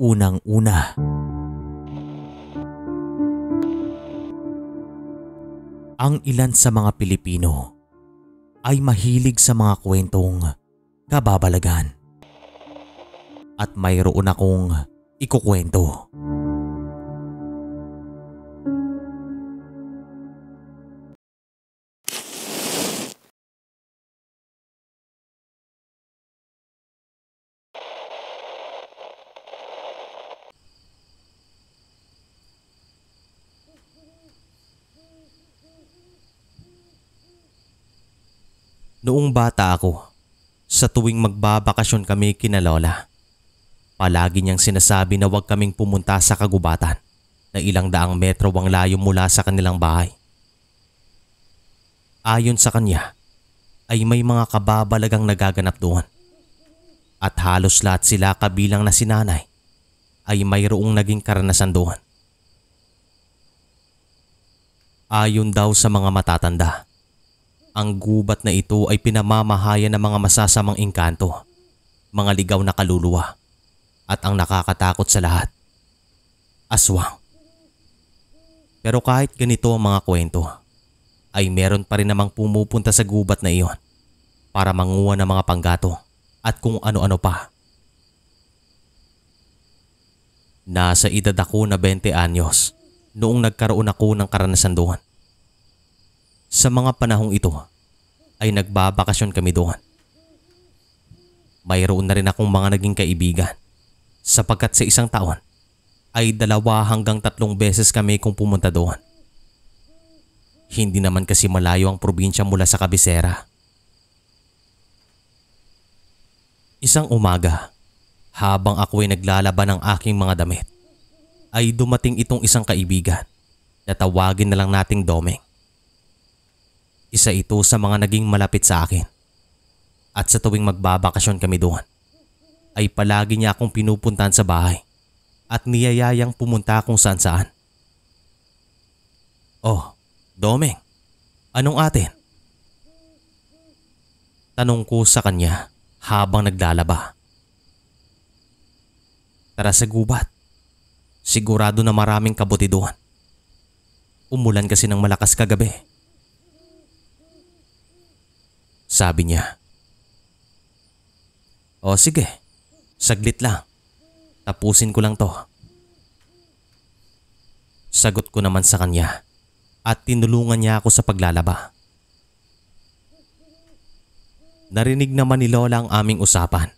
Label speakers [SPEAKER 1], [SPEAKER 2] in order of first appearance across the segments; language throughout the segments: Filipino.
[SPEAKER 1] unang-una. Ang ilan sa mga Pilipino ay mahilig sa mga kwentong kababalagan. At mayroon akong ikukwento. Noong bata ako, sa tuwing magbabakasyon kami kina Lola, palagi niyang sinasabi na huwag kaming pumunta sa kagubatan na ilang daang metro ang layo mula sa kanilang bahay. Ayon sa kanya, ay may mga kababalagang nagaganap doon. At halos lahat sila kabilang na sinanay ay mayroong naging karanasan doon. Ayon daw sa mga matatanda, ang gubat na ito ay pinamamahayan ng mga masasamang engkanto, mga ligaw na kaluluwa, at ang nakakatakot sa lahat, aswang. Pero kahit ganito ang mga kwento, ay meron pa rin namang pumupunta sa gubat na iyon para manguha ng mga panggato at kung ano-ano pa. Nasa edad ako na 20 anyos noong nagkaroon ako ng karanasan doon. Sa mga panahong ito ay nagbabakasyon kami doon. Mayroon na rin akong mga naging kaibigan sapagkat sa isang taon ay dalawa hanggang tatlong beses kami kung pumunta doon. Hindi naman kasi malayo ang probinsya mula sa kabisera. Isang umaga, habang ako ay naglalaba ng aking mga damit, ay dumating itong isang kaibigan na tawagin na lang nating Doming. Isa ito sa mga naging malapit sa akin. At sa tuwing magbabakasyon kami doon, ay palagi niya akong pinupuntahan sa bahay at niyayayang pumunta kung saan saan. Oh, Domeng, anong atin? Tanong ko sa kanya habang naglalaba. Tara sa gubat. Sigurado na maraming kabuti doon. Umulan kasi ng malakas kagabi. Sabi niya. O sige, saglit lang. Tapusin ko lang to. Sagot ko naman sa kanya at tinulungan niya ako sa paglalaba. Narinig naman ni Lola ang aming usapan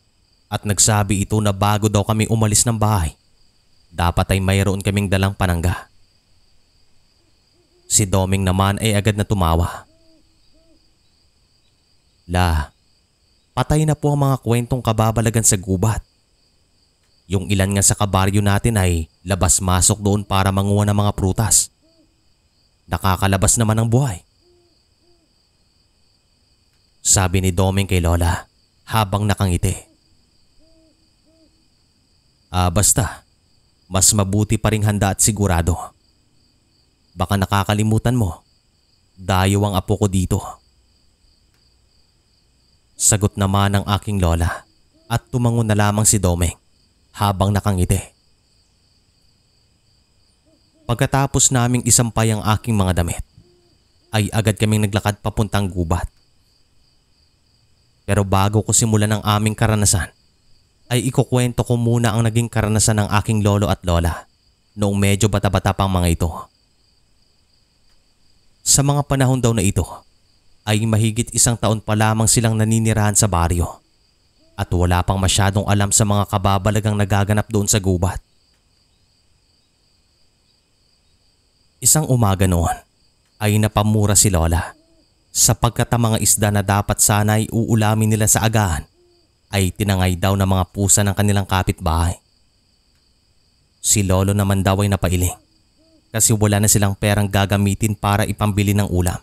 [SPEAKER 1] at nagsabi ito na bago daw kami umalis ng bahay, dapat ay mayroon kaming dalang panangga. Si Doming naman ay agad na tumawa La, patay na po ang mga kwentong kababalagan sa gubat. Yung ilan nga sa kabaryo natin ay labas-masok doon para manguha ng mga prutas. Nakakalabas naman ang buhay. Sabi ni Doming kay Lola habang nakangiti. Ah basta, mas mabuti pa ring handa at sigurado. Baka nakakalimutan mo, dayo ang apo ko dito. Sagot naman ng aking lola at tumangon na lamang si Domeng habang nakangiti. Pagkatapos naming isampay ang aking mga damit, ay agad kaming naglakad papuntang gubat. Pero bago ko simulan ang aming karanasan, ay ikukwento ko muna ang naging karanasan ng aking lolo at lola noong medyo bata-bata pang mga ito. Sa mga panahon daw na ito, ay mahigit isang taon pa lamang silang naninirahan sa baryo at wala pang masyadong alam sa mga kababalagang nagaganap doon sa gubat. Isang umaga noon ay napamura si Lola sapagkat ang mga isda na dapat sana ay uulamin nila sa agahan ay tinangay daw ng mga pusa ng kanilang kapitbahay. Si Lolo naman daw ay napailing kasi wala na silang perang gagamitin para ipambili ng ulam.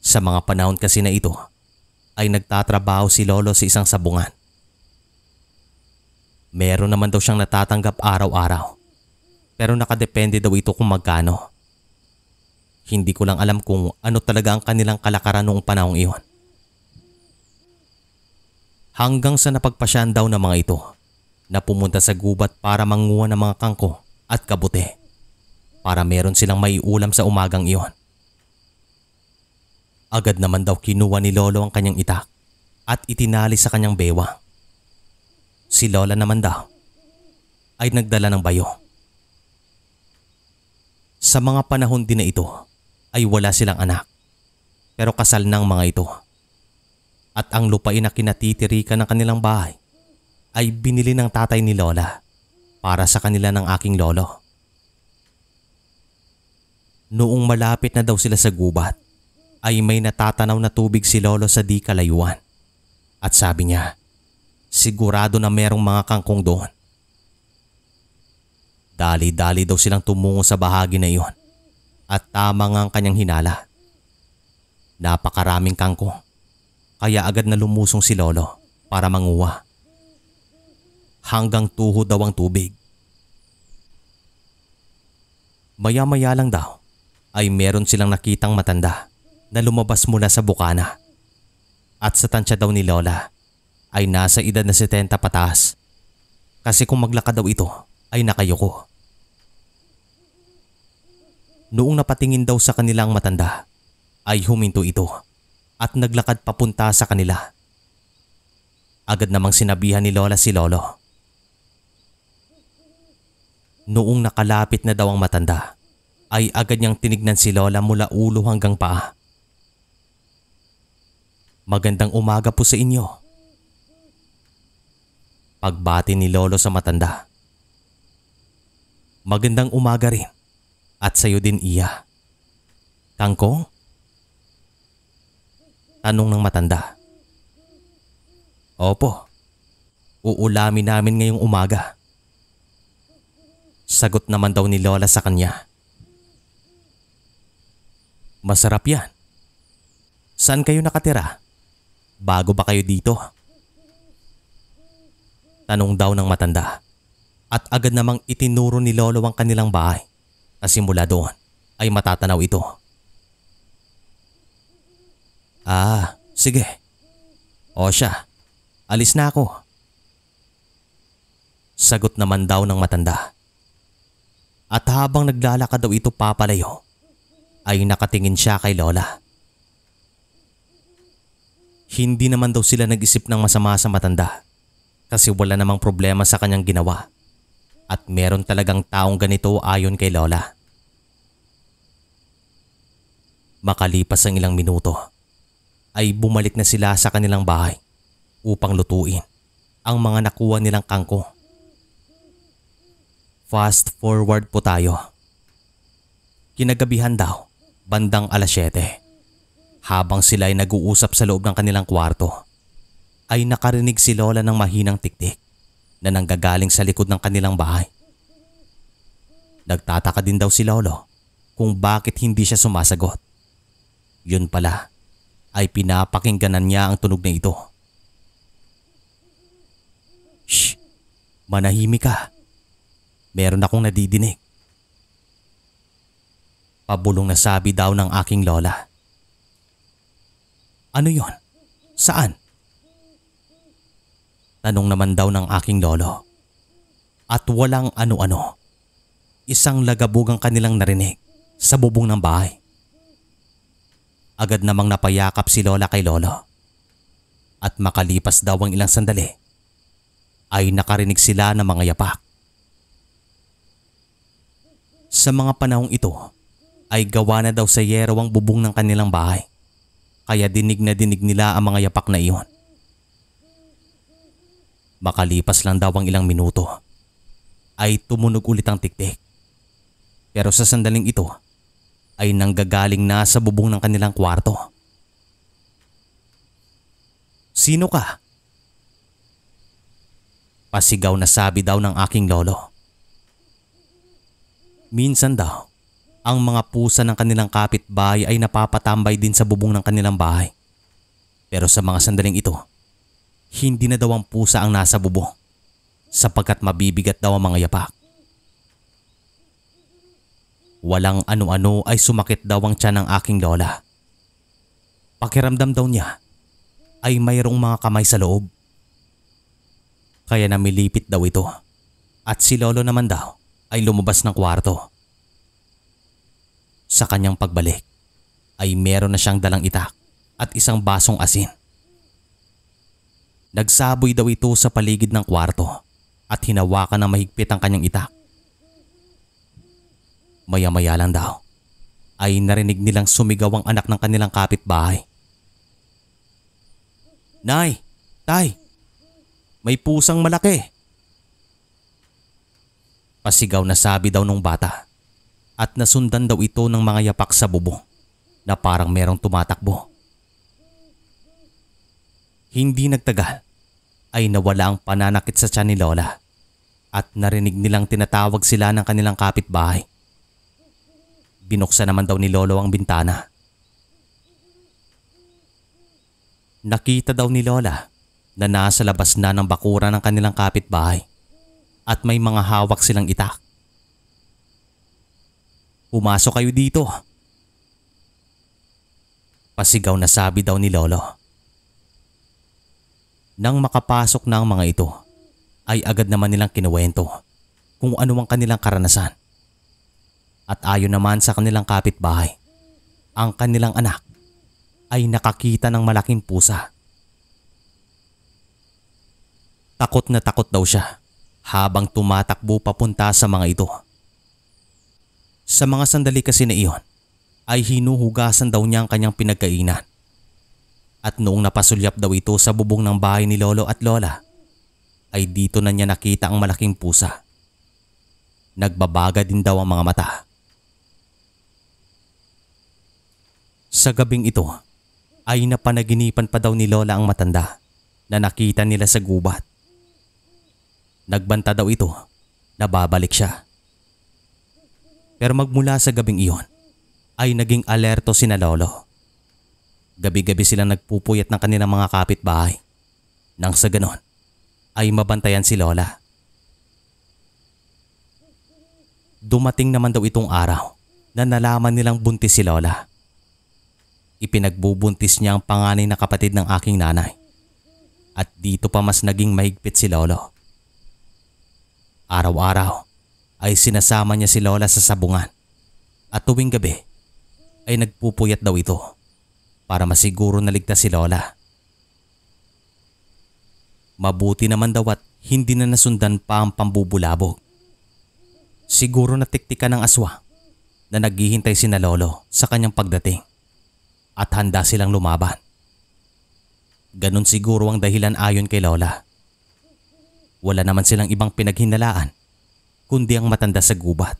[SPEAKER 1] Sa mga panahon kasi na ito ay nagtatrabaho si Lolo sa isang sabungan. Meron naman daw siyang natatanggap araw-araw pero nakadepende daw ito kung magkano. Hindi ko lang alam kung ano talaga ang kanilang kalakaran noong panahong iyon. Hanggang sa napagpasyan daw ng mga ito na pumunta sa gubat para manguha ng mga kangko at kabute para meron silang maiulam sa umagang iyon. Agad naman daw kinuha ni Lolo ang kanyang itak at itinali sa kanyang bewa. Si Lola naman daw ay nagdala ng bayo. Sa mga panahon din na ito ay wala silang anak pero kasal ng mga ito. At ang lupain na kinatitirikan ng kanilang bahay ay binili ng tatay ni Lola para sa kanila ng aking lolo. Noong malapit na daw sila sa gubat ay may natatanaw na tubig si Lolo sa di kalayuan. At sabi niya, sigurado na merong mga kangkong doon. Dali-dali daw silang tumungo sa bahagi na iyon at tama nga ang kanyang hinala. Napakaraming kangkong kaya agad na lumusong si Lolo para manguha. Hanggang tuhod daw ang tubig. Maya-maya lang daw ay meron silang nakitang matanda na lumabas mula sa bukana. At sa tansya daw ni Lola ay nasa edad na 70 pataas kasi kung maglakad daw ito ay nakayoko. Noong napatingin daw sa kanilang matanda ay huminto ito at naglakad papunta sa kanila. Agad namang sinabihan ni Lola si Lolo. Noong nakalapit na daw ang matanda ay agad niyang tinignan si Lola mula ulo hanggang paa. Magandang umaga po sa inyo. Pagbati ni Lolo sa matanda. Magandang umaga rin. At sa'yo din iya. Kangkong? Tanong ng matanda. Opo. Uulamin namin ngayong umaga. Sagot naman daw ni Lola sa kanya. Masarap yan. San kayo nakatira? Bago ba kayo dito? Tanong daw ng matanda. At agad namang itinuro ni Lolo ang kanilang bahay na simula doon ay matatanaw ito. Ah, sige. O siya, alis na ako. Sagot naman daw ng matanda. At habang naglalakad daw ito papalayo, ay nakatingin siya kay Lola. Hindi naman daw sila nag-isip ng masama sa matanda kasi wala namang problema sa kanyang ginawa. At meron talagang taong ganito ayon kay Lola. Makalipas ang ilang minuto ay bumalik na sila sa kanilang bahay upang lutuin ang mga nakuha nilang kangko. Fast forward po tayo. Kinagabihan daw, bandang alas 7. Habang sila ay nag-uusap sa loob ng kanilang kwarto, ay nakarinig si Lola ng mahinang tiktik na nanggagaling sa likod ng kanilang bahay. Nagtataka din daw si Lolo kung bakit hindi siya sumasagot. Yun pala ay pinapakingganan niya ang tunog na ito. Shh! Manahimik ka. Meron akong nadidinig. Pabulong na sabi daw ng aking lola. Ano yon? Saan? Tanong naman daw ng aking lolo. At walang ano-ano. Isang lagabog ang kanilang narinig sa bubong ng bahay. Agad namang napayakap si lola kay lolo. At makalipas daw ang ilang sandali, ay nakarinig sila ng mga yapak. Sa mga panahong ito, ay gawa na daw sa yero ang bubong ng kanilang bahay kaya dinig na dinig nila ang mga yapak na iyon. Makalipas lang daw ang ilang minuto ay tumunog ulit ang tiktik. Pero sa sandaling ito ay nanggagaling na sa bubong ng kanilang kwarto. Sino ka? Pasigaw na sabi daw ng aking lolo. Minsan daw, ang mga pusa ng kanilang kapitbahay ay napapatambay din sa bubong ng kanilang bahay. Pero sa mga sandaling ito, hindi na daw ang pusa ang nasa bubong sapagkat mabibigat daw ang mga yapak. Walang ano-ano ay sumakit daw ang tiyan ng aking lola. Pakiramdam daw niya ay mayroong mga kamay sa loob. Kaya namilipit daw ito at si lolo naman daw ay lumabas ng kwarto sa kanyang pagbalik ay meron na siyang dalang itak at isang basong asin. Nagsaboy daw ito sa paligid ng kwarto at hinawakan ng mahigpit ang kanyang itak. Maya-maya lang daw ay narinig nilang sumigaw ang anak ng kanilang kapitbahay. Nay! Tay! May pusang malaki! Pasigaw na sabi daw nung bata at nasundan daw ito ng mga yapak sa bubo na parang merong tumatakbo. Hindi nagtagal ay nawala ang pananakit sa tiyan ni Lola at narinig nilang tinatawag sila ng kanilang kapitbahay. Binuksan naman daw ni Lolo ang bintana. Nakita daw ni Lola na nasa labas na ng bakura ng kanilang kapitbahay at may mga hawak silang itak. Pumasok kayo dito. Pasigaw na sabi daw ni Lolo. Nang makapasok na ang mga ito, ay agad naman nilang kinuwento kung ano ang kanilang karanasan. At ayon naman sa kanilang kapitbahay, ang kanilang anak ay nakakita ng malaking pusa. Takot na takot daw siya habang tumatakbo papunta sa mga ito. Sa mga sandali kasi na iyon ay hinuhugasan daw niya ang kanyang pinagkainan. At noong napasulyap daw ito sa bubong ng bahay ni Lolo at Lola, ay dito na niya nakita ang malaking pusa. Nagbabaga din daw ang mga mata. Sa gabing ito ay napanaginipan pa daw ni Lola ang matanda na nakita nila sa gubat. Nagbanta daw ito na babalik siya. Pero magmula sa gabing iyon ay naging alerto si na Lolo. Gabi-gabi sila nagpupuyat ng kanilang mga kapitbahay. Nang sa ganon ay mabantayan si Lola. Dumating naman daw itong araw na nalaman nilang buntis si Lola. Ipinagbubuntis niya ang panganay na kapatid ng aking nanay. At dito pa mas naging mahigpit si Lolo. Araw-araw ay sinasama niya si Lola sa sabungan at tuwing gabi ay nagpupuyat daw ito para masiguro na ligtas si Lola. Mabuti naman daw at hindi na nasundan pa ang pambubulabog. Siguro natiktika ng aswa na naghihintay si na Lolo sa kanyang pagdating at handa silang lumaban. Ganon siguro ang dahilan ayon kay Lola. Wala naman silang ibang pinaghinalaan kundi ang matanda sa gubat.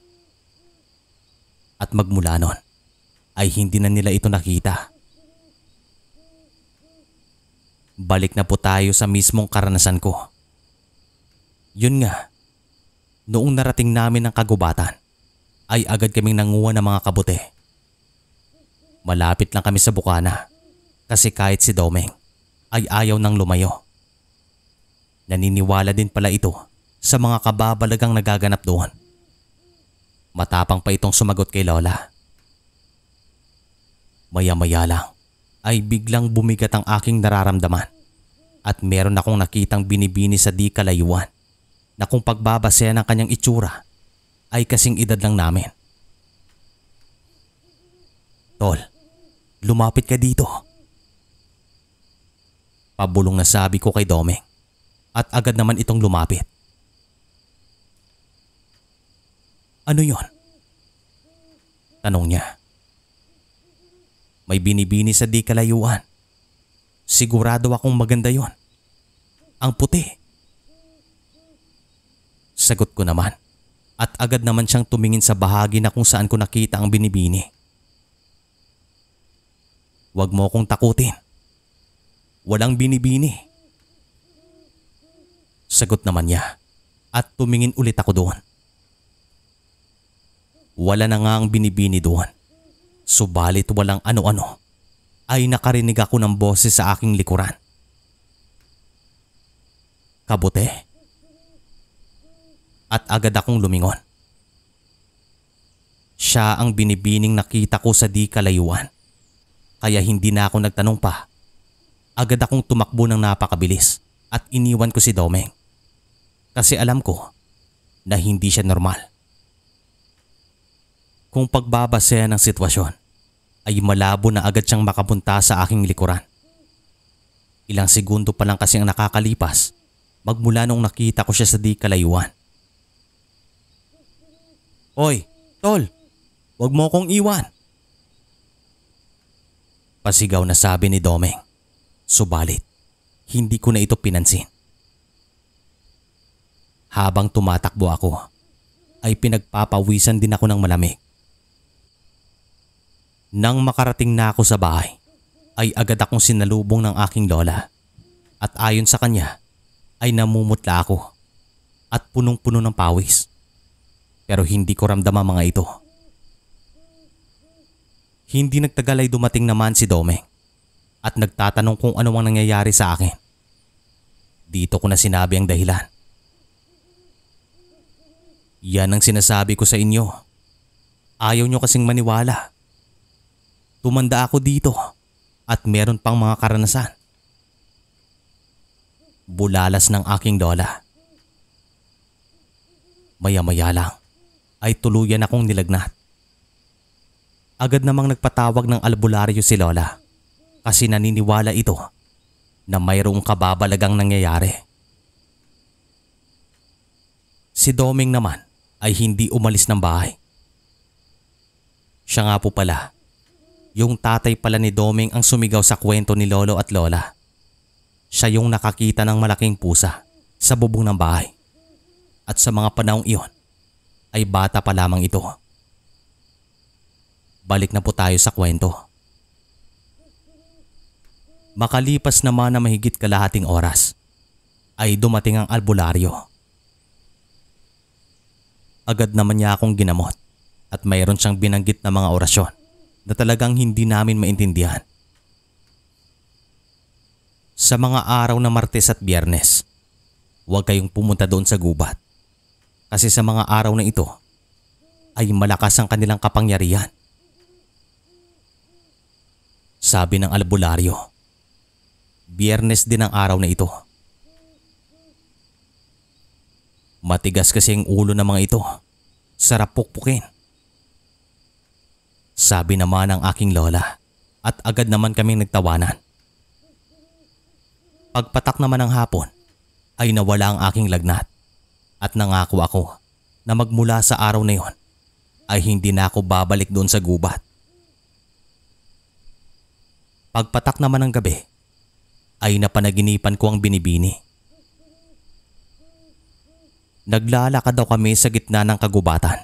[SPEAKER 1] At magmula noon ay hindi na nila ito nakita. Balik na po tayo sa mismong karanasan ko. Yun nga, noong narating namin ang kagubatan ay agad kaming nanguha ng mga kabute. Malapit lang kami sa bukana kasi kahit si Domeng ay ayaw nang lumayo. Naniniwala din pala ito sa mga kababalagang nagaganap doon. Matapang pa itong sumagot kay Lola. Maya-maya lang ay biglang bumigat ang aking nararamdaman at meron akong nakitang binibini sa di kalayuan na kung pagbabasya ng kanyang itsura ay kasing edad lang namin. Tol, lumapit ka dito. Pabulong na sabi ko kay Domeng at agad naman itong lumapit. Ano yon? Tanong niya. May binibini sa di kalayuan. Sigurado akong maganda yon. Ang puti. Sagot ko naman at agad naman siyang tumingin sa bahagi na kung saan ko nakita ang binibini. Huwag mo akong takutin. Walang binibini. Sagot naman niya at tumingin ulit ako doon. Wala na nga ang binibini doon. Subalit walang ano-ano ay nakarinig ako ng boses sa aking likuran. Kabute. At agad akong lumingon. Siya ang binibining nakita ko sa di kalayuan. Kaya hindi na ako nagtanong pa. Agad akong tumakbo ng napakabilis at iniwan ko si Domeng. Kasi alam ko na hindi siya normal kung pagbabasya ng sitwasyon ay malabo na agad siyang makapunta sa aking likuran. Ilang segundo pa lang kasi ang nakakalipas magmula nung nakita ko siya sa di kalayuan. Hoy, tol! Huwag mo kong iwan! Pasigaw na sabi ni Doming. Subalit, hindi ko na ito pinansin. Habang tumatakbo ako, ay pinagpapawisan din ako ng malamig nang makarating na ako sa bahay, ay agad akong sinalubong ng aking lola. At ayon sa kanya, ay namumutla ako at punong-puno ng pawis. Pero hindi ko ramdama mga ito. Hindi nagtagal ay dumating naman si Domeng at nagtatanong kung ano ang nangyayari sa akin. Dito ko na sinabi ang dahilan. Yan ang sinasabi ko sa inyo. Ayaw nyo kasing maniwala. Tumanda ako dito at meron pang mga karanasan. Bulalas ng aking lola. Maya-maya lang ay tuluyan akong nilagnat. Agad namang nagpatawag ng albularyo si Lola kasi naniniwala ito na mayroong kababalagang nangyayari. Si Doming naman ay hindi umalis ng bahay. Siya nga po pala yung tatay pala ni Doming ang sumigaw sa kwento ni Lolo at Lola. Siya yung nakakita ng malaking pusa sa bubong ng bahay. At sa mga panahong iyon ay bata pa lamang ito. Balik na po tayo sa kwento. Makalipas naman na mahigit kalahating oras ay dumating ang albularyo. Agad naman niya akong ginamot at mayroon siyang binanggit na mga orasyon na talagang hindi namin maintindihan. Sa mga araw na Martes at Biyernes, huwag kayong pumunta doon sa gubat. Kasi sa mga araw na ito, ay malakas ang kanilang kapangyarihan. Sabi ng albularyo, biyernes din ang araw na ito. Matigas kasi ang ulo ng mga ito. Sarap pukpukin. Sabi naman ng aking lola at agad naman kaming nagtawanan. Pagpatak naman ng hapon ay nawala ang aking lagnat at nangako ako na magmula sa araw na yon ay hindi na ako babalik doon sa gubat. Pagpatak naman ng gabi ay napanaginipan ko ang binibini. Naglalakad daw kami sa gitna ng kagubatan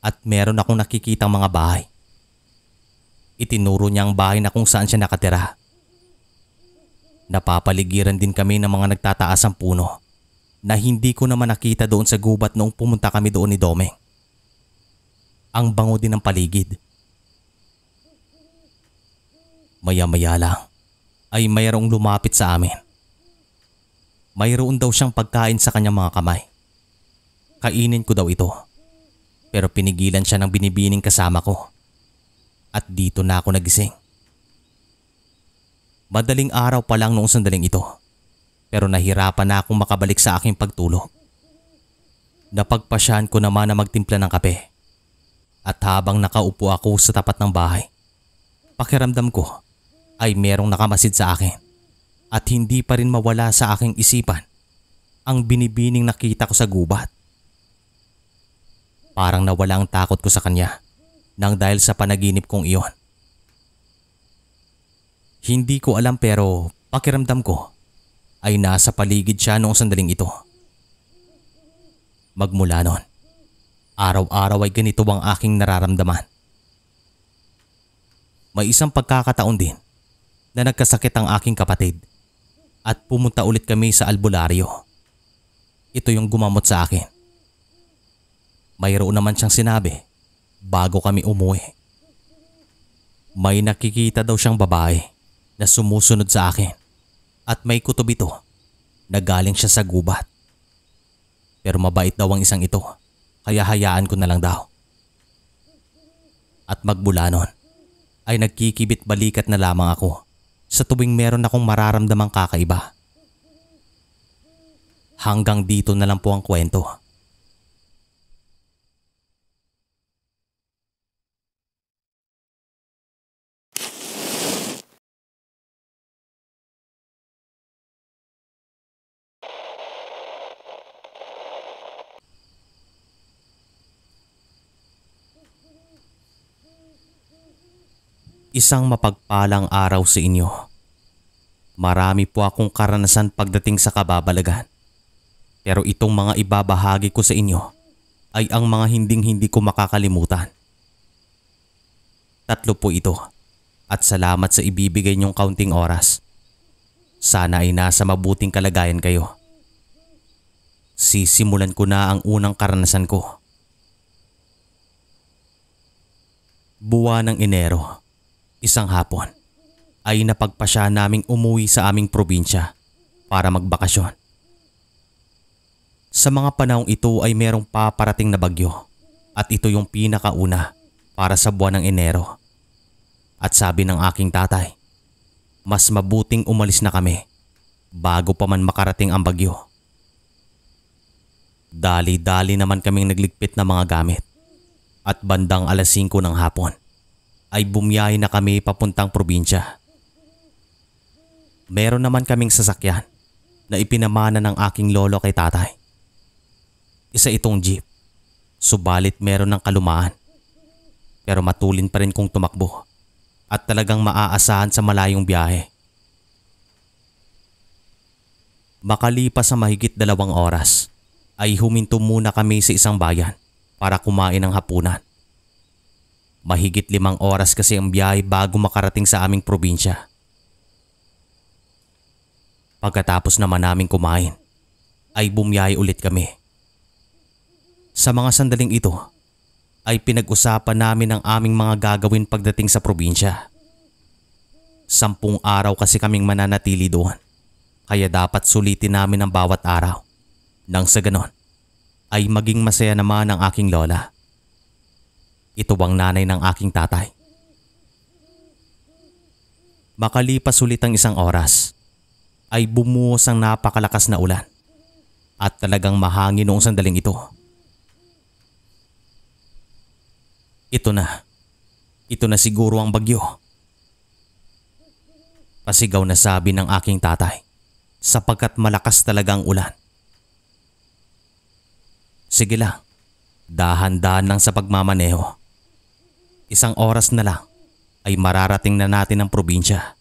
[SPEAKER 1] at meron akong nakikitang mga bahay. Itinuro niya ang bahay na kung saan siya nakatira. Napapaligiran din kami ng mga nagtataas ang puno na hindi ko naman nakita doon sa gubat noong pumunta kami doon ni Domeng. Ang bango din ng paligid. Maya-maya lang ay mayroong lumapit sa amin. Mayroon daw siyang pagkain sa kanyang mga kamay. Kainin ko daw ito. Pero pinigilan siya ng binibining kasama ko at dito na ako nagising. Madaling araw pa lang noong sandaling ito pero nahirapan na akong makabalik sa aking pagtulog. Napagpasyahan ko naman na magtimpla ng kape at habang nakaupo ako sa tapat ng bahay, pakiramdam ko ay merong nakamasid sa akin at hindi pa rin mawala sa aking isipan ang binibining nakita ko sa gubat. Parang nawala ang takot ko sa kanya nang dahil sa panaginip kong iyon. Hindi ko alam pero pakiramdam ko ay nasa paligid siya noong sandaling ito. Magmula noon, araw-araw ay ganito ang aking nararamdaman. May isang pagkakataon din na nagkasakit ang aking kapatid at pumunta ulit kami sa albularyo. Ito yung gumamot sa akin. Mayroon naman siyang sinabi bago kami umuwi. May nakikita daw siyang babae na sumusunod sa akin at may kutob ito na galing siya sa gubat. Pero mabait daw ang isang ito kaya hayaan ko na lang daw. At magbula nun ay nagkikibit balikat na lamang ako sa tuwing meron akong mararamdamang kakaiba. Hanggang dito na lang po ang kwento. Isang mapagpalang araw sa inyo. Marami po akong karanasan pagdating sa kababalagan. Pero itong mga ibabahagi ko sa inyo ay ang mga hinding hindi ko makakalimutan. Tatlo po ito at salamat sa ibibigay niyong kaunting oras. Sana ay nasa mabuting kalagayan kayo. Sisimulan ko na ang unang karanasan ko. Buwan ng Enero Isang hapon ay napagpasya naming umuwi sa aming probinsya para magbakasyon. Sa mga panahong ito ay merong paparating na bagyo at ito yung pinakauna para sa buwan ng Enero. At sabi ng aking tatay, mas mabuting umalis na kami bago pa man makarating ang bagyo. Dali-dali naman kaming nagligpit ng mga gamit at bandang alas 5 ng hapon ay bumiyay na kami papuntang probinsya. Meron naman kaming sasakyan na ipinamana ng aking lolo kay tatay. Isa itong jeep, subalit meron ng kalumaan. Pero matulin pa rin kung tumakbo at talagang maaasahan sa malayong biyahe. Makalipas sa mahigit dalawang oras ay huminto muna kami sa isang bayan para kumain ng hapunan. Mahigit limang oras kasi ang biyahe bago makarating sa aming probinsya. Pagkatapos naman namin kumain, ay bumiyahe ulit kami. Sa mga sandaling ito, ay pinag-usapan namin ang aming mga gagawin pagdating sa probinsya. Sampung araw kasi kaming mananatili doon, kaya dapat sulitin namin ang bawat araw. Nang sa ganon, ay maging masaya naman ang aking lola. Ito ang nanay ng aking tatay. Makalipas ulit ang isang oras, ay bumuhos ang napakalakas na ulan at talagang mahangin noong sandaling ito. Ito na. Ito na siguro ang bagyo. Pasigaw na sabi ng aking tatay sapagkat malakas talaga ang ulan. Sige lang, dahan-dahan lang sa pagmamaneho. Isang oras na lang ay mararating na natin ang probinsya.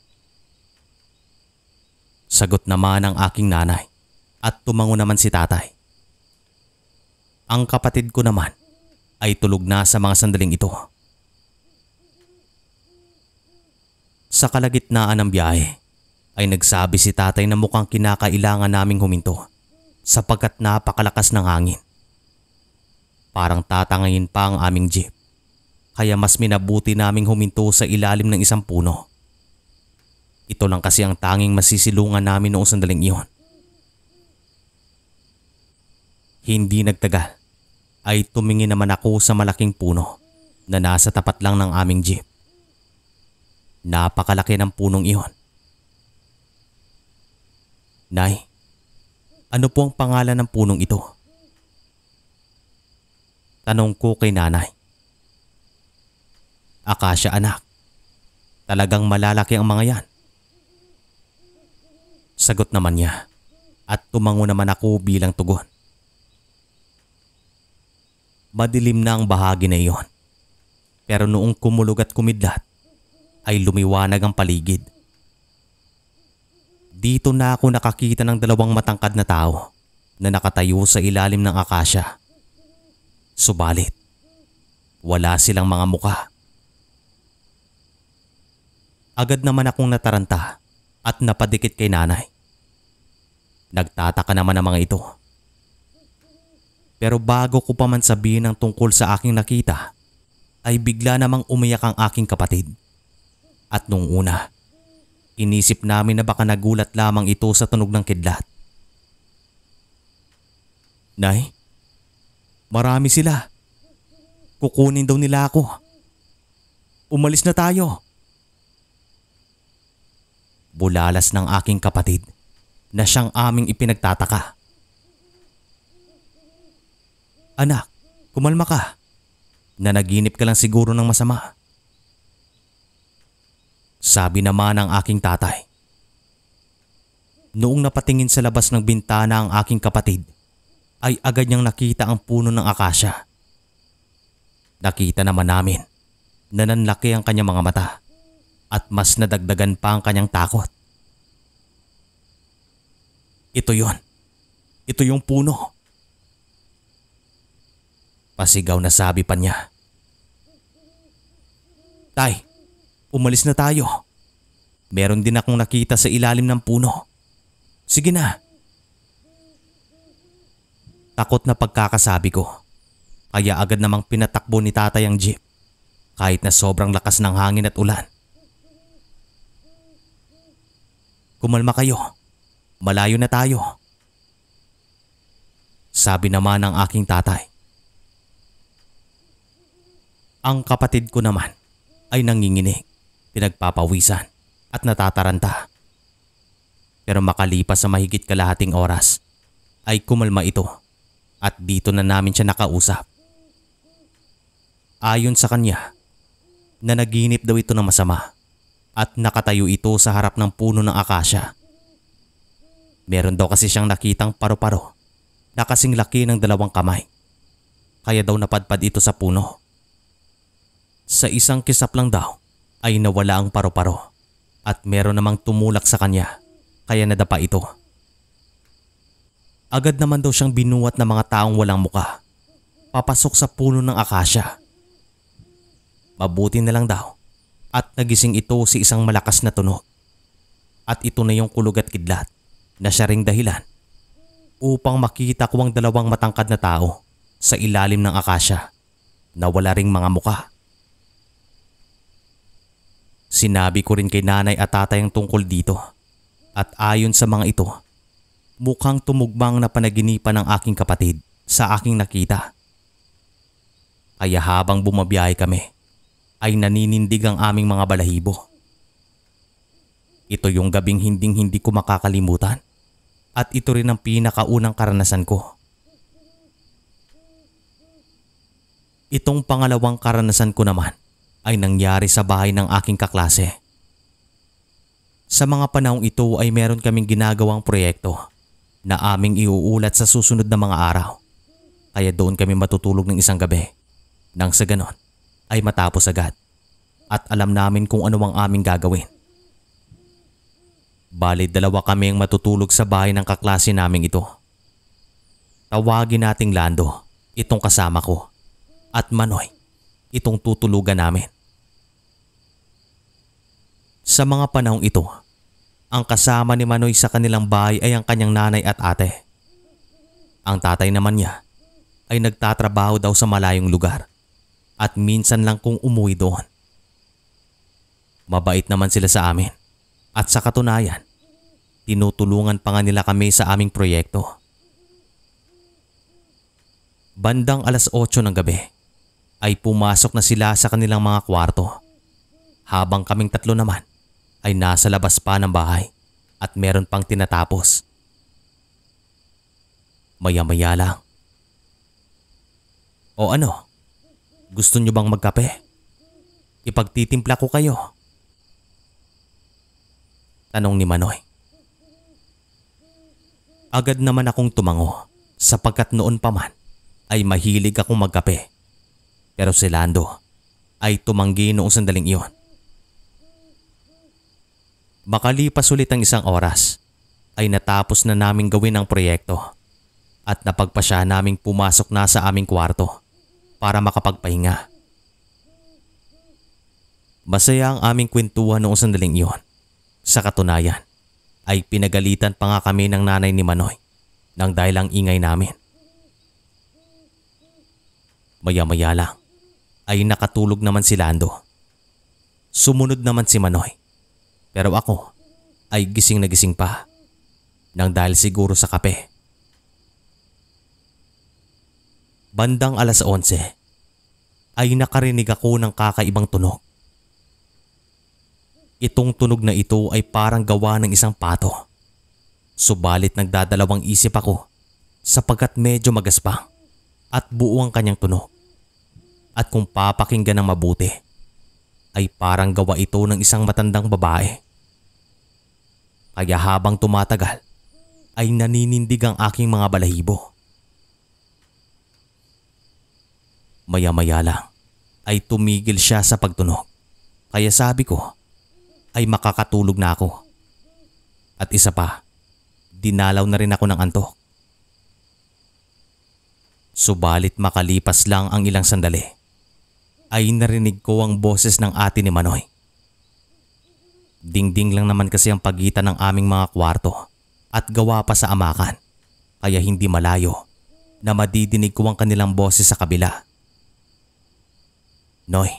[SPEAKER 1] Sagot naman ang aking nanay at tumango naman si tatay. Ang kapatid ko naman ay tulog na sa mga sandaling ito. Sa kalagitnaan ng biyahe ay nagsabi si tatay na mukhang kinakailangan naming huminto sapagkat napakalakas ng hangin. Parang tatangayin pa ang aming jeep kaya mas minabuti naming huminto sa ilalim ng isang puno. Ito lang kasi ang tanging masisilungan namin noong sandaling iyon. Hindi nagtagal ay tumingin naman ako sa malaking puno na nasa tapat lang ng aming jeep. Napakalaki ng punong iyon. Nay, ano po ang pangalan ng punong ito? Tanong ko kay nanay. Akasya anak, talagang malalaki ang mga yan. Sagot naman niya at tumango naman ako bilang tugon. Madilim na ang bahagi na iyon. Pero noong kumulog at kumidlat, ay lumiwanag ang paligid. Dito na ako nakakita ng dalawang matangkad na tao na nakatayo sa ilalim ng akasya. Subalit, wala silang mga mukha Agad naman akong nataranta at napadikit kay nanay. Nagtataka naman ang mga ito. Pero bago ko pa man sabihin ang tungkol sa aking nakita, ay bigla namang umiyak ang aking kapatid. At nung una, inisip namin na baka nagulat lamang ito sa tunog ng kidlat. Nay, marami sila. Kukunin daw nila ako. Umalis na tayo. Bulalas ng aking kapatid na siyang aming ipinagtataka. Anak, kumalma ka. Nanaginip ka lang siguro ng masama. Sabi naman ng aking tatay. Noong napatingin sa labas ng bintana ang aking kapatid, ay agad niyang nakita ang puno ng akasya. Nakita naman namin na nanlaki ang kanyang mga mata at mas nadagdagan pa ang kanyang takot. Ito yon. Ito yung puno. Pasigaw na sabi pa niya. Tay, umalis na tayo. Meron din akong nakita sa ilalim ng puno. Sige na. Takot na pagkakasabi ko. Kaya agad namang pinatakbo ni tatay ang jeep. Kahit na sobrang lakas ng hangin at ulan. Kumalma kayo. Malayo na tayo. Sabi naman ng aking tatay. Ang kapatid ko naman ay nanginginig, pinagpapawisan at natataranta. Pero makalipas sa mahigit kalahating oras ay kumalma ito at dito na namin siya nakausap. Ayon sa kanya, na naginip daw ito na masama at nakatayo ito sa harap ng puno ng akasya. Meron daw kasi siyang nakitang paru-paro na kasing laki ng dalawang kamay. Kaya daw napadpad ito sa puno. Sa isang kisap lang daw ay nawala ang paru-paro at meron namang tumulak sa kanya kaya nadapa ito. Agad naman daw siyang binuwat ng mga taong walang muka papasok sa puno ng akasya. Mabuti na lang daw at nagising ito si isang malakas na tunog. At ito na yung kulog at kidlat na siya ring dahilan upang makita ko ang dalawang matangkad na tao sa ilalim ng akasya na wala ring mga muka. Sinabi ko rin kay nanay at tatay ang tungkol dito at ayon sa mga ito, mukhang tumugmang na panaginipan ng aking kapatid sa aking nakita. Kaya habang bumabiyahe kami, ay naninindig ang aming mga balahibo. Ito yung gabing hinding hindi ko makakalimutan at ito rin ang pinakaunang karanasan ko. Itong pangalawang karanasan ko naman ay nangyari sa bahay ng aking kaklase. Sa mga panahong ito ay meron kaming ginagawang proyekto na aming iuulat sa susunod na mga araw. Kaya doon kami matutulog ng isang gabi. Nang sa ganon ay matapos agad at alam namin kung ano ang aming gagawin. Bali dalawa kami ang matutulog sa bahay ng kaklase naming ito. Tawagin nating Lando, itong kasama ko, at Manoy, itong tutulugan namin. Sa mga panahong ito, ang kasama ni Manoy sa kanilang bahay ay ang kanyang nanay at ate. Ang tatay naman niya ay nagtatrabaho daw sa malayong lugar at minsan lang kong umuwi doon. Mabait naman sila sa amin at sa katunayan, tinutulungan pa nga nila kami sa aming proyekto. Bandang alas 8 ng gabi ay pumasok na sila sa kanilang mga kwarto habang kaming tatlo naman ay nasa labas pa ng bahay at meron pang tinatapos. Maya-maya lang. O ano? Gusto nyo bang magkape? Ipagtitimpla ko kayo. Tanong ni Manoy. Agad naman akong tumango sapagkat noon pa man ay mahilig akong magkape. Pero si Lando ay tumanggi noong sandaling iyon. Makalipas ulit ang isang oras ay natapos na naming gawin ang proyekto at napagpasya naming pumasok na sa aming kwarto para makapagpahinga. Masaya ang aming kwentuhan noong sandaling iyon. Sa katunayan, ay pinagalitan pa nga kami ng nanay ni Manoy nang dahil ang ingay namin. Maya-maya lang ay nakatulog naman si Lando. Sumunod naman si Manoy. Pero ako ay gising na gising pa nang dahil siguro sa kape bandang alas 11 ay nakarinig ako ng kakaibang tunog. Itong tunog na ito ay parang gawa ng isang pato. Subalit nagdadalawang isip ako sapagkat medyo magaspang at buo ang kanyang tunog. At kung papakinggan ng mabuti ay parang gawa ito ng isang matandang babae. Kaya habang tumatagal ay naninindig ang aking mga balahibo Maya-maya lang ay tumigil siya sa pagtunog. Kaya sabi ko ay makakatulog na ako. At isa pa, dinalaw na rin ako ng antok. Subalit makalipas lang ang ilang sandali, ay narinig ko ang boses ng ate ni Manoy. Dingding lang naman kasi ang pagitan ng aming mga kwarto at gawa pa sa amakan kaya hindi malayo na madidinig ko ang kanilang boses sa kabila Noy!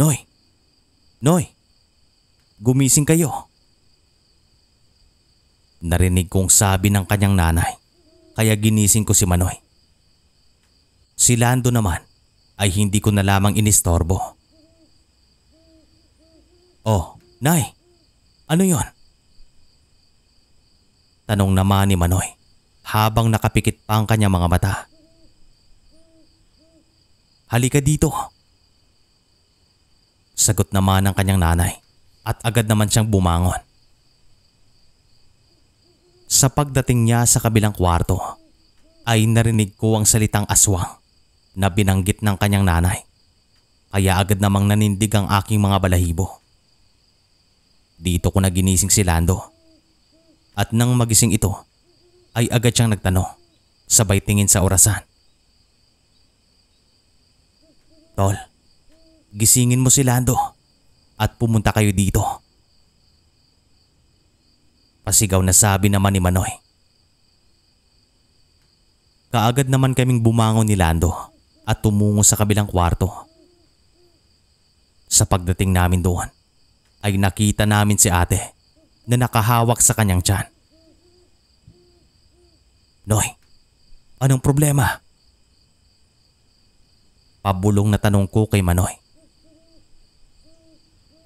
[SPEAKER 1] Noy! Noy! Gumising kayo! Narinig kong sabi ng kanyang nanay kaya ginising ko si Manoy. Si Lando naman ay hindi ko na lamang inistorbo. Oh, Nay! Ano yon? Tanong naman ni Manoy habang nakapikit pa ang kanyang mga mata. Halika dito. Halika dito. Sagot naman ng kanyang nanay at agad naman siyang bumangon. Sa pagdating niya sa kabilang kwarto ay narinig ko ang salitang aswang na binanggit ng kanyang nanay. Kaya agad namang nanindig ang aking mga balahibo. Dito ko na ginising si Lando. At nang magising ito ay agad siyang nagtanong sabay tingin sa orasan. Tol, gisingin mo si Lando at pumunta kayo dito. Pasigaw na sabi naman ni Manoy. Kaagad naman kaming bumangon ni Lando at tumungo sa kabilang kwarto. Sa pagdating namin doon ay nakita namin si ate na nakahawak sa kanyang tiyan. Noy, anong problema? Pabulong na tanong ko kay Manoy.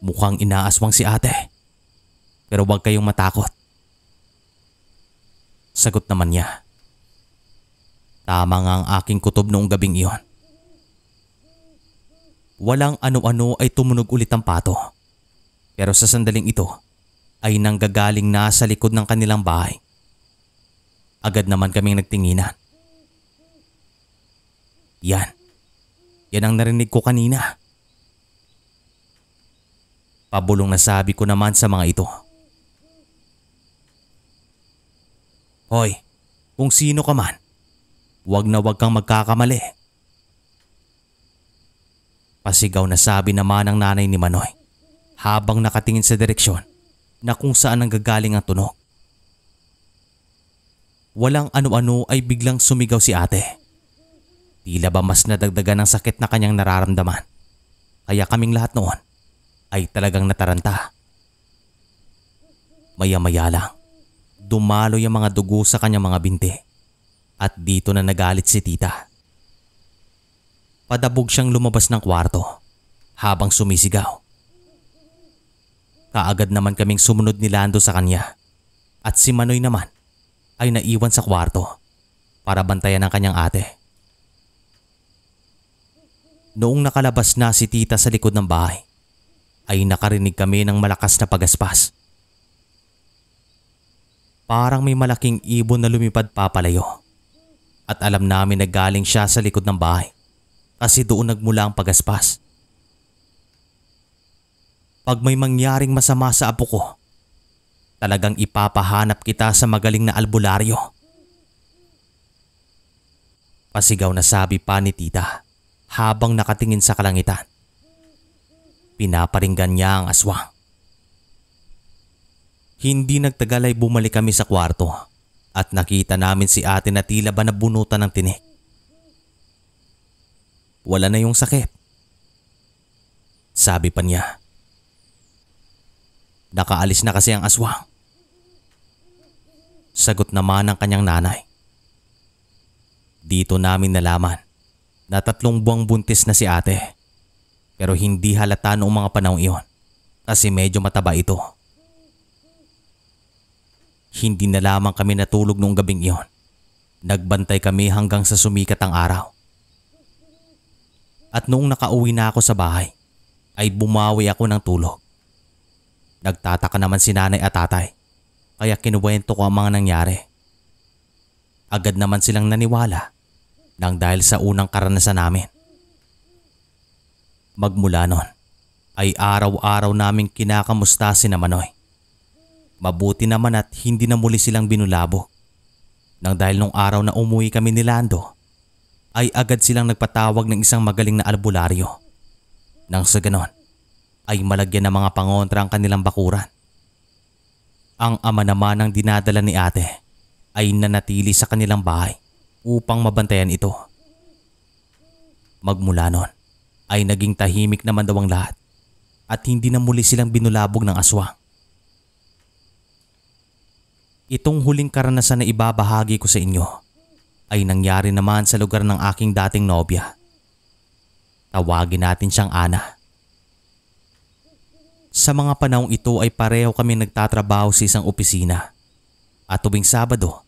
[SPEAKER 1] Mukhang inaaswang si ate. Pero huwag kayong matakot. Sagot naman niya. Tama nga ang aking kutob noong gabing iyon. Walang ano-ano ay tumunog ulit ang pato. Pero sa sandaling ito ay nanggagaling na sa likod ng kanilang bahay. Agad naman kaming nagtinginan. Yan. Yan ang narinig ko kanina. Pabulong na sabi ko naman sa mga ito. Hoy, kung sino ka man, wag na wag kang magkakamali. Pasigaw na sabi naman ng nanay ni Manoy habang nakatingin sa direksyon na kung saan ang gagaling ang tunog. Walang ano-ano ay biglang sumigaw si ate. Tila ba mas nadagdagan ng sakit na kanyang nararamdaman. Kaya kaming lahat noon ay talagang nataranta. Maya-maya lang, dumalo yung mga dugo sa kanyang mga binti at dito na nagalit si tita. Padabog siyang lumabas ng kwarto habang sumisigaw. Kaagad naman kaming sumunod ni Lando sa kanya at si Manoy naman ay naiwan sa kwarto para bantayan ang kanyang ate. Noong nakalabas na si tita sa likod ng bahay, ay nakarinig kami ng malakas na pagaspas. Parang may malaking ibon na lumipad papalayo. At alam namin na galing siya sa likod ng bahay kasi doon nagmula ang pagaspas. Pag may mangyaring masama sa apo ko, talagang ipapahanap kita sa magaling na albularyo. Pasigaw na sabi pa ni tita habang nakatingin sa kalangitan. Pinaparinggan niya ang aswang. Hindi nagtagal ay bumalik kami sa kwarto at nakita namin si ate na tila ba nabunutan ng tinik. Wala na yung sakit. Sabi pa niya. Nakaalis na kasi ang aswang. Sagot naman ng kanyang nanay. Dito namin nalaman na tatlong buwang buntis na si ate. Pero hindi halata noong mga panahon iyon kasi medyo mataba ito. Hindi na lamang kami natulog noong gabing iyon. Nagbantay kami hanggang sa sumikat ang araw. At noong nakauwi na ako sa bahay, ay bumawi ako ng tulog. Nagtataka naman si nanay at tatay, kaya kinuwento ko ang mga nangyari. Agad naman silang naniwala nang dahil sa unang karanasan namin. Magmula noon ay araw-araw naming kinakamusta si na Manoy. Mabuti naman at hindi na muli silang binulabo. Nang dahil nung araw na umuwi kami ni Lando, ay agad silang nagpatawag ng isang magaling na albularyo. Nang sa ganon, ay malagyan ng mga pangontra ang kanilang bakuran. Ang ama naman ang dinadala ni ate ay nanatili sa kanilang bahay upang mabantayan ito. Magmula noon, ay naging tahimik naman daw ang lahat at hindi na muli silang binulabog ng aswang. Itong huling karanasan na ibabahagi ko sa inyo ay nangyari naman sa lugar ng aking dating nobya. Tawagin natin siyang Ana. Sa mga panahong ito ay pareho kami nagtatrabaho sa isang opisina at tuwing Sabado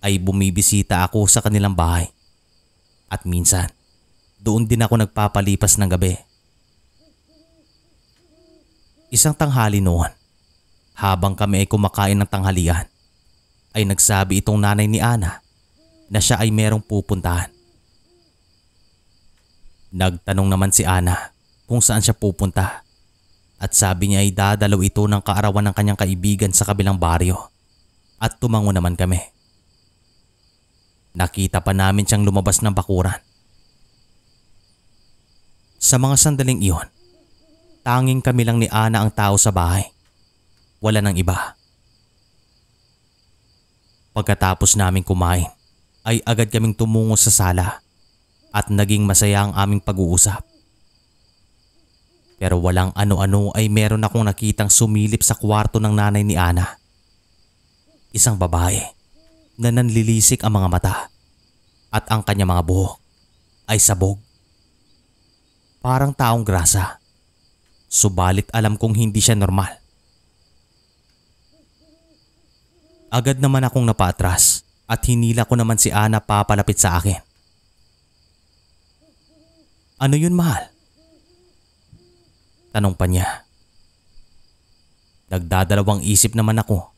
[SPEAKER 1] ay bumibisita ako sa kanilang bahay. At minsan doon din ako nagpapalipas ng gabi. Isang tanghali noon, habang kami ay kumakain ng tanghalian, ay nagsabi itong nanay ni Ana na siya ay merong pupuntahan. Nagtanong naman si Ana kung saan siya pupunta at sabi niya ay dadalaw ito ng kaarawan ng kanyang kaibigan sa kabilang baryo at tumango naman kami. Nakita pa namin siyang lumabas ng bakuran sa mga sandaling iyon, tanging kami lang ni Ana ang tao sa bahay. Wala nang iba. Pagkatapos naming kumain, ay agad kaming tumungo sa sala at naging masaya ang aming pag-uusap. Pero walang ano-ano ay meron akong nakitang sumilip sa kwarto ng nanay ni Ana. Isang babae na nanlilisik ang mga mata at ang kanya mga buhok ay sabog. Parang taong grasa. Subalit alam kong hindi siya normal. Agad naman akong napatras at hinila ko naman si Ana papalapit sa akin. Ano yun mahal? Tanong pa niya. Nagdadalawang isip naman ako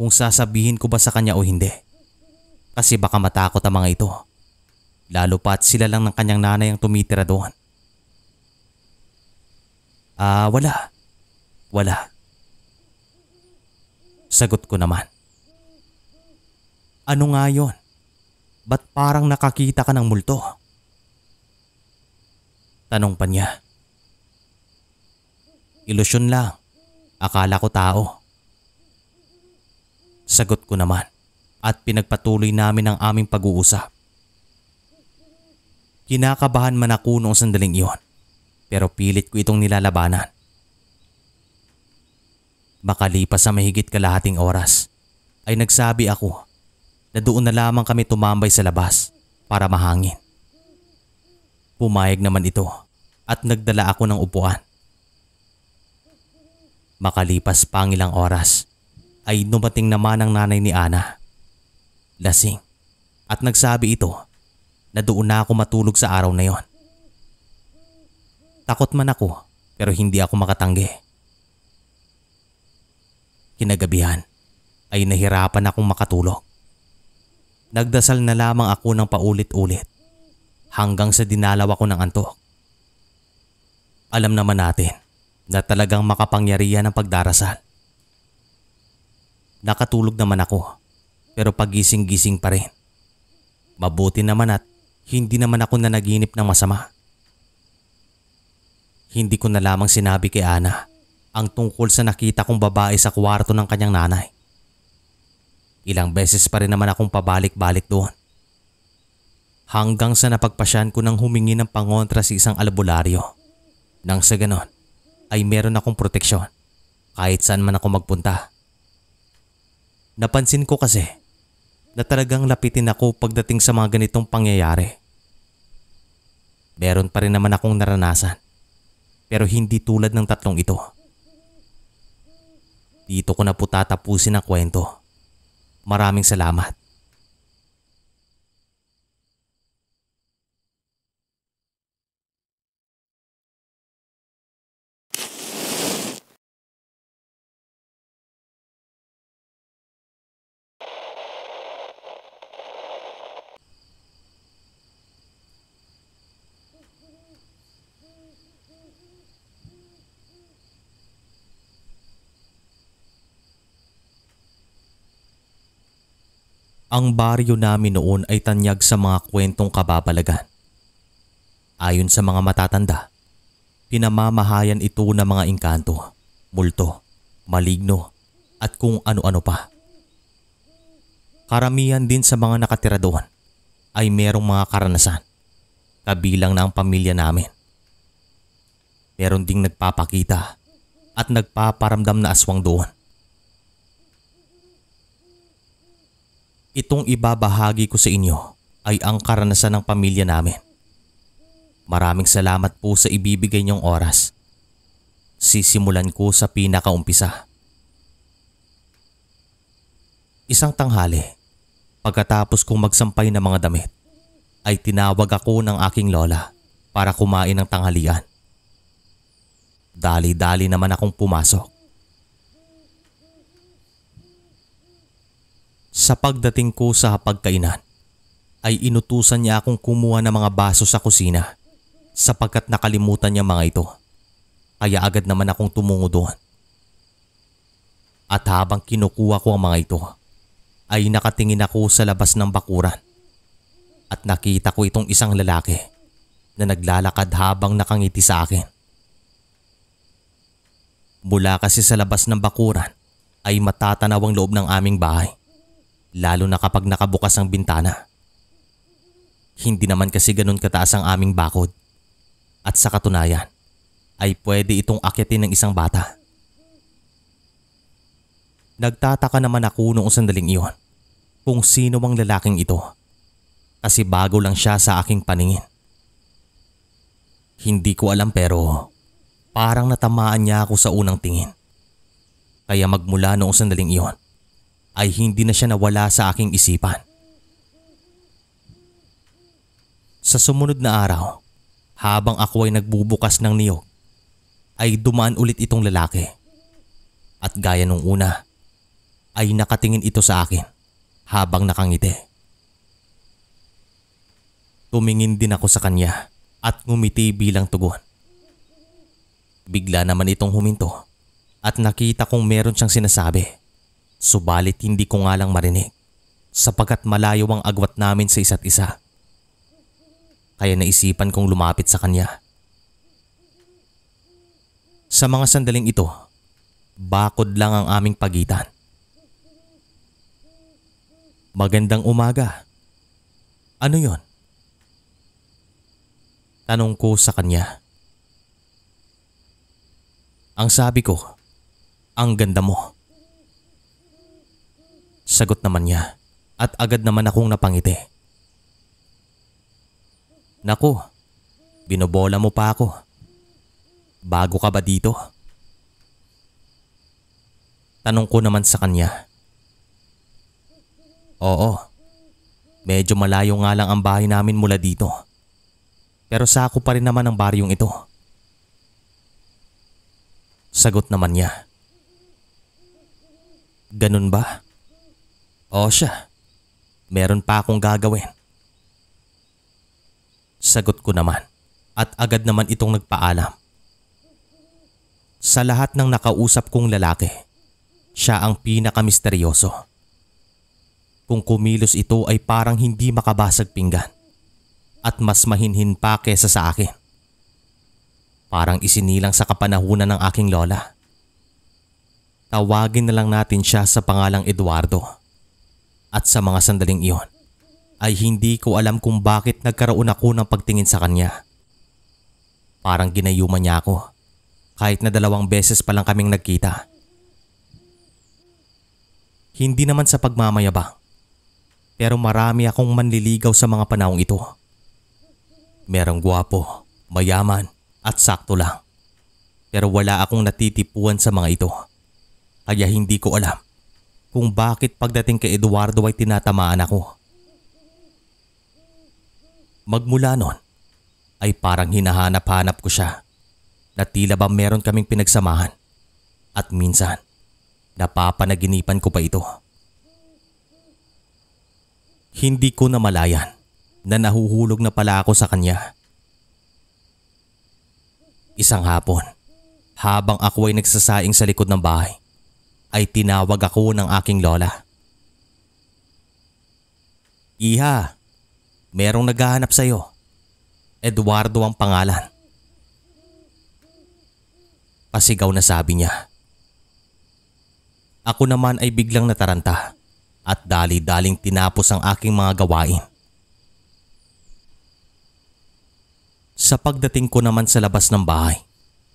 [SPEAKER 1] kung sasabihin ko ba sa kanya o hindi. Kasi baka matakot ang mga ito. Lalo pat sila lang ng kanyang nanay ang tumitira doon. Ah, wala. Wala. Sagot ko naman. Ano nga yon? Ba't parang nakakita ka ng multo? Tanong pa niya. Ilusyon lang. Akala ko tao. Sagot ko naman at pinagpatuloy namin ang aming pag-uusap. Kinakabahan man ako noong sandaling iyon pero pilit ko itong nilalabanan. Makalipas sa mahigit kalahating oras ay nagsabi ako na doon na lamang kami tumambay sa labas para mahangin. Pumayag naman ito at nagdala ako ng upuan. Makalipas pang ilang oras ay dumating naman ang nanay ni Ana. Lasing at nagsabi ito na doon na ako matulog sa araw na yon. Takot man ako pero hindi ako makatanggi. Kinagabihan ay nahirapan akong makatulog. Nagdasal na lamang ako ng paulit-ulit hanggang sa dinalaw ako ng antok. Alam naman natin na talagang makapangyarihan ang pagdarasal. Nakatulog naman ako pero pagising-gising pa rin. Mabuti naman at hindi naman ako nanaginip ng masama. Hindi ko na lamang sinabi kay Ana ang tungkol sa nakita kong babae sa kwarto ng kanyang nanay. Ilang beses pa rin naman akong pabalik-balik doon. Hanggang sa napagpasyan ko nang humingi ng pangontra sa isang albularyo. Nang sa ganon ay meron akong proteksyon kahit saan man ako magpunta. Napansin ko kasi na talagang lapitin ako pagdating sa mga ganitong pangyayari. Meron pa rin naman akong naranasan pero hindi tulad ng tatlong ito. Dito ko na po tatapusin ang kwento. Maraming salamat. Ang baryo namin noon ay tanyag sa mga kwentong kababalagan. Ayon sa mga matatanda, pinamamahayan ito ng mga engkanto, multo, maligno at kung ano-ano pa. Karamihan din sa mga nakatira doon ay merong mga karanasan, kabilang na ang pamilya namin. Meron ding nagpapakita at nagpaparamdam na aswang doon Itong ibabahagi ko sa inyo ay ang karanasan ng pamilya namin. Maraming salamat po sa ibibigay niyong oras. Sisimulan ko sa pinakaumpisa. Isang tanghali, pagkatapos kong magsampay ng mga damit, ay tinawag ako ng aking lola para kumain ng tanghalian. Dali-dali naman akong pumasok. Sa pagdating ko sa pagkainan, ay inutusan niya akong kumuha ng mga baso sa kusina sapagkat nakalimutan niya mga ito. Kaya agad naman akong tumungo doon. At habang kinukuha ko ang mga ito, ay nakatingin ako sa labas ng bakuran. At nakita ko itong isang lalaki na naglalakad habang nakangiti sa akin. Mula kasi sa labas ng bakuran ay matatanaw ang loob ng aming bahay lalo na kapag nakabukas ang bintana. Hindi naman kasi ganun kataas ang aming bakod. At sa katunayan, ay pwede itong akitin ng isang bata. Nagtataka naman ako noong sandaling iyon kung sino mang lalaking ito kasi bago lang siya sa aking paningin. Hindi ko alam pero parang natamaan niya ako sa unang tingin. Kaya magmula noong sandaling iyon ay hindi na siya nawala sa aking isipan. Sa sumunod na araw, habang ako ay nagbubukas ng niyog, ay dumaan ulit itong lalaki. At gaya nung una, ay nakatingin ito sa akin habang nakangiti. Tumingin din ako sa kanya at ngumiti bilang tugon. Bigla naman itong huminto at nakita kong meron siyang sinasabi. Subalit hindi ko nga lang marinig sapagat malayo ang agwat namin sa isa't isa. Kaya naisipan kong lumapit sa kanya. Sa mga sandaling ito, bakod lang ang aming pagitan. Magandang umaga. Ano yon? Tanong ko sa kanya. Ang sabi ko, ang ganda mo. Sagot naman niya at agad naman akong napangiti. Naku, binobola mo pa ako. Bago ka ba dito? Tanong ko naman sa kanya. Oo, medyo malayo nga lang ang bahay namin mula dito. Pero sa ako pa rin naman ang baryong ito. Sagot naman niya. Ganun ba? O oh, siya, meron pa akong gagawin. Sagot ko naman at agad naman itong nagpaalam. Sa lahat ng nakausap kong lalaki, siya ang pinakamisteryoso. Kung kumilos ito ay parang hindi makabasag pinggan at mas mahinhin pa kesa sa akin. Parang isinilang sa kapanahunan ng aking lola. Tawagin na lang natin siya sa pangalang Eduardo. Eduardo. At sa mga sandaling iyon ay hindi ko alam kung bakit nagkaroon ako ng pagtingin sa kanya. Parang ginayuman niya ako kahit na dalawang beses pa lang kaming nagkita. Hindi naman sa pagmamayabang pero marami akong manliligaw sa mga panahong ito. Merong gwapo, mayaman at sakto lang. Pero wala akong natitipuan sa mga ito. Kaya hindi ko alam kung bakit pagdating kay Eduardo ay tinatamaan ako. Magmula noon ay parang hinahanap-hanap ko siya na tila ba meron kaming pinagsamahan at minsan napapanaginipan ko pa ito. Hindi ko na malayan na nahuhulog na pala ako sa kanya. Isang hapon, habang ako ay nagsasaing sa likod ng bahay, ay tinawag ako ng aking lola. Iha, merong naghahanap sa'yo. Eduardo ang pangalan. Pasigaw na sabi niya. Ako naman ay biglang nataranta at dali-daling tinapos ang aking mga gawain. Sa pagdating ko naman sa labas ng bahay,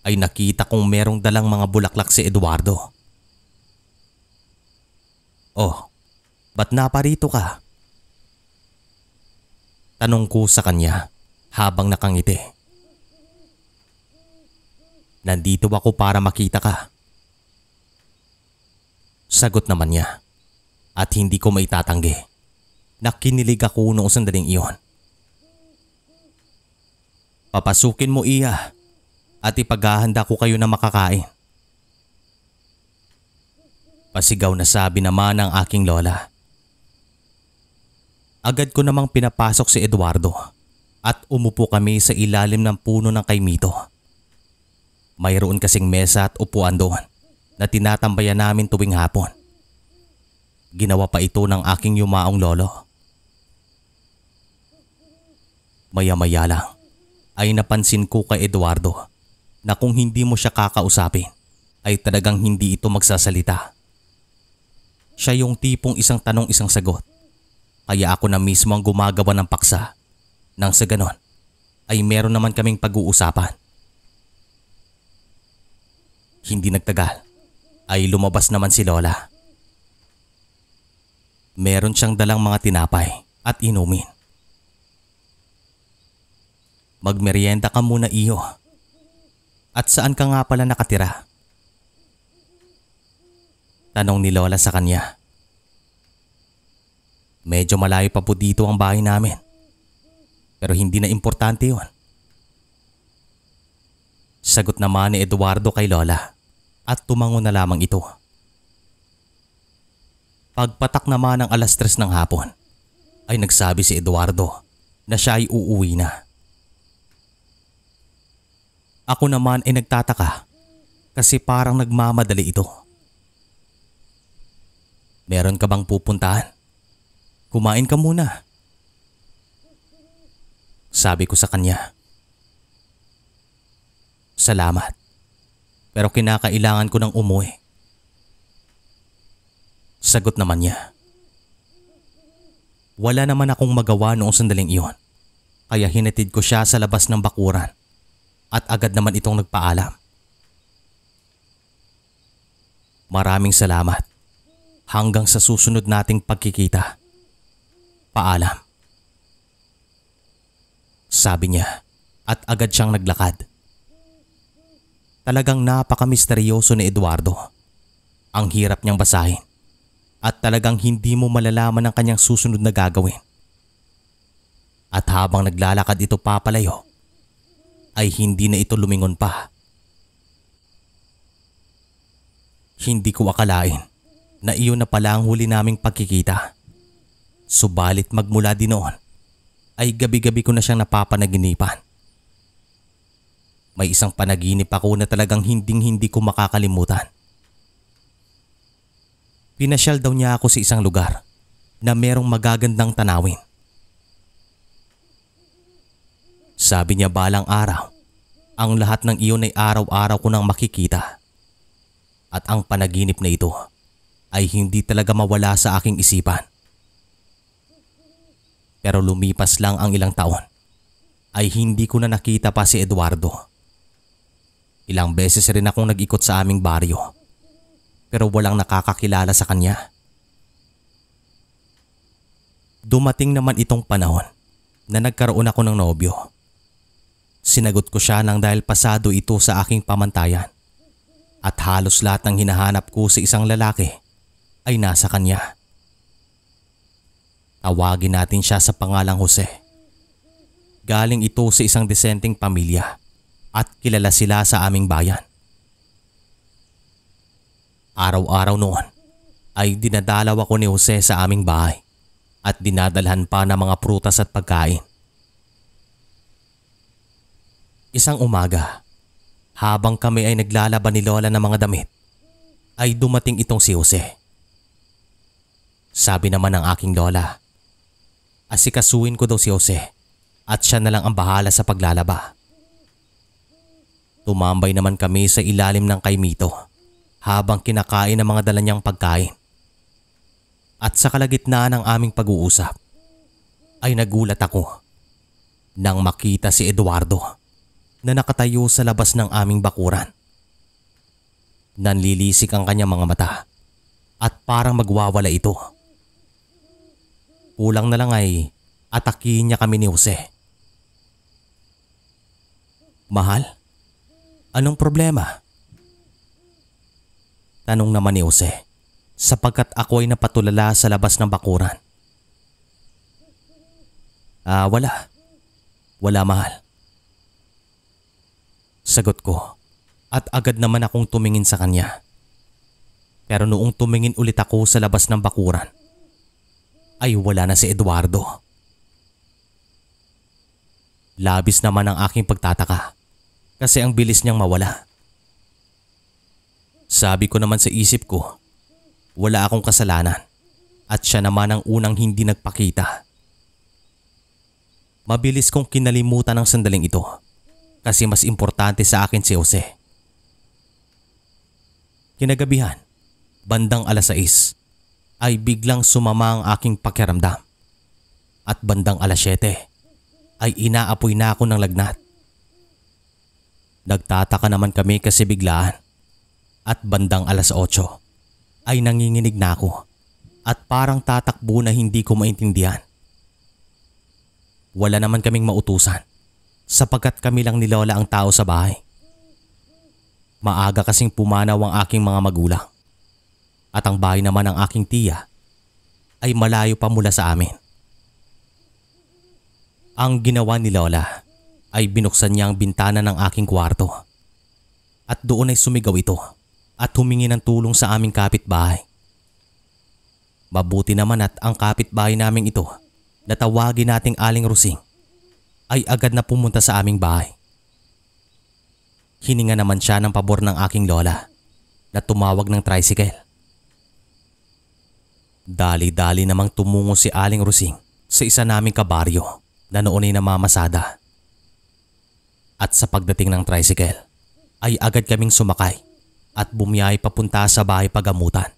[SPEAKER 1] ay nakita kong merong dalang mga bulaklak si Eduardo. Oh, ba't naparito ka? Tanong ko sa kanya habang nakangiti. Nandito ako para makita ka. Sagot naman niya at hindi ko maitatanggi na ako noong sandaling iyon. Papasukin mo iya at ipaghahanda ko kayo na makakain. Pasigaw na sabi naman ng aking lola. Agad ko namang pinapasok si Eduardo at umupo kami sa ilalim ng puno ng kaimito. Mayroon kasing mesa at upuan doon na tinatambayan namin tuwing hapon. Ginawa pa ito ng aking yumaong lolo. Maya-maya lang ay napansin ko kay Eduardo na kung hindi mo siya kakausapin ay talagang hindi ito magsasalita. Siya yung tipong isang tanong isang sagot. Kaya ako na mismo ang gumagawa ng paksa. Nang sa ganon, ay meron naman kaming pag-uusapan. Hindi nagtagal, ay lumabas naman si Lola. Meron siyang dalang mga tinapay at inumin. Magmeryenda ka muna iyo. At saan ka nga pala nakatira? Tanong ni Lola sa kanya. Medyo malayo pa po dito ang bahay namin. Pero hindi na importante yon. Sagot naman ni Eduardo kay Lola at tumango na lamang ito. Pagpatak naman ng alas tres ng hapon ay nagsabi si Eduardo na siya ay uuwi na. Ako naman ay nagtataka kasi parang nagmamadali ito. Meron ka bang pupuntahan? Kumain ka muna. Sabi ko sa kanya. Salamat. Pero kinakailangan ko ng umuwi. Sagot naman niya. Wala naman akong magawa noong sandaling iyon. Kaya hinatid ko siya sa labas ng bakuran at agad naman itong nagpaalam. Maraming salamat hanggang sa susunod nating pagkikita. Paalam. Sabi niya at agad siyang naglakad. Talagang napakamisteryoso ni Eduardo. Ang hirap niyang basahin at talagang hindi mo malalaman ang kanyang susunod na gagawin. At habang naglalakad ito papalayo, ay hindi na ito lumingon pa. Hindi ko akalain na iyon na pala ang huli naming pagkikita. Subalit magmula din noon ay gabi-gabi ko na siyang napapanaginipan. May isang panaginip ako na talagang hinding-hindi ko makakalimutan. Pinasyal daw niya ako sa isang lugar na merong magagandang tanawin. Sabi niya balang araw, ang lahat ng iyon ay araw-araw ko nang makikita. At ang panaginip na ito ay hindi talaga mawala sa aking isipan. Pero lumipas lang ang ilang taon ay hindi ko na nakita pa si Eduardo. Ilang beses rin akong nag-ikot sa aming baryo pero walang nakakakilala sa kanya. Dumating naman itong panahon na nagkaroon ako ng nobyo. Sinagot ko siya nang dahil pasado ito sa aking pamantayan at halos lahat ng hinahanap ko sa isang lalaki ay nasa kanya. Tawagin natin siya sa pangalang Jose. Galing ito sa isang disenteng pamilya at kilala sila sa aming bayan. Araw-araw noon ay dinadalaw ako ni Jose sa aming bahay at dinadalhan pa ng mga prutas at pagkain. Isang umaga, habang kami ay naglalaban ni Lola ng mga damit, ay dumating itong si Jose. Sabi naman ng aking lola. Asikasuin ko daw si Jose at siya na lang ang bahala sa paglalaba. Tumambay naman kami sa ilalim ng kay Mito habang kinakain ang mga dala niyang pagkain. At sa kalagitnaan ng aming pag-uusap ay nagulat ako nang makita si Eduardo na nakatayo sa labas ng aming bakuran. Nanlilisik ang kanyang mga mata at parang magwawala ito. Kulang na lang ay atakihin niya kami ni Jose. Mahal? Anong problema? Tanong naman ni Jose sapagkat ako ay napatulala sa labas ng bakuran. Ah, wala. Wala mahal. Sagot ko at agad naman akong tumingin sa kanya. Pero noong tumingin ulit ako sa labas ng bakuran, ay wala na si Eduardo. Labis naman ang aking pagtataka kasi ang bilis niyang mawala. Sabi ko naman sa isip ko, wala akong kasalanan at siya naman ang unang hindi nagpakita. Mabilis kong kinalimutan ang sandaling ito kasi mas importante sa akin si Jose. Kinagabihan, bandang alas 6, ay biglang sumama ang aking pakiramdam. At bandang alas 7 ay inaapoy na ako ng lagnat. Nagtataka naman kami kasi biglaan at bandang alas 8 ay nanginginig na ako at parang tatakbo na hindi ko maintindihan. Wala naman kaming mautusan sapagkat kami lang ni ang tao sa bahay. Maaga kasing pumanaw ang aking mga magulang at ang bahay naman ng aking tiya ay malayo pa mula sa amin. Ang ginawa ni Lola ay binuksan niya ang bintana ng aking kwarto at doon ay sumigaw ito at humingi ng tulong sa aming kapitbahay. Mabuti naman at ang kapitbahay naming ito na tawagin nating Aling Rusing ay agad na pumunta sa aming bahay. Hininga naman siya ng pabor ng aking lola na tumawag ng tricycle. Dali-dali namang tumungo si Aling Rusing sa isa naming kabaryo na noon ay namamasada. At sa pagdating ng tricycle ay agad kaming sumakay at bumiyay papunta sa bahay pagamutan.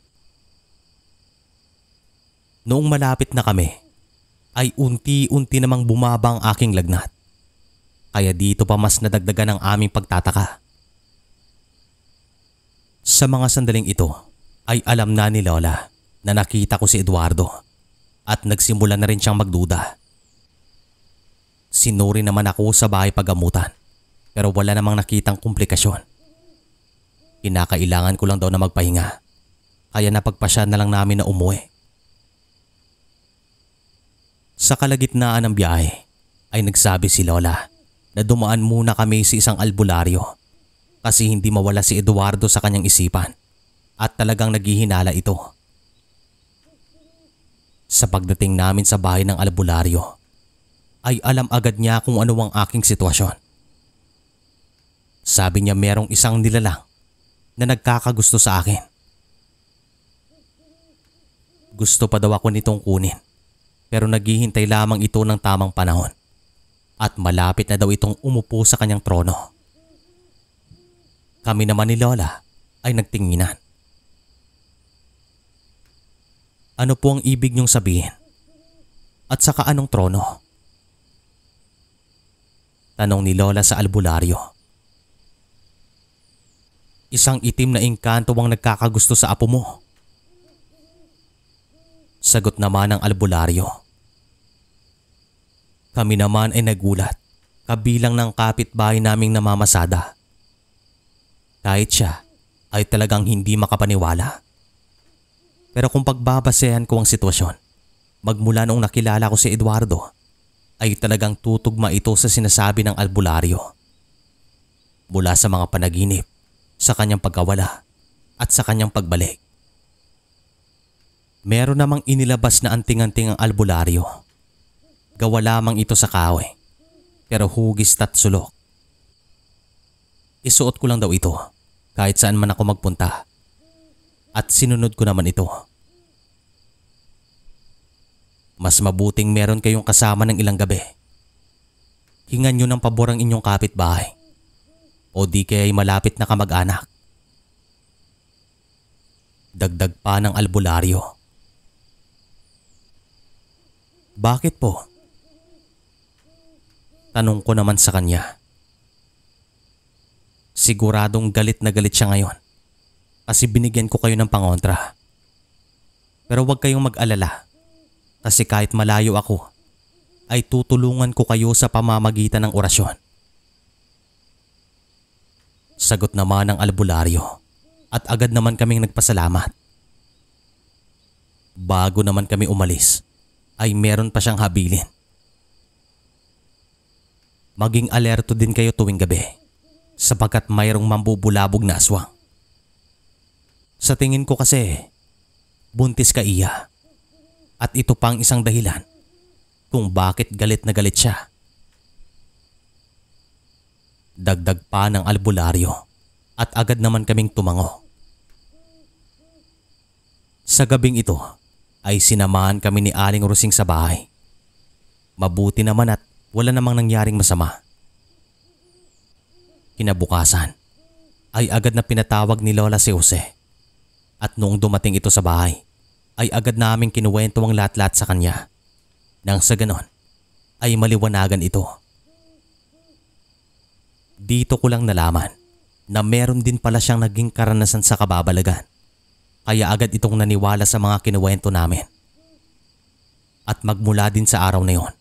[SPEAKER 1] Noong malapit na kami ay unti-unti namang bumaba ang aking lagnat. Kaya dito pa mas nadagdagan ang aming pagtataka. Sa mga sandaling ito ay alam na ni Lola na nakita ko si Eduardo at nagsimula na rin siyang magduda. Sinuri naman ako sa bahay pagamutan pero wala namang nakitang komplikasyon. Kinakailangan ko lang daw na magpahinga kaya napagpasya na lang namin na umuwi. Sa kalagitnaan ng biyahe ay nagsabi si Lola na dumaan muna kami sa isang albularyo kasi hindi mawala si Eduardo sa kanyang isipan at talagang naghihinala ito. Sa pagdating namin sa bahay ng albularyo, ay alam agad niya kung ano ang aking sitwasyon. Sabi niya merong isang nilalang na nagkakagusto sa akin. Gusto pa daw ako nitong kunin pero naghihintay lamang ito ng tamang panahon at malapit na daw itong umupo sa kanyang trono. Kami naman ni Lola ay nagtinginan Ano po ang ibig niyong sabihin? At saka anong trono? Tanong ni Lola sa albularyo. Isang itim na engkanto ang nagkakagusto sa apo mo. Sagot naman ng albularyo. Kami naman ay nagulat kabilang ng kapitbahay naming namamasada. Kahit siya ay talagang hindi makapaniwala. Pero kung pagbabasehan ko ang sitwasyon, magmula nung nakilala ko si Eduardo, ay talagang tutugma ito sa sinasabi ng albularyo. Mula sa mga panaginip, sa kanyang pagkawala, at sa kanyang pagbalik. Meron namang inilabas na anting-anting ang albularyo. Gawa lamang ito sa kawe, pero hugis tat sulok. Isuot ko lang daw ito kahit saan man ako magpunta. At sinunod ko naman ito. Mas mabuting meron kayong kasama ng ilang gabi. Hingan nyo ng pabor ang inyong kapitbahay. O di kaya'y malapit na kamag-anak. Dagdag pa ng albularyo. Bakit po? Tanong ko naman sa kanya. Siguradong galit na galit siya ngayon kasi binigyan ko kayo ng pangontra. Pero huwag kayong mag-alala kasi kahit malayo ako ay tutulungan ko kayo sa pamamagitan ng orasyon. Sagot naman ng albularyo at agad naman kaming nagpasalamat. Bago naman kami umalis ay meron pa siyang habilin. Maging alerto din kayo tuwing gabi sapagkat mayroong mambubulabog na aswang. Sa tingin ko kasi, buntis ka iya at ito pang isang dahilan kung bakit galit na galit siya. Dagdag pa ng albularyo at agad naman kaming tumango. Sa gabing ito ay sinamahan kami ni Aling Rosing sa bahay. Mabuti naman at wala namang nangyaring masama. Kinabukasan ay agad na pinatawag ni Lola si Jose at noong dumating ito sa bahay ay agad naming kinuwento ang lahat-lahat sa kanya. Nang sa ganon ay maliwanagan ito. Dito ko lang nalaman na meron din pala siyang naging karanasan sa kababalagan. Kaya agad itong naniwala sa mga kinuwento namin. At magmula din sa araw na yon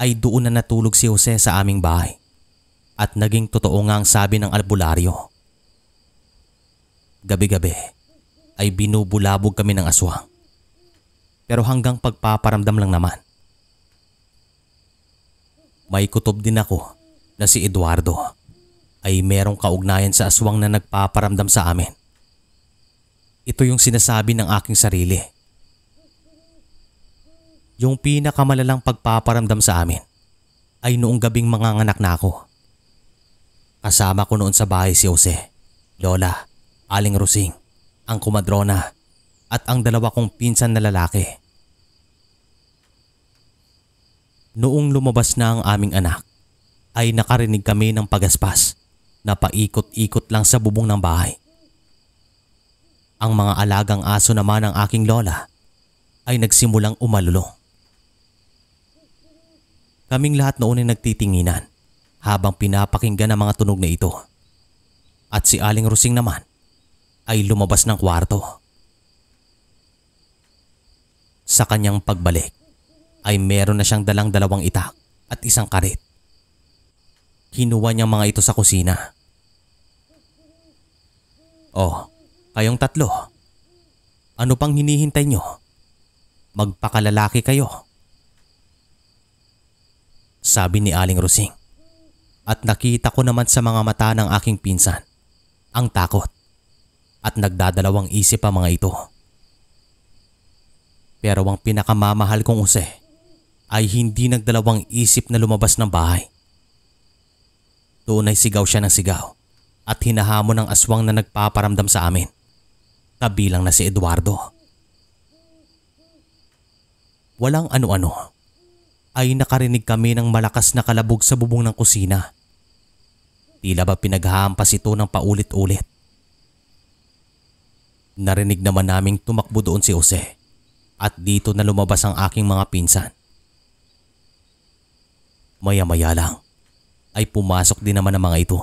[SPEAKER 1] ay doon na natulog si Jose sa aming bahay. At naging totoo nga ang sabi ng albularyo. Gabi-gabi ay binubulabog kami ng aswang pero hanggang pagpaparamdam lang naman. May kutob din ako na si Eduardo ay merong kaugnayan sa aswang na nagpaparamdam sa amin. Ito yung sinasabi ng aking sarili. Yung pinakamalalang pagpaparamdam sa amin ay noong gabing manganganak na ako. Kasama ko noon sa bahay si Jose, Lola, Aling Rusing, ang kumadrona at ang dalawa kong pinsan na lalaki. Noong lumabas na ang aming anak, ay nakarinig kami ng pagaspas na paikot-ikot lang sa bubong ng bahay. Ang mga alagang aso naman ng aking lola ay nagsimulang umalulo. Kaming lahat noon ay nagtitinginan habang pinapakinggan ang mga tunog na ito. At si Aling Rusing naman ay lumabas ng kwarto. Sa kanyang pagbalik ay meron na siyang dalang dalawang itak at isang karit. Kinuha niya mga ito sa kusina. Oh, kayong tatlo. Ano pang hinihintay niyo? Magpakalalaki kayo. Sabi ni Aling Rusing. At nakita ko naman sa mga mata ng aking pinsan ang takot at nagdadalawang isip ang mga ito. Pero ang pinakamamahal kong use ay hindi nagdalawang isip na lumabas ng bahay. Doon ay sigaw siya ng sigaw at hinahamon ng aswang na nagpaparamdam sa amin. Kabilang na si Eduardo. Walang ano-ano ay nakarinig kami ng malakas na kalabog sa bubong ng kusina. Tila ba pinaghahampas ito ng paulit-ulit. Narinig naman naming tumakbo doon si Jose at dito na lumabas ang aking mga pinsan. Maya-maya lang ay pumasok din naman ang mga ito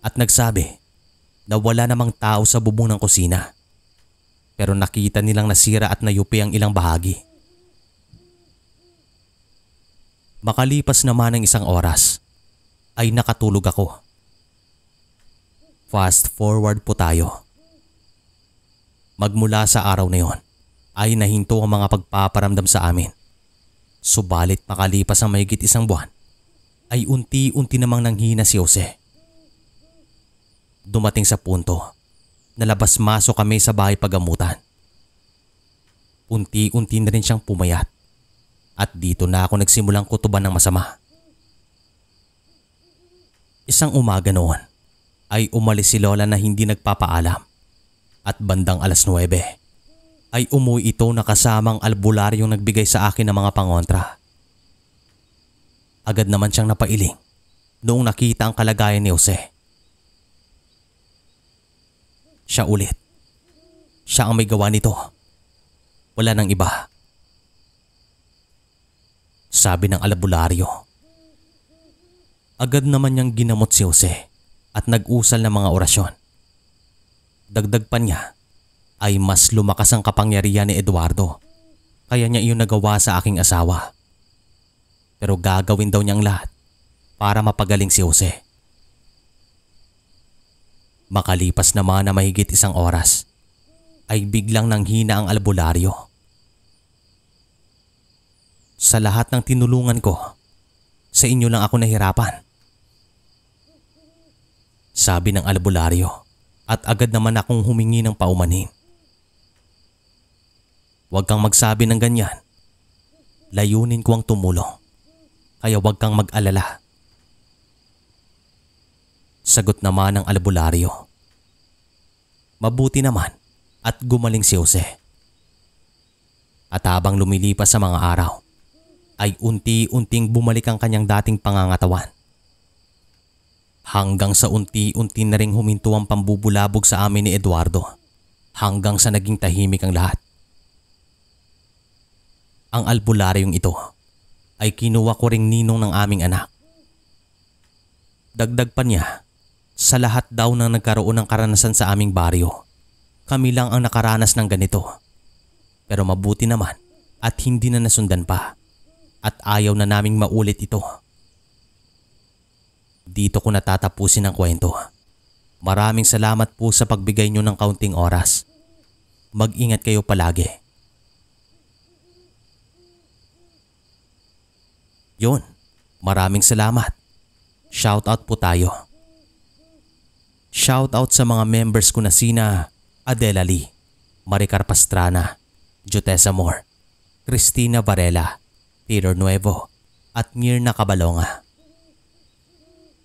[SPEAKER 1] at nagsabi na wala namang tao sa bubong ng kusina pero nakita nilang nasira at nayupi ang ilang bahagi. Makalipas naman ng isang oras ay nakatulog ako. Fast forward po tayo. Magmula sa araw na yon ay nahinto ang mga pagpaparamdam sa amin. Subalit makalipas ang mahigit isang buwan, ay unti-unti namang nanghina si Jose. Dumating sa punto na labas-masok kami sa bahay pagamutan. Unti-unti na rin siyang pumayat at dito na ako nagsimulang kutuban ng masama. Isang umaga noon ay umalis si Lola na hindi nagpapaalam at bandang alas 9 ay umuwi ito na kasamang albularyong nagbigay sa akin ng mga pangontra. Agad naman siyang napailing noong nakita ang kalagayan ni Jose. Siya ulit. Siya ang may gawa nito. Wala nang iba. Sabi ng albularyo. Agad naman niyang ginamot si Jose at nag-usal ng mga orasyon. Dagdag pa niya ay mas lumakas ang kapangyarihan ni Eduardo. Kaya niya iyon nagawa sa aking asawa. Pero gagawin daw niyang lahat para mapagaling si Jose. Makalipas naman na mahigit isang oras, ay biglang nanghina ang albularyo. Sa lahat ng tinulungan ko, sa inyo lang ako nahirapan. Sabi ng albularyo at agad naman akong humingi ng paumanhin. Huwag kang magsabi ng ganyan. Layunin ko ang tumulong. Kaya huwag kang mag-alala. Sagot naman ng albularyo. Mabuti naman at gumaling si Jose. At habang lumilipas sa mga araw, ay unti-unting bumalik ang kanyang dating pangangatawan. Hanggang sa unti-unti na ring huminto ang pambubulabog sa amin ni Eduardo. Hanggang sa naging tahimik ang lahat. Ang albularyong ito ay kinuha ko ring ninong ng aming anak. Dagdag pa niya, sa lahat daw na nagkaroon ng karanasan sa aming baryo, kami lang ang nakaranas ng ganito. Pero mabuti naman at hindi na nasundan pa at ayaw na naming maulit ito. Dito ko natatapusin ang kwento. Maraming salamat po sa pagbigay nyo ng kaunting oras. Mag-ingat kayo palagi. Yun, maraming salamat. Shout out po tayo. Shout out sa mga members ko na sina Adela Lee, Maricar Pastrana, Jotessa Moore, Cristina Varela, Peter Nuevo, at Mirna Kabalonga.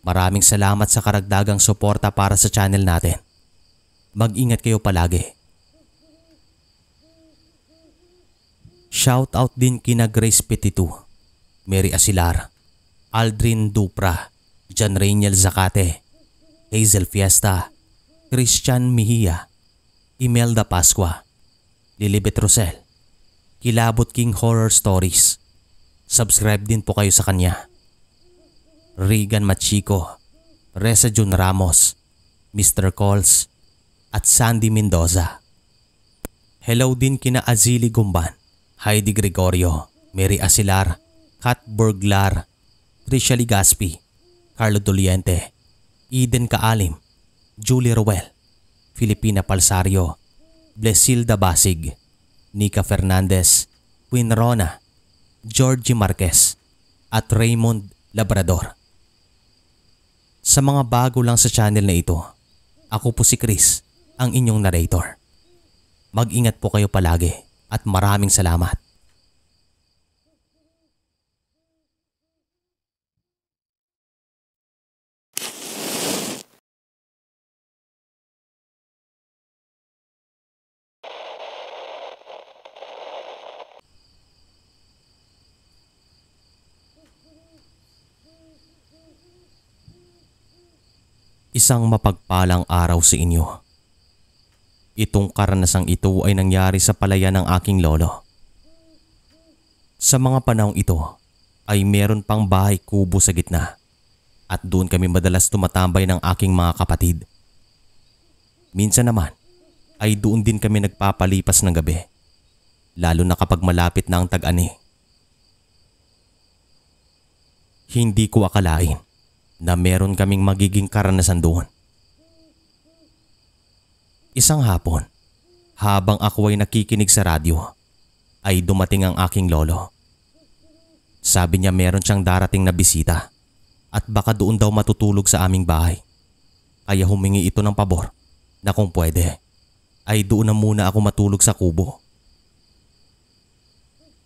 [SPEAKER 1] Maraming salamat sa karagdagang suporta para sa channel natin. Mag-ingat kayo palagi. Shoutout din kina Grace Petitou. Mary Asilar, Aldrin Dupra, John Rainiel Zacate, Hazel Fiesta, Christian Mihia, Imelda Pasqua, Lilibet Rosel, Kilabot King Horror Stories. Subscribe din po kayo sa kanya. Regan Machiko, Reza Jun Ramos, Mr. Calls, at Sandy Mendoza. Hello din kina Azili Gumban, Heidi Gregorio, Mary Asilar, Kat Burglar, Tricia Ligaspi, Carlo Doliente, Eden Kaalim, Julie Rowell, Filipina Palsario, Blesilda Basig, Nika Fernandez, Queen Rona, Georgie Marquez, at Raymond Labrador. Sa mga bago lang sa channel na ito, ako po si Chris, ang inyong narrator. Mag-ingat po kayo palagi at maraming salamat. Isang mapagpalang araw sa inyo. Itong karanasang ito ay nangyari sa palayan ng aking lolo. Sa mga panahong ito ay meron pang bahay kubo sa gitna at doon kami madalas tumatambay ng aking mga kapatid. Minsan naman ay doon din kami nagpapalipas ng gabi lalo na kapag malapit na ang tag-ani. Hindi ko akalain na meron kaming magiging karanasan doon. Isang hapon, habang ako ay nakikinig sa radyo, ay dumating ang aking lolo. Sabi niya meron siyang darating na bisita at baka doon daw matutulog sa aming bahay. Kaya humingi ito ng pabor na kung pwede ay doon na muna ako matulog sa kubo.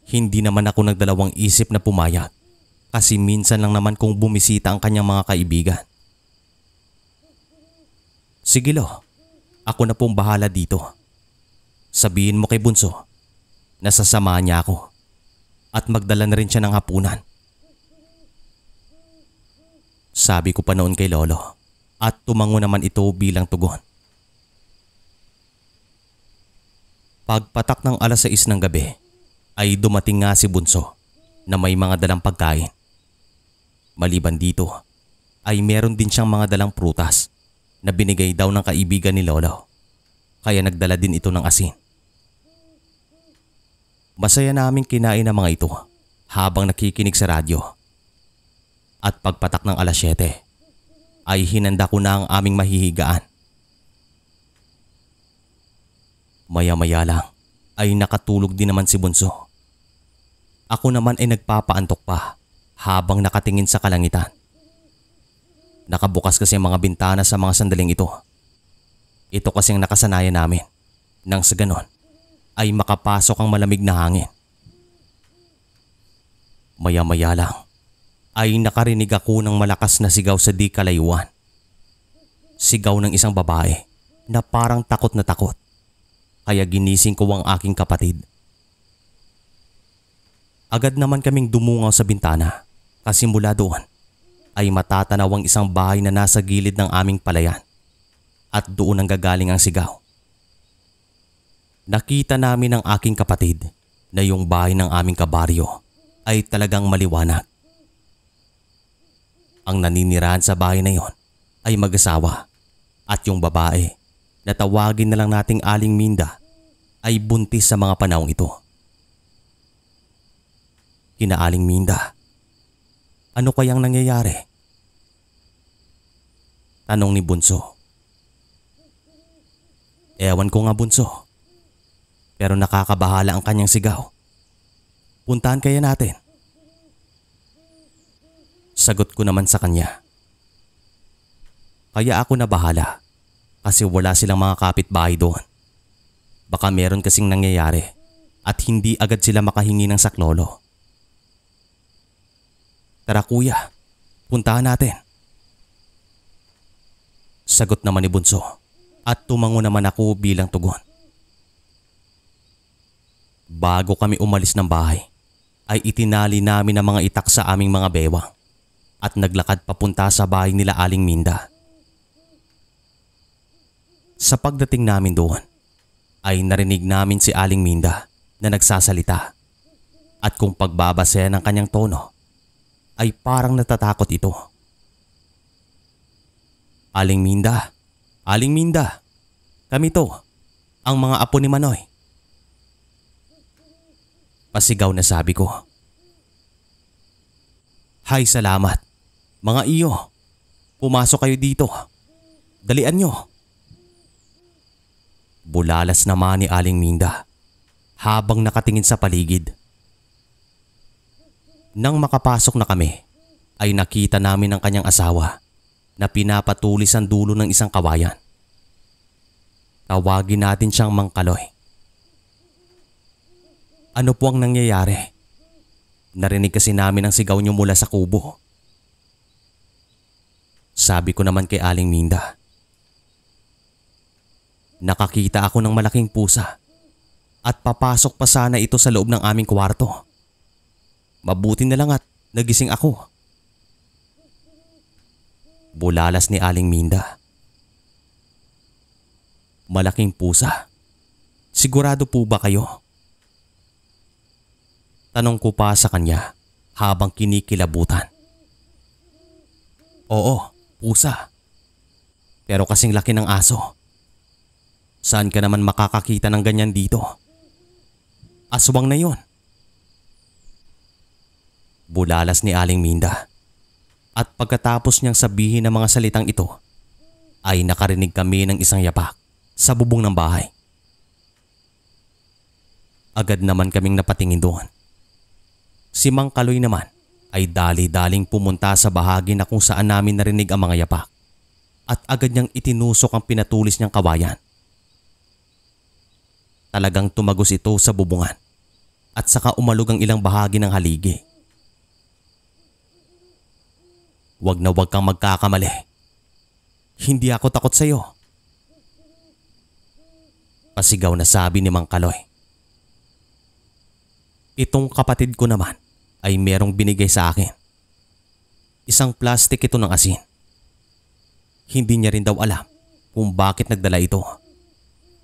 [SPEAKER 1] Hindi naman ako nagdalawang isip na pumayag kasi minsan lang naman kung bumisita ang kanyang mga kaibigan. Sige lo, ako na pong bahala dito. Sabihin mo kay Bunso, nasasama niya ako. At magdala na rin siya ng hapunan. Sabi ko pa noon kay Lolo at tumango naman ito bilang tugon. Pagpatak ng alas 6 ng gabi ay dumating nga si Bunso na may mga dalang pagkain. Maliban dito ay meron din siyang mga dalang prutas na binigay daw ng kaibigan ni Lolo. Kaya nagdala din ito ng asin. Masaya naming kinain ang mga ito habang nakikinig sa radyo. At pagpatak ng alas 7 ay hinanda ko na ang aming mahihigaan. Maya-maya lang ay nakatulog din naman si Bunso. Ako naman ay nagpapaantok pa habang nakatingin sa kalangitan. Nakabukas kasi ang mga bintana sa mga sandaling ito. Ito kasi ang nakasanayan namin. Nang sa ganon, ay makapasok ang malamig na hangin. Maya-maya lang, ay nakarinig ako ng malakas na sigaw sa di kalayuan. Sigaw ng isang babae na parang takot na takot. Kaya ginising ko ang aking kapatid. Agad naman kaming dumungaw sa bintana Kasimula doon ay matatanaw ang isang bahay na nasa gilid ng aming palayan at doon ang gagaling ang sigaw. Nakita namin ng aking kapatid na yung bahay ng aming kabaryo ay talagang maliwanag. Ang naninirahan sa bahay na yon ay mag-asawa at yung babae na tawagin na lang nating Aling Minda ay buntis sa mga panahong ito. Kina Aling Minda ano kayang nangyayari? Tanong ni Bunso. Ewan ko nga Bunso. Pero nakakabahala ang kanyang sigaw. Puntahan kaya natin. Sagot ko naman sa kanya. Kaya ako na bahala kasi wala silang mga kapitbahay doon. Baka meron kasing nangyayari at hindi agad sila makahingi ng saklolo. Tara kuya, puntahan natin. Sagot naman ni Bunso at tumango naman ako bilang tugon. Bago kami umalis ng bahay ay itinali namin ang mga itak sa aming mga bewa at naglakad papunta sa bahay nila Aling Minda. Sa pagdating namin doon ay narinig namin si Aling Minda na nagsasalita at kung pagbabase ng kanyang tono ay parang natatakot ito. Aling Minda, Aling Minda, kami to, ang mga apo ni Manoy. Pasigaw na sabi ko. Hay salamat, mga iyo, pumasok kayo dito. Dalian nyo. Bulalas naman ni Aling Minda habang nakatingin sa paligid. Nang makapasok na kami, ay nakita namin ang kanyang asawa na pinapatulis ang dulo ng isang kawayan. Tawagin natin siyang Mangkaloy. Ano po ang nangyayari? Narinig kasi namin ang sigaw niyo mula sa kubo. Sabi ko naman kay Aling Minda. Nakakita ako ng malaking pusa at papasok pa sana ito sa loob ng aming kwarto. Mabuti na lang at nagising ako. Bulalas ni Aling Minda. Malaking pusa. Sigurado po ba kayo? Tanong ko pa sa kanya habang kinikilabutan. Oo, pusa. Pero kasing laki ng aso. Saan ka naman makakakita ng ganyan dito? Aswang na yon. Bulalas ni Aling Minda. At pagkatapos niyang sabihin ang mga salitang ito, ay nakarinig kami ng isang yapak sa bubong ng bahay. Agad naman kaming napatingin doon. Si Mang Kaloy naman ay dali-daling pumunta sa bahagi na kung saan namin narinig ang mga yapak at agad niyang itinusok ang pinatulis niyang kawayan. Talagang tumagos ito sa bubungan at saka umalog ang ilang bahagi ng haligi Huwag na huwag kang magkakamali. Hindi ako takot sa iyo. Pasigaw na sabi ni Mang Kaloy. Itong kapatid ko naman ay merong binigay sa akin. Isang plastik ito ng asin. Hindi niya rin daw alam kung bakit nagdala ito.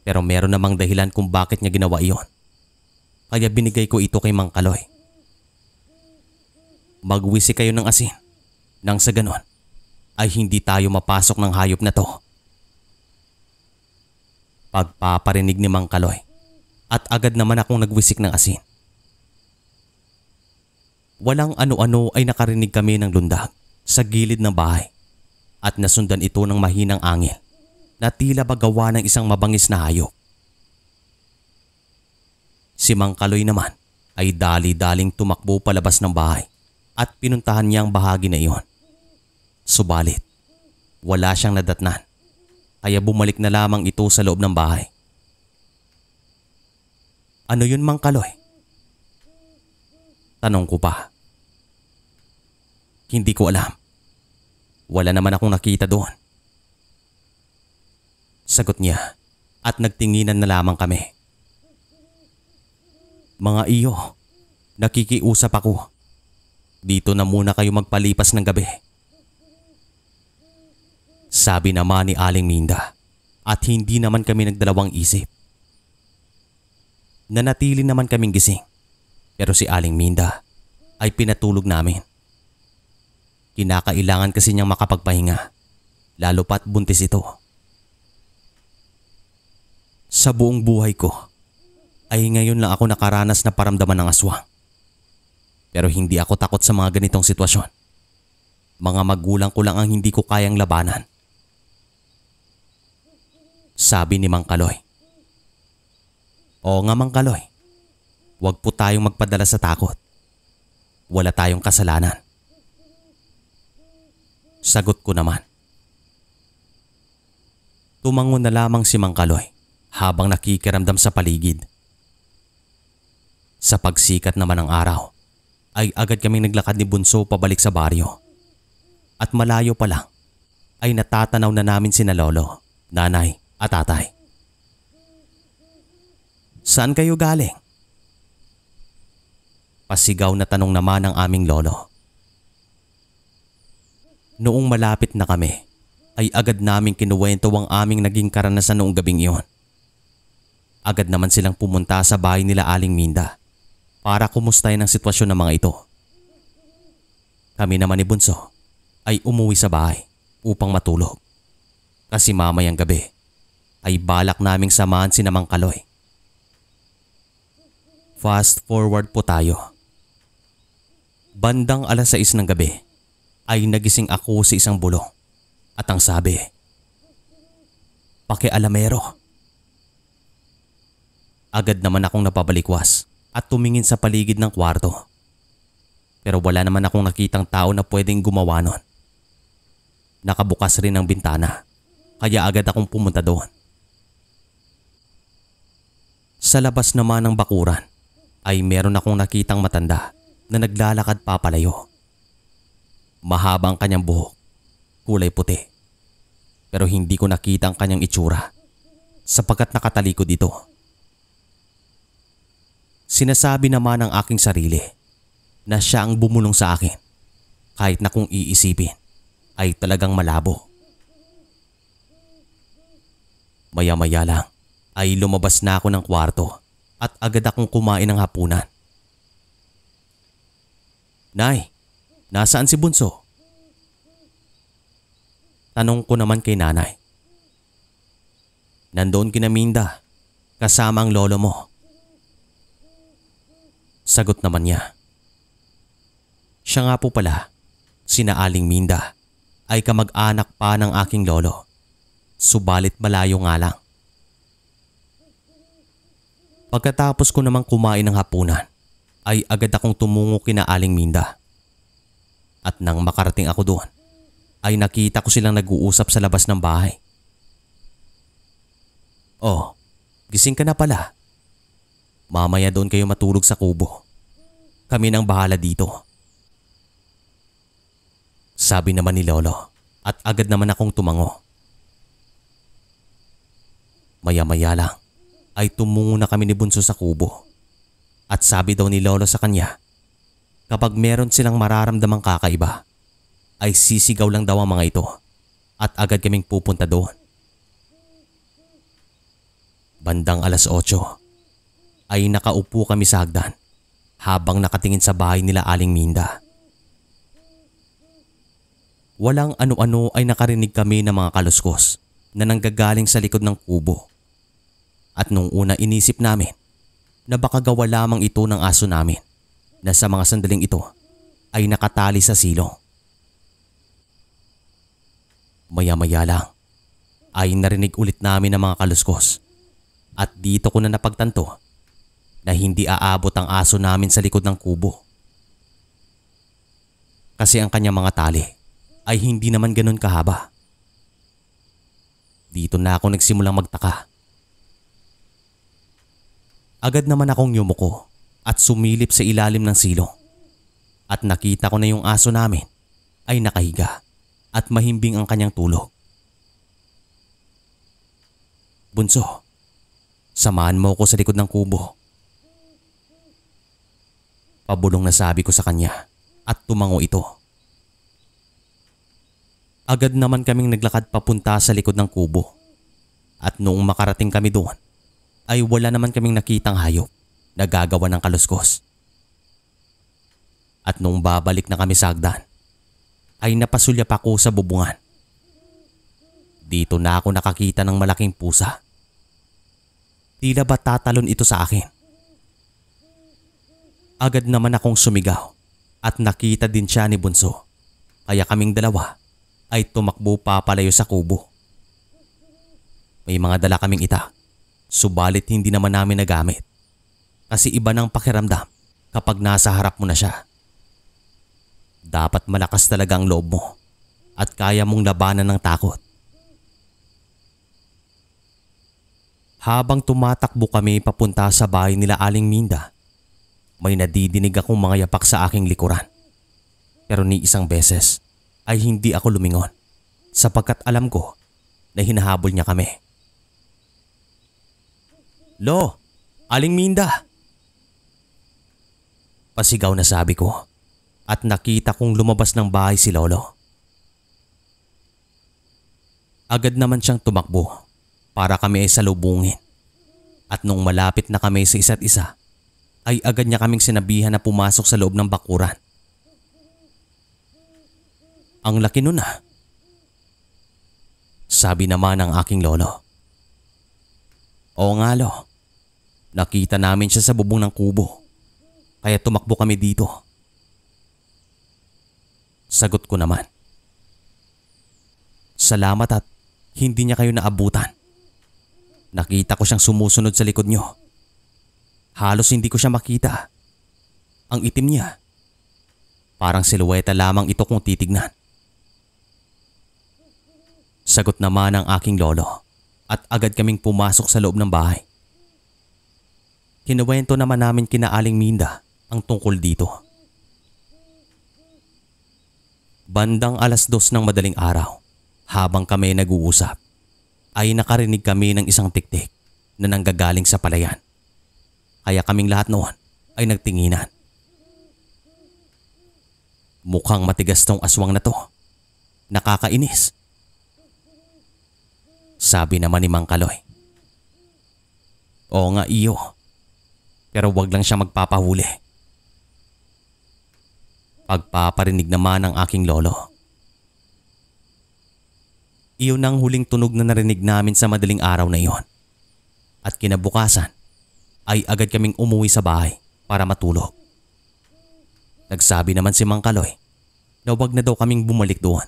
[SPEAKER 1] Pero meron namang dahilan kung bakit niya ginawa iyon. Kaya binigay ko ito kay Mang Kaloy. Magwisi kayo ng asin nang sa ganon, ay hindi tayo mapasok ng hayop na to. Pagpaparinig ni Mang Kaloy at agad naman akong nagwisik ng asin. Walang ano-ano ay nakarinig kami ng lundag sa gilid ng bahay at nasundan ito ng mahinang angil na tila ba ng isang mabangis na hayop. Si Mang Kaloy naman ay dali-daling tumakbo palabas ng bahay at pinuntahan niya ang bahagi na iyon. Subalit, wala siyang nadatnan kaya bumalik na lamang ito sa loob ng bahay. Ano yun mang kaloy? Tanong ko pa. Hindi ko alam. Wala naman akong nakita doon. Sagot niya at nagtinginan na lamang kami. Mga iyo, nakikiusap ako. Dito na muna kayo magpalipas ng gabi. Sabi naman ni Aling Minda at hindi naman kami nagdalawang isip. Nanatili naman kaming gising pero si Aling Minda ay pinatulog namin. Kinakailangan kasi niyang makapagpahinga lalo pat buntis ito. Sa buong buhay ko ay ngayon lang ako nakaranas na paramdaman ng aswang. Pero hindi ako takot sa mga ganitong sitwasyon. Mga magulang ko lang ang hindi ko kayang labanan. Sabi ni Mang Kaloy. Oo nga Mang Kaloy, huwag po tayong magpadala sa takot. Wala tayong kasalanan. Sagot ko naman. Tumango na lamang si Mang Kaloy habang nakikiramdam sa paligid. Sa pagsikat naman ng araw, ay agad kaming naglakad ni Bunso pabalik sa baryo. At malayo pa lang ay natatanaw na namin sina Lolo, Nanay at tatay. Saan kayo galing? Pasigaw na tanong naman ng aming lolo. Noong malapit na kami, ay agad naming kinuwento ang aming naging karanasan noong gabing iyon. Agad naman silang pumunta sa bahay nila Aling Minda para kumustahin ang sitwasyon ng mga ito. Kami naman ni Bunso ay umuwi sa bahay upang matulog kasi mamayang gabi ay balak naming samahan si Namang Kaloy. Fast forward po tayo. Bandang alas 6 ng gabi ay nagising ako sa isang bulo at ang sabi, Pakialamero. Agad naman akong napabalikwas at tumingin sa paligid ng kwarto. Pero wala naman akong nakitang tao na pwedeng gumawa nun. Nakabukas rin ang bintana kaya agad akong pumunta doon. Sa labas naman ng bakuran ay meron akong nakitang matanda na naglalakad papalayo. Mahaba ang kanyang buhok, kulay puti. Pero hindi ko nakita ang kanyang itsura sapagkat nakatalikod dito. Sinasabi naman ng aking sarili na siya ang bumulong sa akin kahit na kung iisipin ay talagang malabo. Maya-maya lang ay lumabas na ako ng kwarto at agad akong kumain ng hapunan. Nay, nasaan si Bunso? Tanong ko naman kay nanay. Nandoon kina Minda, kasama ang lolo mo. Sagot naman niya. Siya nga po pala, sina Aling Minda, ay kamag-anak pa ng aking lolo. Subalit malayo nga lang. Pagkatapos ko namang kumain ng hapunan, ay agad akong tumungo kina Aling Minda. At nang makarating ako doon, ay nakita ko silang nag-uusap sa labas ng bahay. Oh, gising ka na pala. Mamaya doon kayo matulog sa kubo. Kami nang bahala dito. Sabi naman ni Lolo at agad naman akong tumango. Maya-maya lang ay tumungo na kami ni Bunso sa kubo. At sabi daw ni Lolo sa kanya, kapag meron silang mararamdamang kakaiba, ay sisigaw lang daw ang mga ito at agad kaming pupunta doon. Bandang alas 8 ay nakaupo kami sa hagdan habang nakatingin sa bahay nila Aling Minda. Walang ano-ano ay nakarinig kami ng mga kaluskos na nanggagaling sa likod ng kubo at nung una inisip namin na baka gawa lamang ito ng aso namin na sa mga sandaling ito ay nakatali sa silo. Maya-maya lang ay narinig ulit namin ang mga kaluskos at dito ko na napagtanto na hindi aabot ang aso namin sa likod ng kubo. Kasi ang kanyang mga tali ay hindi naman ganun kahaba. Dito na ako nagsimulang magtaka Agad naman akong yumuko at sumilip sa ilalim ng silong. At nakita ko na yung aso namin ay nakahiga at mahimbing ang kanyang tulog. Bunso, samahan mo ako sa likod ng kubo. Pabulong na sabi ko sa kanya at tumango ito. Agad naman kaming naglakad papunta sa likod ng kubo at noong makarating kami doon, ay wala naman kaming nakitang hayop na gagawa ng kaluskos. At nung babalik na kami sa hagdan, ay napasulyap ako sa bubungan. Dito na ako nakakita ng malaking pusa. Tila ba tatalon ito sa akin? Agad naman akong sumigaw at nakita din siya ni Bunso. Kaya kaming dalawa ay tumakbo papalayo sa kubo. May mga dala kaming itak Subalit hindi naman namin nagamit. Kasi iba ng pakiramdam kapag nasa harap mo na siya. Dapat malakas talaga ang loob mo at kaya mong labanan ng takot. Habang tumatakbo kami papunta sa bahay nila Aling Minda, may nadidinig akong mga yapak sa aking likuran. Pero ni isang beses ay hindi ako lumingon sapagkat alam ko na hinahabol niya kami. Lo, aling Minda? Pasigaw na sabi ko at nakita kong lumabas ng bahay si Lolo. Agad naman siyang tumakbo para kami ay salubungin. At nung malapit na kami sa isa't isa, ay agad niya kaming sinabihan na pumasok sa loob ng bakuran. Ang laki nun ah. Sabi naman ng aking lolo. Oo nga lo. Nakita namin siya sa bubong ng kubo. Kaya tumakbo kami dito. Sagot ko naman. Salamat at hindi niya kayo naabutan. Nakita ko siyang sumusunod sa likod niyo. Halos hindi ko siya makita. Ang itim niya. Parang siluweta lamang ito kung titignan. Sagot naman ang aking lolo at agad kaming pumasok sa loob ng bahay. Kinuwento naman namin kina Aling Minda ang tungkol dito. Bandang alas dos ng madaling araw, habang kami nag-uusap, ay nakarinig kami ng isang tiktik na nanggagaling sa palayan. Kaya kaming lahat noon ay nagtinginan. Mukhang matigas tong aswang na to. Nakakainis. Sabi naman ni Mang Kaloy. Oo nga iyo. Pero wag lang siya magpapahuli. Pagpaparinig naman ng aking lolo. Iyon ang huling tunog na narinig namin sa madaling araw na iyon. At kinabukasan ay agad kaming umuwi sa bahay para matulog. Nagsabi naman si Mang Kaloy na wag na daw kaming bumalik doon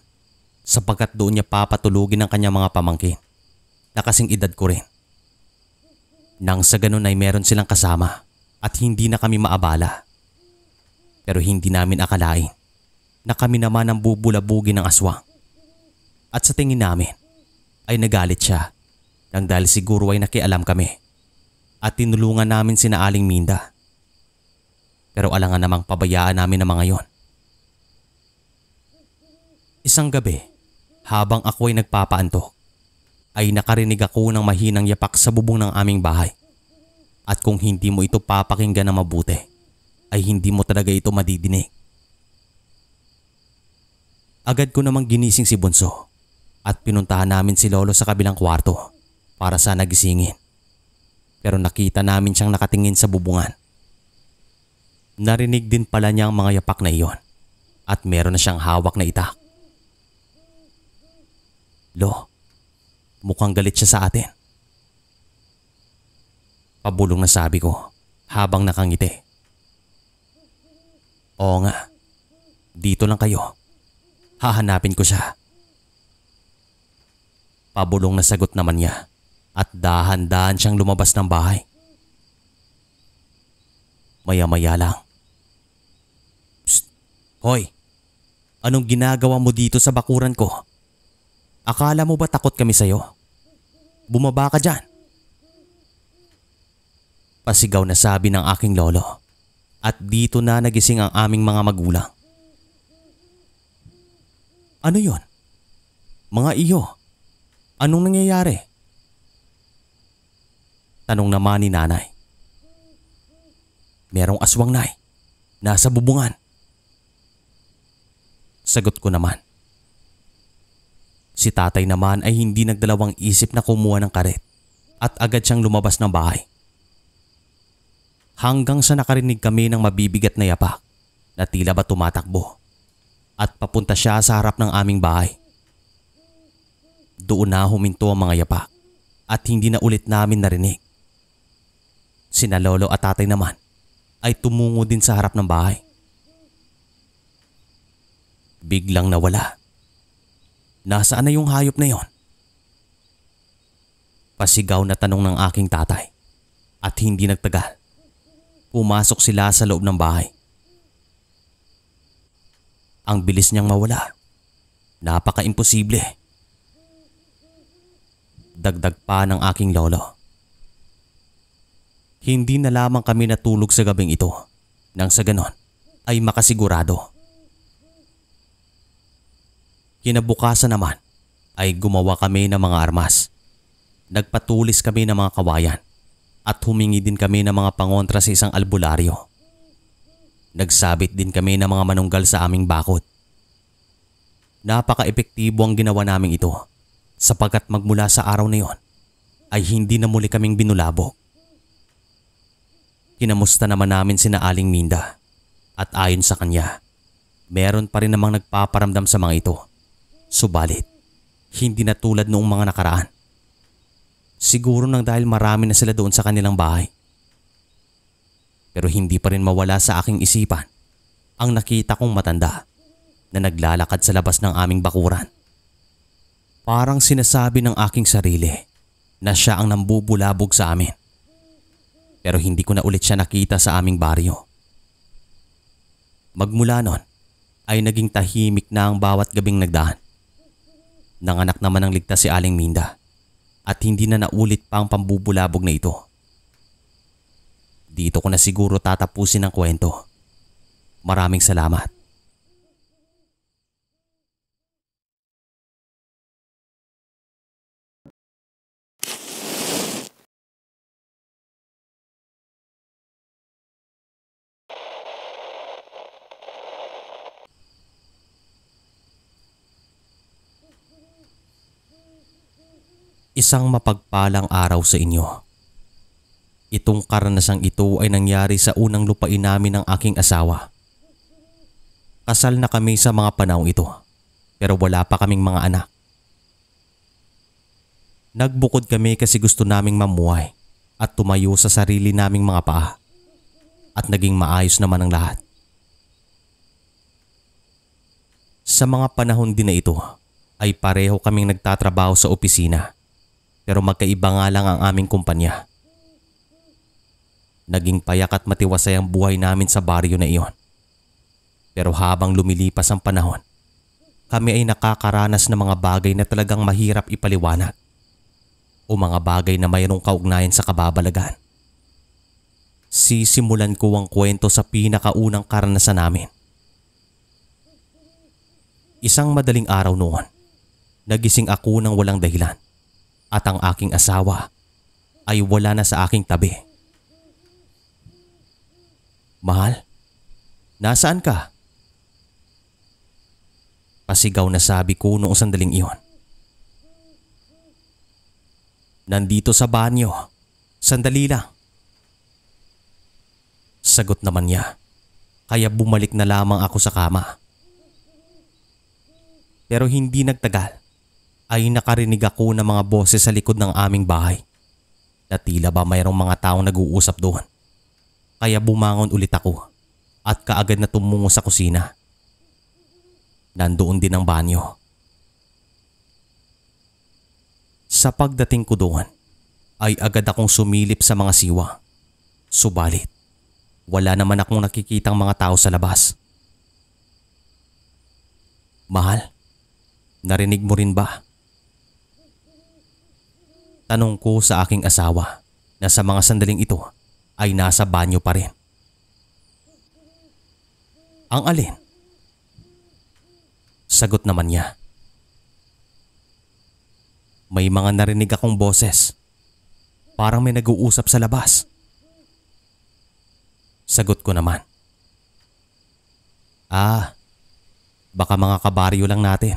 [SPEAKER 1] sapagkat doon niya papatulugin ang kanyang mga pamangkin na kasing edad ko rin. Nang sa ganun ay meron silang kasama at hindi na kami maabala. Pero hindi namin akalain na kami naman ang bubulabugin ng aswang. At sa tingin namin ay nagalit siya nang dahil siguro ay nakialam kami at tinulungan namin sina Aling Minda. Pero alangan namang pabayaan namin ang mga yon. Isang gabi, habang ako ay nagpapaantok, ay nakarinig ako ng mahinang yapak sa bubong ng aming bahay. At kung hindi mo ito papakinggan na mabuti, ay hindi mo talaga ito madidinig. Agad ko namang ginising si Bunso at pinuntahan namin si Lolo sa kabilang kwarto para sana gisingin. Pero nakita namin siyang nakatingin sa bubungan. Narinig din pala niya ang mga yapak na iyon at meron na siyang hawak na itak. Lo, Mukhang galit siya sa atin. Pabulong na sabi ko habang nakangiti. Oo nga, dito lang kayo. Hahanapin ko siya. Pabulong na sagot naman niya at dahan-dahan siyang lumabas ng bahay. Maya-maya lang. Psst, hoy, anong ginagawa mo dito sa bakuran ko? Akala mo ba takot kami sa'yo? Bumaba ka dyan. Pasigaw na sabi ng aking lolo at dito na nagising ang aming mga magulang. Ano yon? Mga iyo, anong nangyayari? Tanong naman ni nanay. Merong aswang nay, nasa bubungan. Sagot ko naman. Si tatay naman ay hindi nagdalawang isip na kumuha ng karet at agad siyang lumabas ng bahay. Hanggang sa nakarinig kami ng mabibigat na yapak na tila ba tumatakbo at papunta siya sa harap ng aming bahay. Doon na huminto ang mga yapak at hindi na ulit namin narinig. Sina lolo at tatay naman ay tumungo din sa harap ng bahay. Biglang nawala Nasaan na yung hayop na yon? Pasigaw na tanong ng aking tatay at hindi nagtagal. Pumasok sila sa loob ng bahay. Ang bilis niyang mawala. Napaka-imposible. Dagdag pa ng aking lolo. Hindi na lamang kami natulog sa gabing ito nang sa ganon ay makasigurado Kinabukasan naman ay gumawa kami ng mga armas. Nagpatulis kami ng mga kawayan at humingi din kami ng mga pangontra sa isang albularyo. Nagsabit din kami ng mga manunggal sa aming bakod. Napaka-epektibo ang ginawa naming ito sapagkat magmula sa araw na yon ay hindi na muli kaming binulabo. Kinamusta naman namin sina Aling Minda at ayon sa kanya, meron pa rin namang nagpaparamdam sa mga ito Subalit, hindi na tulad noong mga nakaraan. Siguro nang dahil marami na sila doon sa kanilang bahay. Pero hindi pa rin mawala sa aking isipan ang nakita kong matanda na naglalakad sa labas ng aming bakuran. Parang sinasabi ng aking sarili na siya ang nambubulabog sa amin. Pero hindi ko na ulit siya nakita sa aming baryo. Magmula nun ay naging tahimik na ang bawat gabing nagdaan. Nanganak naman ng ligtas si Aling Minda at hindi na naulit pa ang pambubulabog na ito. Dito ko na siguro tatapusin ang kwento. Maraming salamat. Isang mapagpalang araw sa inyo. Itong karanasang ito ay nangyari sa unang lupain namin ng aking asawa. Kasal na kami sa mga panahong ito pero wala pa kaming mga anak. Nagbukod kami kasi gusto naming mamuhay at tumayo sa sarili naming mga paa at naging maayos naman ang lahat. Sa mga panahon din na ito ay pareho kaming nagtatrabaho sa opisina pero magkaiba nga lang ang aming kumpanya. Naging payak at matiwasay ang buhay namin sa baryo na iyon. Pero habang lumilipas ang panahon, kami ay nakakaranas ng mga bagay na talagang mahirap ipaliwanag o mga bagay na mayroong kaugnayan sa kababalagan. Sisimulan ko ang kwento sa pinakaunang karanasan namin. Isang madaling araw noon, nagising ako ng walang dahilan at ang aking asawa ay wala na sa aking tabi. Mahal, nasaan ka? Pasigaw na sabi ko noong sandaling iyon. Nandito sa banyo, sandali lang. Sagot naman niya, kaya bumalik na lamang ako sa kama. Pero hindi nagtagal ay nakarinig ako ng mga boses sa likod ng aming bahay na tila ba mayroong mga taong nag-uusap doon. Kaya bumangon ulit ako at kaagad na tumungo sa kusina. Nandoon din ang banyo. Sa pagdating ko doon ay agad akong sumilip sa mga siwa. Subalit, wala naman akong nakikitang mga tao sa labas. Mahal, narinig mo rin ba Tanong ko sa aking asawa na sa mga sandaling ito ay nasa banyo pa rin. Ang alin? Sagot naman niya. May mga narinig akong boses. Parang may nag-uusap sa labas. Sagot ko naman. Ah, baka mga kabaryo lang natin.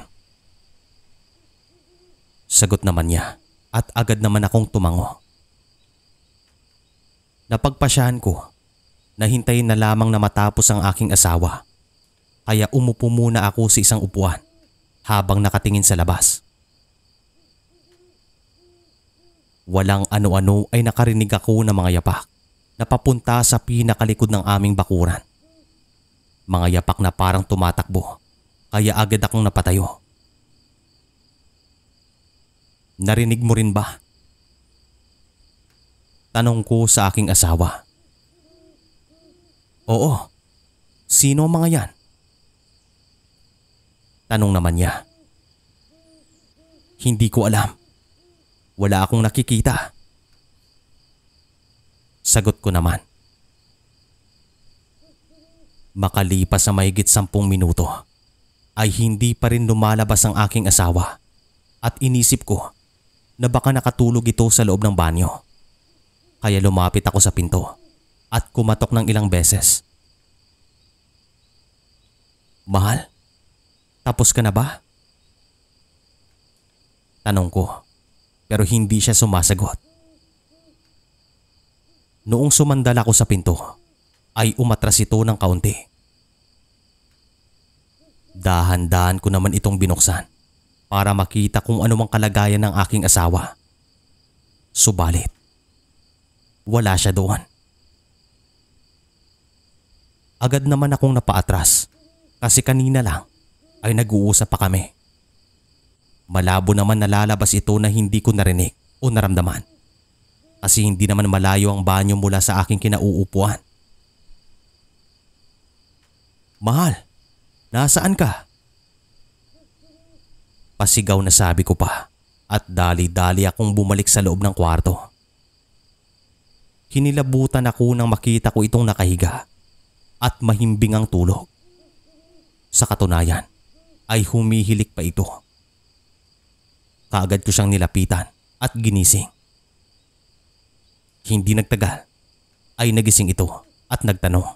[SPEAKER 1] Sagot naman niya at agad naman akong tumango. Napagpasyahan ko na hintayin na lamang na matapos ang aking asawa kaya umupo muna ako sa isang upuan habang nakatingin sa labas. Walang ano-ano ay nakarinig ako ng mga yapak na papunta sa pinakalikod ng aming bakuran. Mga yapak na parang tumatakbo kaya agad akong napatayo Narinig mo rin ba? Tanong ko sa aking asawa. Oo. Sino mga yan? Tanong naman niya. Hindi ko alam. Wala akong nakikita. Sagot ko naman. Makalipas sa mahigit sampung minuto ay hindi pa rin lumalabas ang aking asawa at inisip ko na baka nakatulog ito sa loob ng banyo. Kaya lumapit ako sa pinto at kumatok ng ilang beses. Mahal, tapos ka na ba? Tanong ko pero hindi siya sumasagot. Noong sumandal ako sa pinto ay umatras ito ng kaunti. Dahan-dahan ko naman itong binuksan para makita kung anumang kalagayan ng aking asawa. Subalit, wala siya doon. Agad naman akong napaatras kasi kanina lang ay nag-uusap pa kami. Malabo naman nalalabas ito na hindi ko narinig o naramdaman. Kasi hindi naman malayo ang banyo mula sa aking kinauupuan. Mahal, nasaan ka? Pasigaw na sabi ko pa at dali-dali akong bumalik sa loob ng kwarto. Kinilabutan ako nang makita ko itong nakahiga at mahimbing ang tulog. Sa katunayan ay humihilik pa ito. Kaagad ko siyang nilapitan at ginising. Hindi nagtagal ay nagising ito at nagtanong.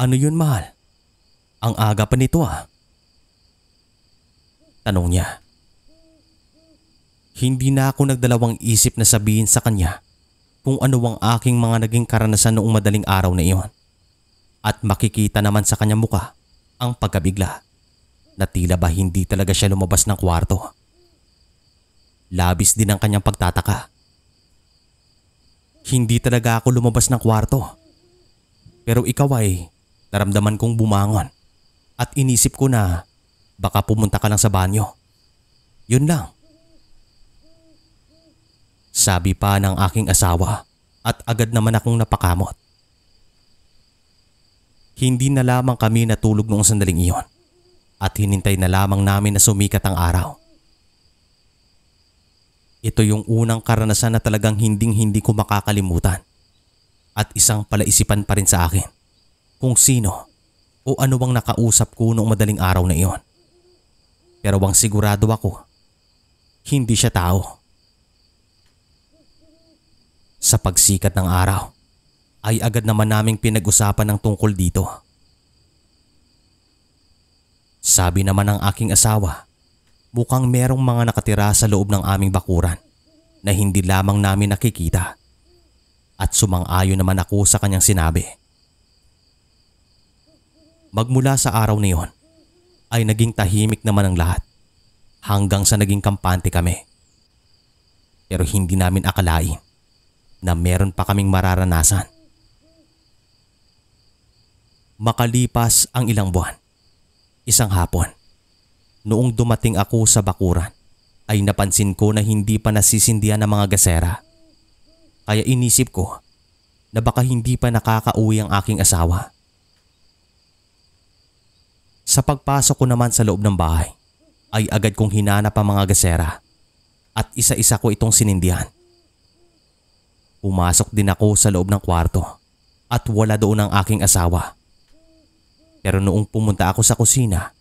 [SPEAKER 1] Ano yun mahal? Ang aga pa nito ah. Tanong niya. Hindi na ako nagdalawang isip na sabihin sa kanya kung ano ang aking mga naging karanasan noong madaling araw na iyon. At makikita naman sa kanya muka ang pagkabigla na tila ba hindi talaga siya lumabas ng kwarto. Labis din ang kanyang pagtataka. Hindi talaga ako lumabas ng kwarto. Pero ikaw ay naramdaman kong bumangon at inisip ko na Baka pumunta ka lang sa banyo. Yun lang. Sabi pa ng aking asawa at agad naman akong napakamot. Hindi na lamang kami natulog noong sandaling iyon at hinintay na lamang namin na sumikat ang araw. Ito yung unang karanasan na talagang hinding-hindi ko makakalimutan at isang palaisipan pa rin sa akin kung sino o ano bang nakausap ko noong madaling araw na iyon. Pero wang sigurado ako, hindi siya tao. Sa pagsikat ng araw, ay agad naman naming pinag-usapan ng tungkol dito. Sabi naman ng aking asawa, mukhang merong mga nakatira sa loob ng aming bakuran na hindi lamang namin nakikita. At sumang-ayon naman ako sa kanyang sinabi. Magmula sa araw na yon, ay naging tahimik naman ang lahat hanggang sa naging kampante kami. Pero hindi namin akalain na meron pa kaming mararanasan. Makalipas ang ilang buwan, isang hapon, noong dumating ako sa bakuran, ay napansin ko na hindi pa nasisindihan ng mga gasera. Kaya inisip ko na baka hindi pa nakakauwi ang aking asawa sa pagpasok ko naman sa loob ng bahay, ay agad kong hinanap ang mga gasera at isa-isa ko itong sinindihan. Umasok din ako sa loob ng kwarto at wala doon ang aking asawa. Pero noong pumunta ako sa kusina,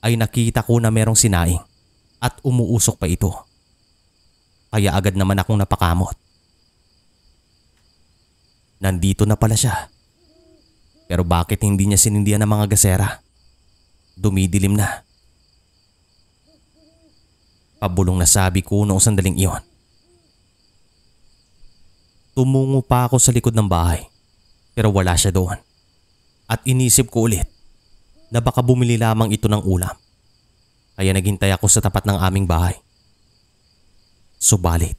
[SPEAKER 1] ay nakita ko na merong sinaing at umuusok pa ito. Kaya agad naman akong napakamot. Nandito na pala siya. Pero bakit hindi niya sinindihan ang mga gasera? Dumidilim na. Pabulong na sabi ko noong sandaling iyon. Tumungo pa ako sa likod ng bahay pero wala siya doon. At inisip ko ulit na baka bumili lamang ito ng ulam. Kaya naghintay ako sa tapat ng aming bahay. Subalit,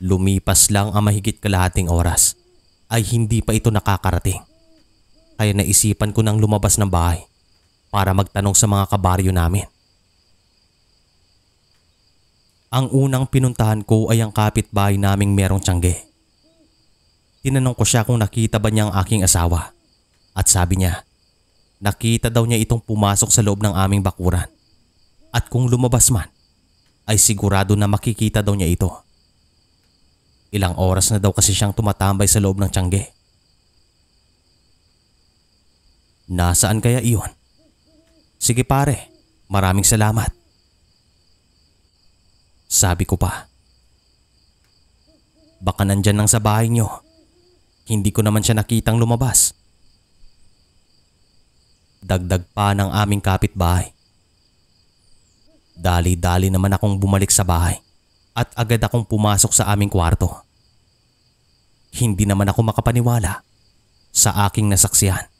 [SPEAKER 1] lumipas lang ang mahigit kalahating oras ay hindi pa ito nakakarating. Kaya naisipan ko nang lumabas ng bahay para magtanong sa mga kabaryo namin. Ang unang pinuntahan ko ay ang kapitbahay naming merong tiyangge. Tinanong ko siya kung nakita ba niya ang aking asawa at sabi niya, nakita daw niya itong pumasok sa loob ng aming bakuran at kung lumabas man ay sigurado na makikita daw niya ito. Ilang oras na daw kasi siyang tumatambay sa loob ng tiyangge. Nasaan kaya iyon? Sige pare, maraming salamat. Sabi ko pa. Baka nandyan lang sa bahay nyo. Hindi ko naman siya nakitang lumabas. Dagdag pa ng aming kapitbahay. Dali-dali naman akong bumalik sa bahay at agad akong pumasok sa aming kwarto. Hindi naman ako makapaniwala sa aking nasaksihan.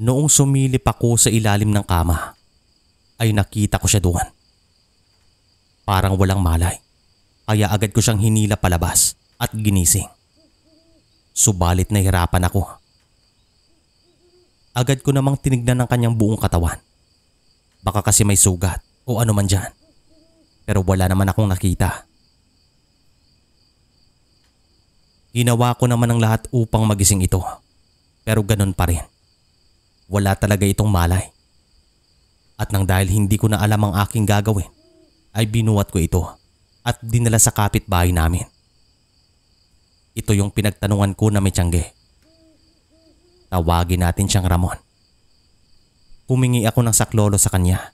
[SPEAKER 1] Noong sumilip ako sa ilalim ng kama, ay nakita ko siya doon. Parang walang malay, kaya agad ko siyang hinila palabas at ginising. Subalit nahirapan ako. Agad ko namang tinignan ang kanyang buong katawan. Baka kasi may sugat o ano man dyan. Pero wala naman akong nakita. Ginawa ko naman ang lahat upang magising ito. Pero ganun pa rin wala talaga itong malay. At nang dahil hindi ko na alam ang aking gagawin, ay binuwat ko ito at dinala sa kapitbahay namin. Ito yung pinagtanungan ko na may Tawagin natin siyang Ramon. Humingi ako ng saklolo sa kanya.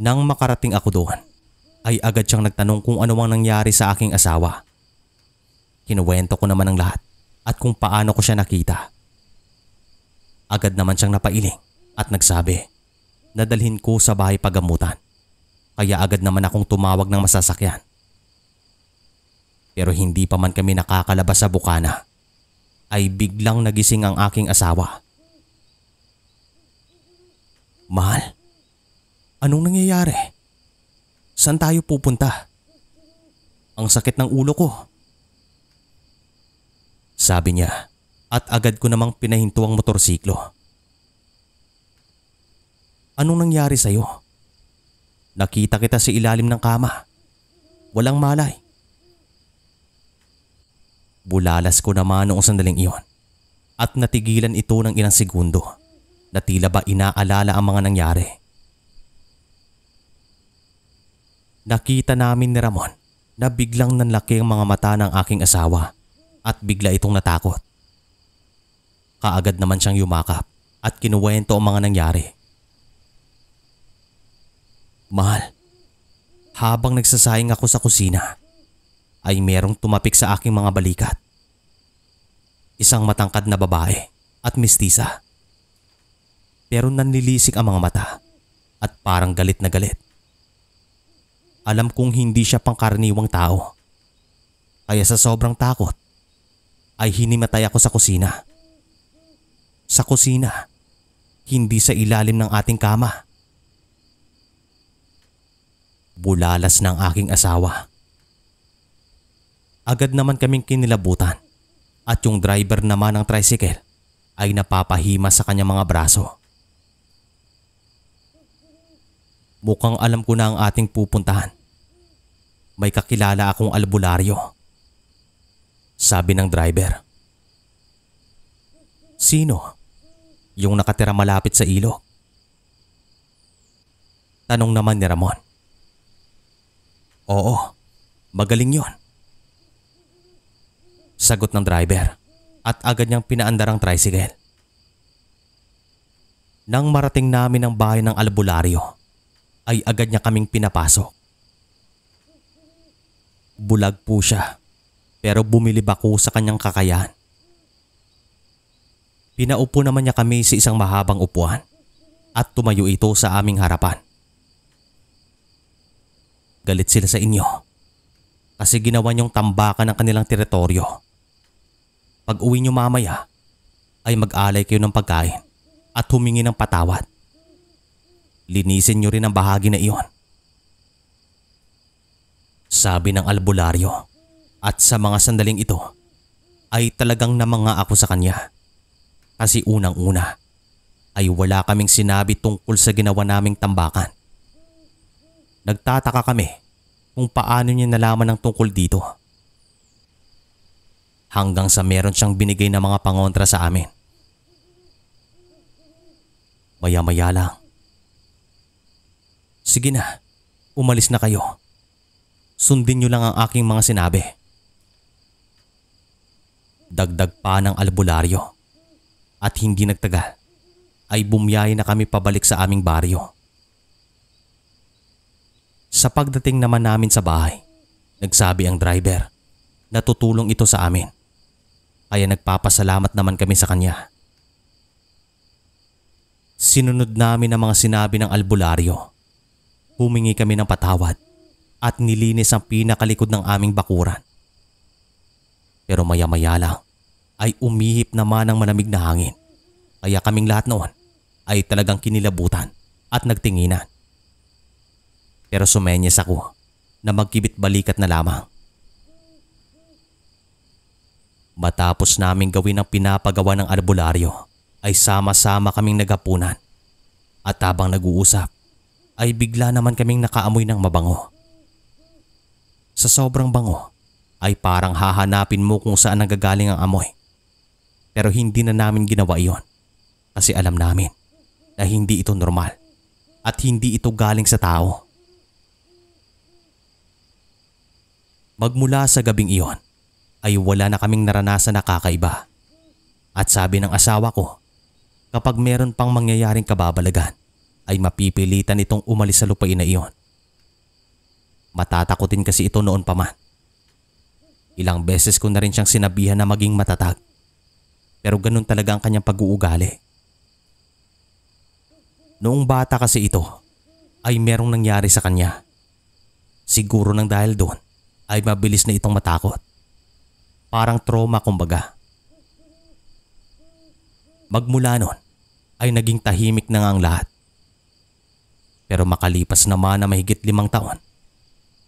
[SPEAKER 1] Nang makarating ako doon, ay agad siyang nagtanong kung ano ang nangyari sa aking asawa. Kinuwento ko naman ang lahat at kung paano ko siya nakita. Agad naman siyang napailing at nagsabi na ko sa bahay pagamutan kaya agad naman akong tumawag ng masasakyan. Pero hindi pa man kami nakakalabas sa bukana ay biglang nagising ang aking asawa. Mahal, anong nangyayari? Saan tayo pupunta? Ang sakit ng ulo ko sabi niya at agad ko namang pinahinto ang motorsiklo. Anong nangyari sa'yo? Nakita kita sa ilalim ng kama. Walang malay. Bulalas ko naman noong sandaling iyon at natigilan ito ng ilang segundo na tila ba inaalala ang mga nangyari. Nakita namin ni Ramon na biglang nanlaki ang mga mata ng aking asawa at bigla itong natakot. Kaagad naman siyang yumakap at kinuwento ang mga nangyari. Mahal, habang nagsasayang ako sa kusina, ay merong tumapik sa aking mga balikat. Isang matangkad na babae at mistisa. Pero nanlilisik ang mga mata at parang galit na galit. Alam kong hindi siya pangkaraniwang tao. Kaya sa sobrang takot, ay hinimatay ako sa kusina. Sa kusina, hindi sa ilalim ng ating kama. Bulalas ng aking asawa. Agad naman kaming kinilabutan at yung driver naman ng tricycle ay napapahima sa kanyang mga braso. Mukhang alam ko na ang ating pupuntahan. May kakilala akong albularyo. Sabi ng driver. Sino? Yung nakatira malapit sa ilo? Tanong naman ni Ramon. Oo, magaling yon. Sagot ng driver at agad niyang pinaandar ang tricycle. Nang marating namin ang bahay ng albularyo, ay agad niya kaming pinapasok. Bulag po siya pero bumilib ako sa kanyang kakayahan. Pinaupo naman niya kami sa isang mahabang upuan at tumayo ito sa aming harapan. Galit sila sa inyo kasi ginawa niyong tambakan ng kanilang teritoryo. Pag uwi niyo mamaya ay mag-alay kayo ng pagkain at humingi ng patawad. Linisin niyo rin ang bahagi na iyon. Sabi ng albularyo at sa mga sandaling ito ay talagang namanga ako sa kanya. Kasi unang-una ay wala kaming sinabi tungkol sa ginawa naming tambakan. Nagtataka kami kung paano niya nalaman ang tungkol dito. Hanggang sa meron siyang binigay na mga pangontra sa amin. Maya-maya lang. Sige na, umalis na kayo. Sundin niyo lang ang aking mga sinabi dagdag pa ng albularyo. At hindi nagtagal ay bumiyay na kami pabalik sa aming baryo. Sa pagdating naman namin sa bahay, nagsabi ang driver na tutulong ito sa amin. Kaya nagpapasalamat naman kami sa kanya. Sinunod namin ang mga sinabi ng albularyo. Humingi kami ng patawad at nilinis ang pinakalikod ng aming bakuran pero maya-maya lang ay umihip naman ang malamig na hangin. Kaya kaming lahat noon ay talagang kinilabutan at nagtinginan. Pero sumenyas ako na magkibit balikat na lamang. Matapos naming gawin ang pinapagawa ng albularyo ay sama-sama kaming nagapunan. At habang nag-uusap ay bigla naman kaming nakaamoy ng mabango. Sa sobrang bango ay parang hahanapin mo kung saan nagagaling ang amoy. Pero hindi na namin ginawa iyon kasi alam namin na hindi ito normal at hindi ito galing sa tao. Magmula sa gabing iyon ay wala na kaming naranasan na kakaiba. At sabi ng asawa ko, kapag meron pang mangyayaring kababalagan ay mapipilitan itong umalis sa lupain na iyon. Matatakotin kasi ito noon pa man Ilang beses ko na rin siyang sinabihan na maging matatag. Pero ganun talaga ang kanyang pag-uugali. Noong bata kasi ito ay merong nangyari sa kanya. Siguro nang dahil doon ay mabilis na itong matakot. Parang trauma kumbaga. Magmula noon ay naging tahimik na nga ang lahat. Pero makalipas naman na mahigit limang taon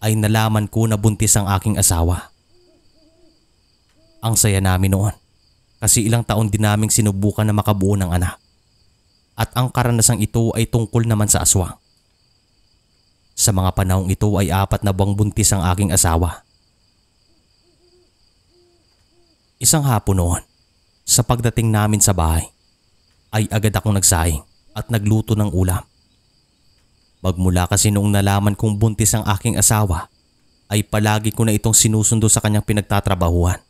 [SPEAKER 1] ay nalaman ko na buntis ang aking asawa. Ang saya namin noon kasi ilang taon din naming sinubukan na makabuo ng anak. At ang karanasang ito ay tungkol naman sa aswang. Sa mga panahong ito ay apat na buwang buntis ang aking asawa. Isang hapon noon, sa pagdating namin sa bahay, ay agad akong nagsaing at nagluto ng ulam. Magmula kasi noong nalaman kong buntis ang aking asawa, ay palagi ko na itong sinusundo sa kanyang pinagtatrabahuhan.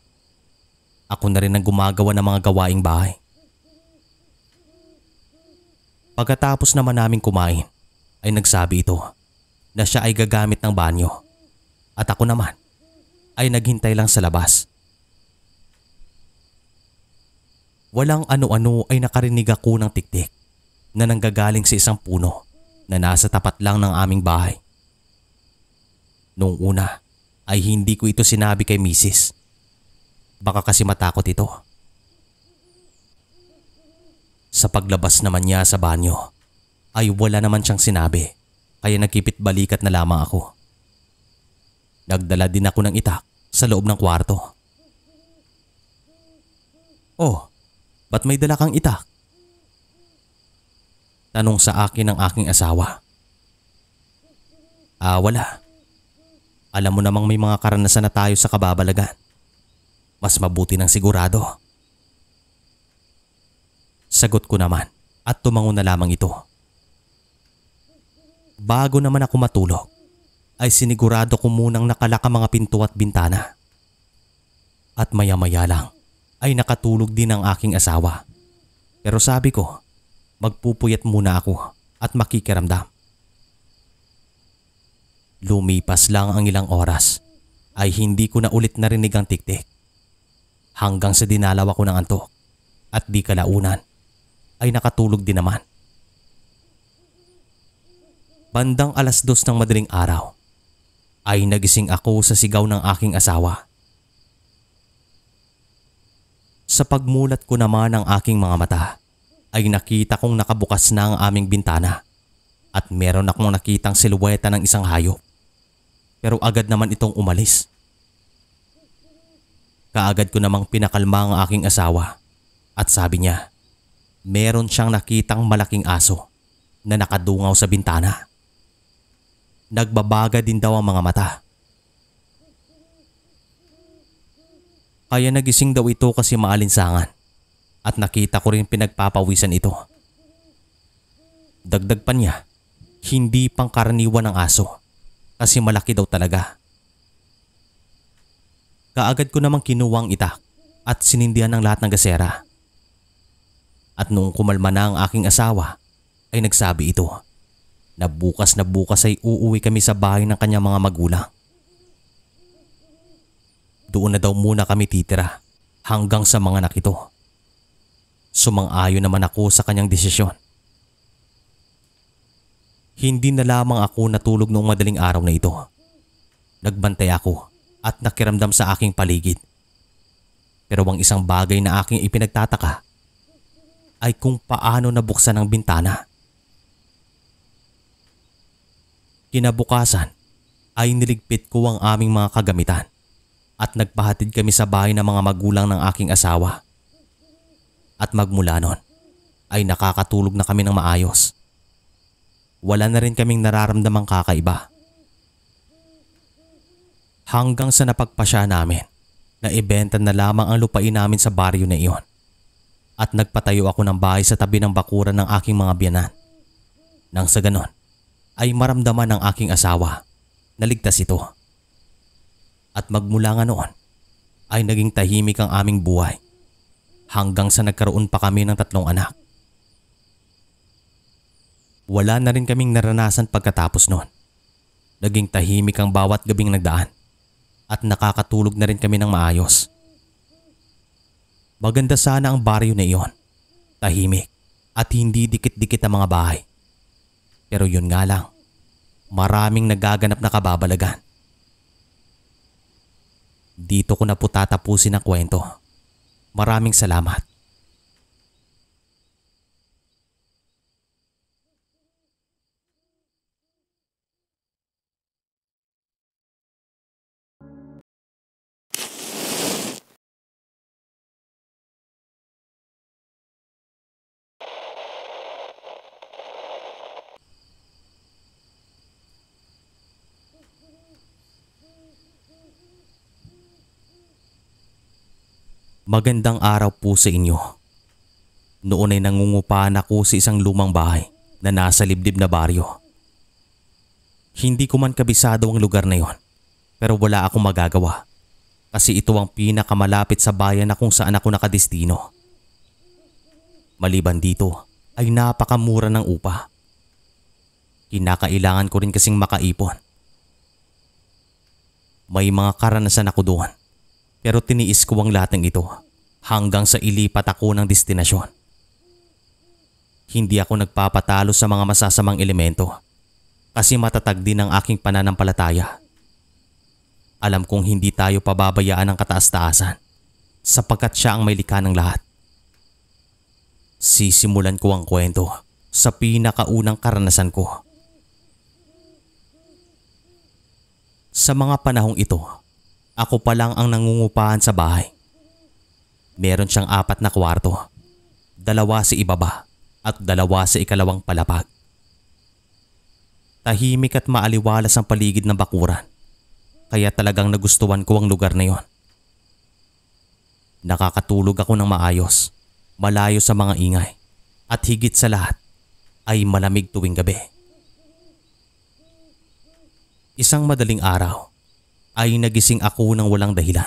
[SPEAKER 1] Ako na rin ang gumagawa ng mga gawaing bahay. Pagkatapos naman namin kumain ay nagsabi ito na siya ay gagamit ng banyo at ako naman ay naghintay lang sa labas. Walang ano-ano ay nakarinig ako ng tiktik na nanggagaling sa isang puno na nasa tapat lang ng aming bahay. Noong una ay hindi ko ito sinabi kay misis Baka kasi matakot ito. Sa paglabas naman niya sa banyo ay wala naman siyang sinabi kaya nagkipit balikat na lamang ako. Nagdala din ako ng itak sa loob ng kwarto. Oh, ba't may dala kang itak? Tanong sa akin ng aking asawa. Ah, wala. Alam mo namang may mga karanasan na tayo sa kababalagan mas mabuti ng sigurado. Sagot ko naman at tumango na lamang ito. Bago naman ako matulog, ay sinigurado ko munang nakalaka mga pinto at bintana. At maya-maya lang ay nakatulog din ang aking asawa. Pero sabi ko, magpupuyat muna ako at makikiramdam. Lumipas lang ang ilang oras ay hindi ko na ulit narinig ang tiktik hanggang sa dinalaw ko ng antok at di kalaunan ay nakatulog din naman. Bandang alas dos ng madaling araw ay nagising ako sa sigaw ng aking asawa. Sa pagmulat ko naman ng aking mga mata ay nakita kong nakabukas na ang aming bintana at meron akong nakitang siluweta ng isang hayop. Pero agad naman itong umalis Kaagad ko namang pinakalma ang aking asawa at sabi niya, meron siyang nakitang malaking aso na nakadungaw sa bintana. Nagbabaga din daw ang mga mata. Kaya nagising daw ito kasi maalinsangan at nakita ko rin pinagpapawisan ito. Dagdag pa niya, hindi pangkaraniwan ng aso kasi malaki daw talaga kaagad ko namang kinuwang itak at sinindihan ng lahat ng gasera. At noong kumalma na ang aking asawa, ay nagsabi ito na bukas na bukas ay uuwi kami sa bahay ng kanyang mga magulang. Doon na daw muna kami titira hanggang sa mga nakito. Sumang-ayon naman ako sa kanyang desisyon. Hindi na lamang ako natulog noong madaling araw na ito. Nagbantay ako at nakiramdam sa aking paligid. Pero ang isang bagay na aking ipinagtataka ay kung paano nabuksan ang bintana. Kinabukasan ay niligpit ko ang aming mga kagamitan at nagpahatid kami sa bahay ng mga magulang ng aking asawa. At magmula noon ay nakakatulog na kami ng maayos. Wala na rin kaming nararamdamang kakaiba hanggang sa napagpasya namin na ibenta na lamang ang lupain namin sa baryo na iyon. At nagpatayo ako ng bahay sa tabi ng bakuran ng aking mga biyanan. Nang sa ganon, ay maramdaman ng aking asawa na ligtas ito. At magmula nga noon, ay naging tahimik ang aming buhay hanggang sa nagkaroon pa kami ng tatlong anak. Wala na rin kaming naranasan pagkatapos noon. Naging tahimik ang bawat gabing nagdaan at nakakatulog na rin kami ng maayos. Maganda sana ang baryo na iyon. Tahimik at hindi dikit-dikit ang mga bahay. Pero yun nga lang, maraming nagaganap na kababalagan. Dito ko na po tatapusin ang kwento. Maraming salamat. Magandang araw po sa inyo. Noon ay nangungupahan ako sa isang lumang bahay na nasa libdib na baryo. Hindi ko man kabisado ang lugar na yon pero wala akong magagawa kasi ito ang pinakamalapit sa bayan na kung saan ako nakadestino. Maliban dito ay napakamura ng upa. Kinakailangan ko rin kasing makaipon. May mga karanasan ako doon pero tiniis ko ang lahat ng ito hanggang sa ilipat ako ng destinasyon. Hindi ako nagpapatalo sa mga masasamang elemento kasi matatag din ang aking pananampalataya. Alam kong hindi tayo pababayaan ng kataas-taasan sapagkat siya ang may likha ng lahat. Sisimulan ko ang kwento sa pinakaunang karanasan ko. Sa mga panahong ito, ako pa lang ang nangungupahan sa bahay. Meron siyang apat na kwarto. Dalawa sa ibaba at dalawa sa ikalawang palapag. Tahimik at maaliwalas ang paligid ng bakuran. Kaya talagang nagustuhan ko ang lugar na yon. Nakakatulog ako ng maayos, malayo sa mga ingay, at higit sa lahat ay malamig tuwing gabi. Isang madaling araw, ay nagising ako ng walang dahilan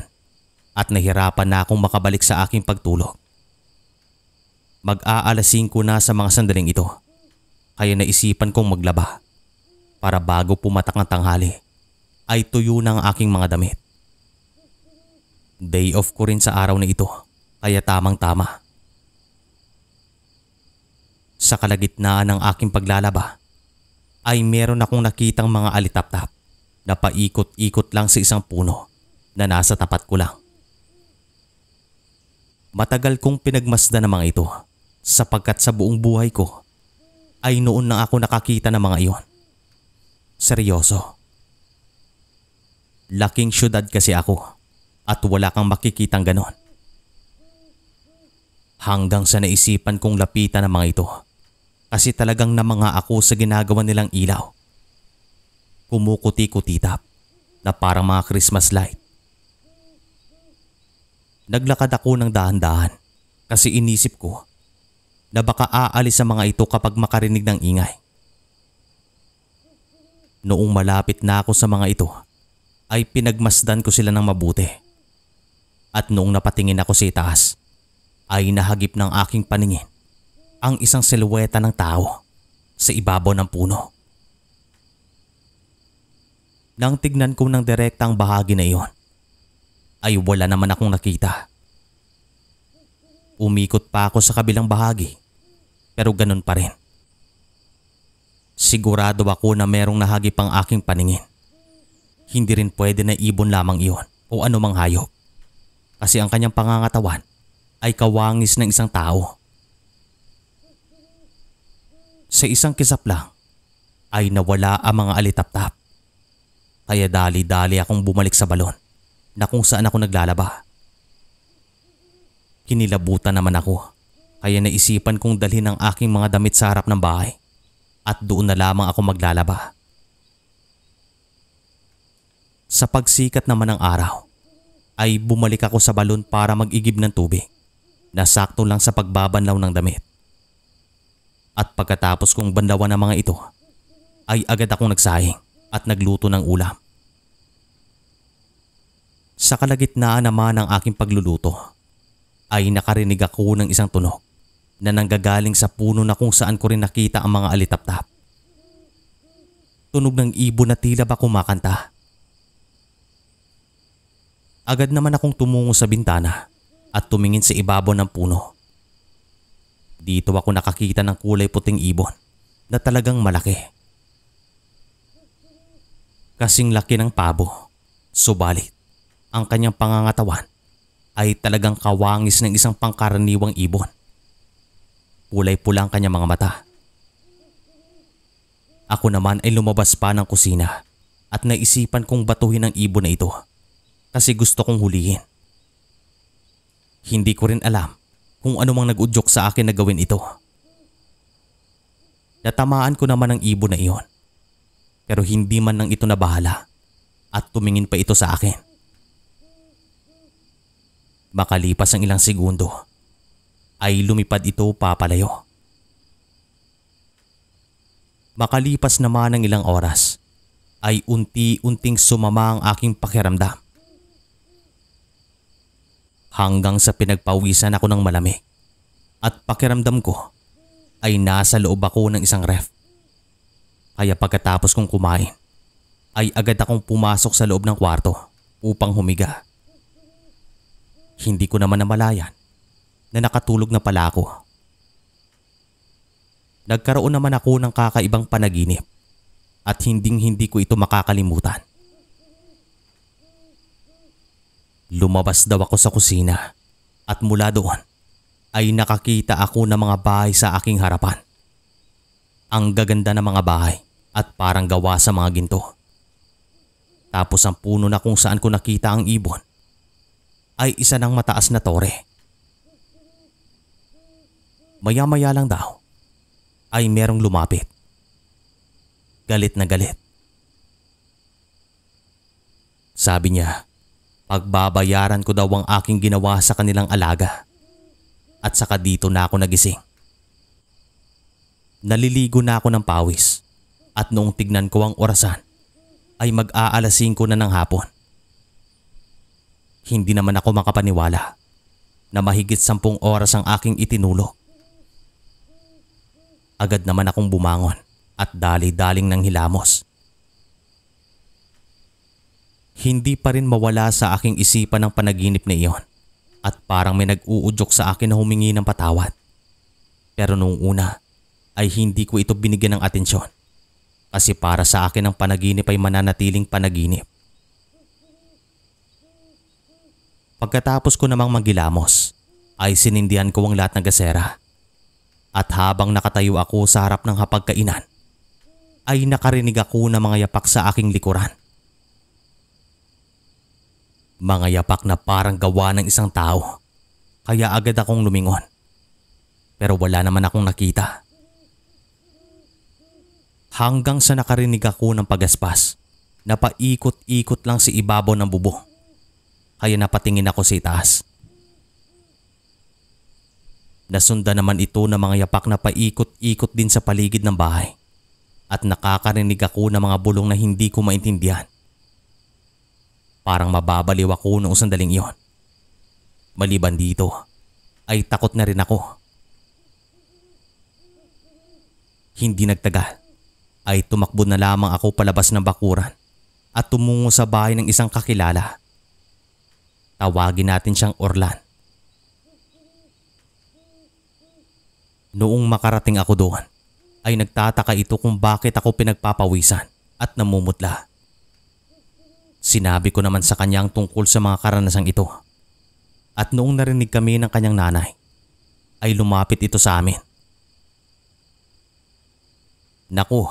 [SPEAKER 1] at nahirapan na akong makabalik sa aking pagtulog. Mag-aalasing ko na sa mga sandaling ito kaya naisipan kong maglaba para bago pumatak ng tanghali ay tuyo na ang aking mga damit. Day off ko rin sa araw na ito kaya tamang tama. Sa kalagitnaan ng aking paglalaba ay meron akong nakitang mga alitap-tap na paikot-ikot lang sa isang puno na nasa tapat ko lang. Matagal kong pinagmasdan ng mga ito sapagkat sa buong buhay ko ay noon na ako nakakita ng mga iyon. Seryoso. Laking syudad kasi ako at wala kang makikitang ganon. Hanggang sa naisipan kong lapitan ng mga ito kasi talagang namanga ako sa ginagawa nilang ilaw kumukuti-kutitap na parang mga Christmas light. Naglakad ako ng dahan-dahan kasi inisip ko na baka aalis ang mga ito kapag makarinig ng ingay. Noong malapit na ako sa mga ito ay pinagmasdan ko sila ng mabuti. At noong napatingin ako sa itaas ay nahagip ng aking paningin ang isang siluweta ng tao sa ibabaw ng puno. Nang tignan ko ng direktang bahagi na iyon, ay wala naman akong nakita. Umikot pa ako sa kabilang bahagi, pero ganun pa rin. Sigurado ako na merong nahagi pang aking paningin. Hindi rin pwede na ibon lamang iyon o anumang hayop. Kasi ang kanyang pangangatawan ay kawangis ng isang tao. Sa isang kisap lang ay nawala ang mga alitaptap. Kaya dali-dali akong bumalik sa balon na kung saan ako naglalaba. Kinilabutan naman ako kaya naisipan kong dalhin ang aking mga damit sa harap ng bahay at doon na lamang ako maglalaba. Sa pagsikat naman ng araw ay bumalik ako sa balon para mag-igib ng tubig na sakto lang sa pagbabanlaw ng damit. At pagkatapos kong bandawan ang mga ito ay agad akong nagsahing at nagluto ng ulam. Sa kalagitnaan naman ng aking pagluluto ay nakarinig ako ng isang tunog na nanggagaling sa puno na kung saan ko rin nakita ang mga alitaptap. Tunog ng ibon na tila ba kumakanta. Agad naman akong tumungo sa bintana at tumingin sa ibabaw ng puno. Dito ako nakakita ng kulay puting ibon na talagang malaki kasing laki ng pabo. Subalit, ang kanyang pangangatawan ay talagang kawangis ng isang pangkaraniwang ibon. Kulay-pula ang kanyang mga mata. Ako naman ay lumabas pa ng kusina at naisipan kong batuhin ang ibon na ito kasi gusto kong hulihin. Hindi ko rin alam kung anumang nag-udyok sa akin na gawin ito. Natamaan ko naman ang ibon na iyon pero hindi man lang ito nabahala at tumingin pa ito sa akin. Makalipas ang ilang segundo ay lumipad ito papalayo. Makalipas naman ng ilang oras ay unti-unting sumama ang aking pakiramdam. Hanggang sa pinagpawisan ako ng malamig at pakiramdam ko ay nasa loob ako ng isang ref. Kaya pagkatapos kong kumain, ay agad akong pumasok sa loob ng kwarto upang humiga. Hindi ko naman namalayan na nakatulog na pala ako. Nagkaroon naman ako ng kakaibang panaginip at hinding hindi ko ito makakalimutan. Lumabas daw ako sa kusina at mula doon ay nakakita ako ng mga bahay sa aking harapan. Ang gaganda ng mga bahay at parang gawa sa mga ginto. Tapos ang puno na kung saan ko nakita ang ibon ay isa ng mataas na tore. Maya-maya lang daw ay merong lumapit. Galit na galit. Sabi niya, pagbabayaran ko daw ang aking ginawa sa kanilang alaga at saka dito na ako nagising. Naliligo na ako ng pawis at noong tignan ko ang orasan ay mag-aalas 5 na ng hapon. Hindi naman ako makapaniwala na mahigit sampung oras ang aking itinulo. Agad naman akong bumangon at dali-daling ng hilamos. Hindi pa rin mawala sa aking isipan ang panaginip na iyon at parang may nag-uudyok sa akin na humingi ng patawad. Pero nung una ay hindi ko ito binigyan ng atensyon kasi para sa akin ang panaginip ay mananatiling panaginip. Pagkatapos ko namang magilamos, ay sinindihan ko ang lahat ng gasera. At habang nakatayo ako sa harap ng hapagkainan, ay nakarinig ako ng mga yapak sa aking likuran. Mga yapak na parang gawa ng isang tao, kaya agad akong lumingon. Pero wala naman akong nakita hanggang sa nakarinig ako ng pagaspas. Napaikot-ikot lang si ibabaw ng bubo. Kaya napatingin ako sa itaas. Nasunda naman ito ng mga yapak na paikot-ikot din sa paligid ng bahay. At nakakarinig ako ng mga bulong na hindi ko maintindihan. Parang mababaliw ako noong sandaling iyon. Maliban dito, ay takot na rin ako. Hindi nagtagal ay tumakbo na lamang ako palabas ng bakuran at tumungo sa bahay ng isang kakilala. Tawagin natin siyang Orlan. Noong makarating ako doon, ay nagtataka ito kung bakit ako pinagpapawisan at namumutla. Sinabi ko naman sa kanya ang tungkol sa mga karanasang ito. At noong narinig kami ng kanyang nanay, ay lumapit ito sa amin. Naku,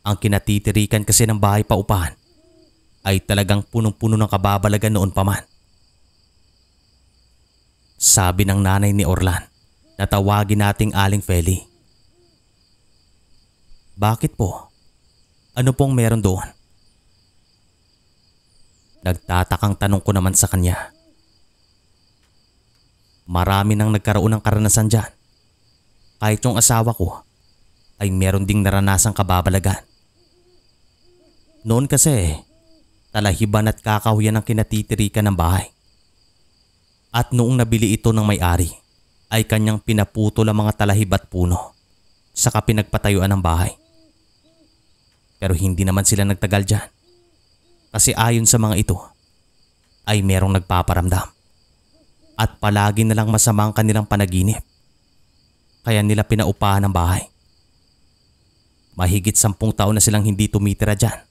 [SPEAKER 1] ang kinatitirikan kasi ng bahay paupahan ay talagang punong-puno ng kababalagan noon pa man. Sabi ng nanay ni Orlan na tawagin nating Aling Feli. Bakit po? Ano pong meron doon? Nagtatakang tanong ko naman sa kanya. Marami nang nagkaroon ng karanasan dyan. Kahit yung asawa ko ay meron ding naranasang kababalagan. Noon kasi, talahiban at kakaw ang kinatitirikan ng bahay. At noong nabili ito ng may-ari, ay kanyang pinaputol ang mga talahib at puno saka pinagpatayuan ng bahay. Pero hindi naman sila nagtagal dyan. Kasi ayon sa mga ito, ay merong nagpaparamdam. At palagi na lang masama ang kanilang panaginip. Kaya nila pinaupahan ang bahay. Mahigit sampung taon na silang hindi tumitira dyan.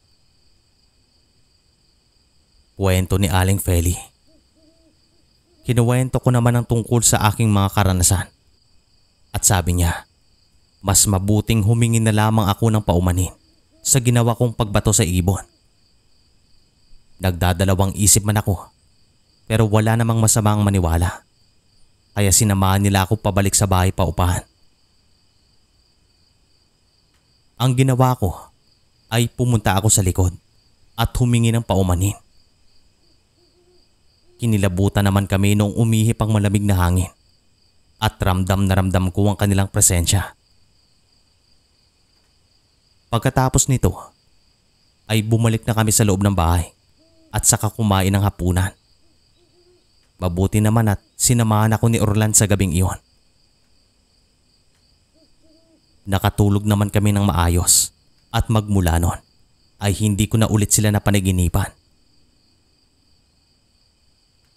[SPEAKER 1] Kwento ni Aling Feli. Kinuwento ko naman ang tungkol sa aking mga karanasan. At sabi niya, mas mabuting humingi na lamang ako ng paumanin sa ginawa kong pagbato sa ibon. Nagdadalawang isip man ako pero wala namang masamang maniwala. Kaya sinamahan nila ako pabalik sa bahay paupahan. Ang ginawa ko ay pumunta ako sa likod at humingi ng paumanin. Kinilabutan naman kami noong umihip pang malamig na hangin at ramdam na ramdam ko ang kanilang presensya. Pagkatapos nito ay bumalik na kami sa loob ng bahay at saka kumain ng hapunan. Mabuti naman at sinamahan ako ni Orlan sa gabing iyon. Nakatulog naman kami ng maayos at magmula noon ay hindi ko na ulit sila napanaginipan.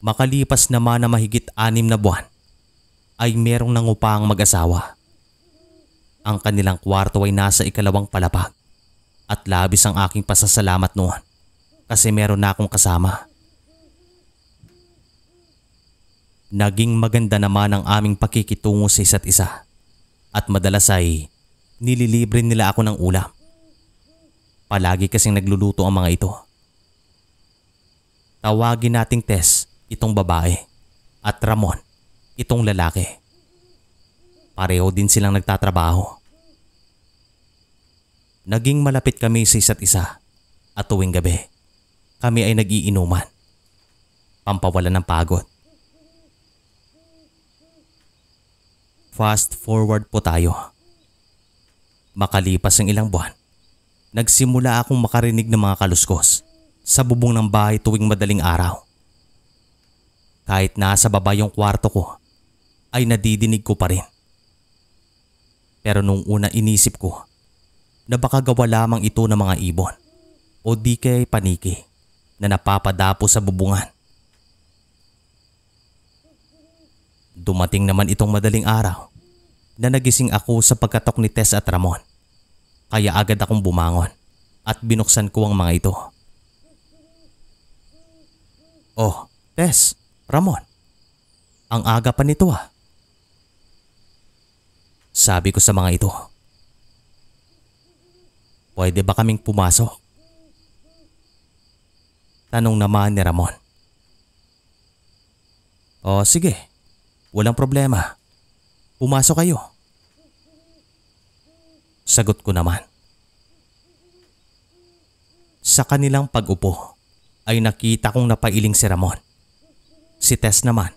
[SPEAKER 1] Makalipas naman na mahigit anim na buwan, ay merong nangupang mag-asawa. Ang kanilang kwarto ay nasa ikalawang palapag at labis ang aking pasasalamat noon kasi meron na akong kasama. Naging maganda naman ang aming pakikitungo sa isa't isa at madalas ay nililibre nila ako ng ulam. Palagi kasing nagluluto ang mga ito. Tawagin nating Tess itong babae, at Ramon, itong lalaki. Pareho din silang nagtatrabaho. Naging malapit kami sa isa't isa at tuwing gabi, kami ay nagiinuman. Pampawala ng pagod. Fast forward po tayo. Makalipas ang ilang buwan, nagsimula akong makarinig ng mga kaluskos sa bubong ng bahay tuwing madaling araw. Kahit nasa baba yung kwarto ko, ay nadidinig ko pa rin. Pero nung una inisip ko na baka gawa lamang ito ng mga ibon o di kay paniki na napapadapo sa bubungan. Dumating naman itong madaling araw na nagising ako sa pagkatok ni Tess at Ramon. Kaya agad akong bumangon at binuksan ko ang mga ito. Oh, Tess, Ramon, ang aga pa nito ah. Sabi ko sa mga ito, pwede ba kaming pumasok? Tanong naman ni Ramon. O sige, walang problema. Pumasok kayo. Sagot ko naman. Sa kanilang pag-upo ay nakita kong napailing si Ramon. Si Tess naman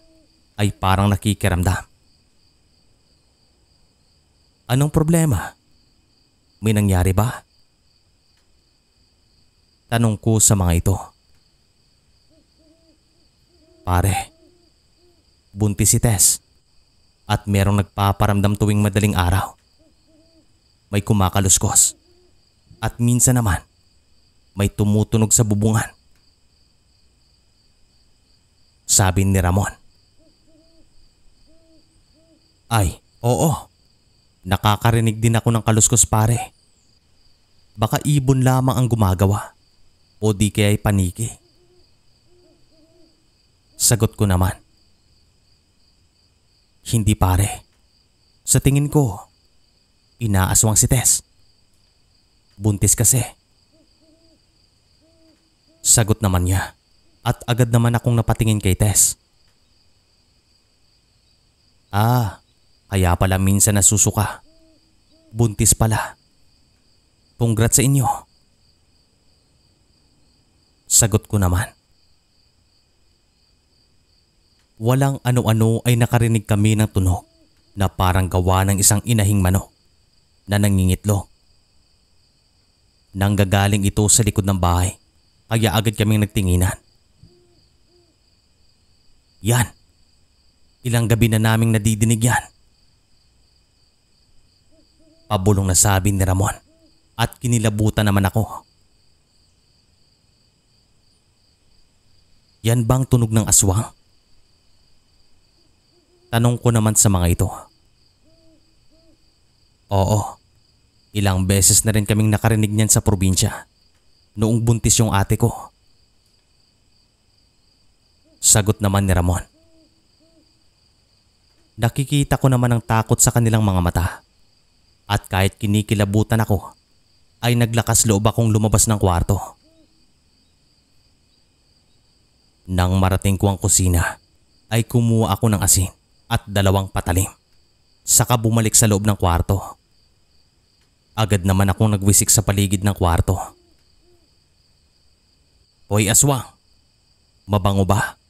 [SPEAKER 1] ay parang nakikiramdam. Anong problema? May nangyari ba? Tanong ko sa mga ito. Pare, buntis si Tess at merong nagpaparamdam tuwing madaling araw. May kumakaluskos at minsan naman may tumutunog sa bubungan sabi ni Ramon. Ay, oo. Nakakarinig din ako ng kaluskos pare. Baka ibon lamang ang gumagawa o di kaya'y paniki. Sagot ko naman. Hindi pare. Sa tingin ko, inaaswang si Tess. Buntis kasi. Sagot naman niya at agad naman akong napatingin kay Tess. Ah, kaya pala minsan nasusuka. Buntis pala. Congrats sa inyo. Sagot ko naman. Walang ano-ano ay nakarinig kami ng tunog na parang gawa ng isang inahing manok na nangingitlog. Nanggagaling ito sa likod ng bahay kaya agad kaming nagtinginan. Yan. Ilang gabi na naming nadidinig yan. Pabulong na sabi ni Ramon at kinilabutan naman ako. Yan bang tunog ng aswang? Tanong ko naman sa mga ito. Oo, ilang beses na rin kaming nakarinig niyan sa probinsya noong buntis yung ate ko. Sagot naman ni Ramon. Nakikita ko naman ang takot sa kanilang mga mata. At kahit kinikilabutan ako, ay naglakas loob akong lumabas ng kwarto. Nang marating ko ang kusina, ay kumuha ako ng asin at dalawang patalim. Saka bumalik sa loob ng kwarto. Agad naman akong nagwisik sa paligid ng kwarto. Hoy aswang, mabango ba?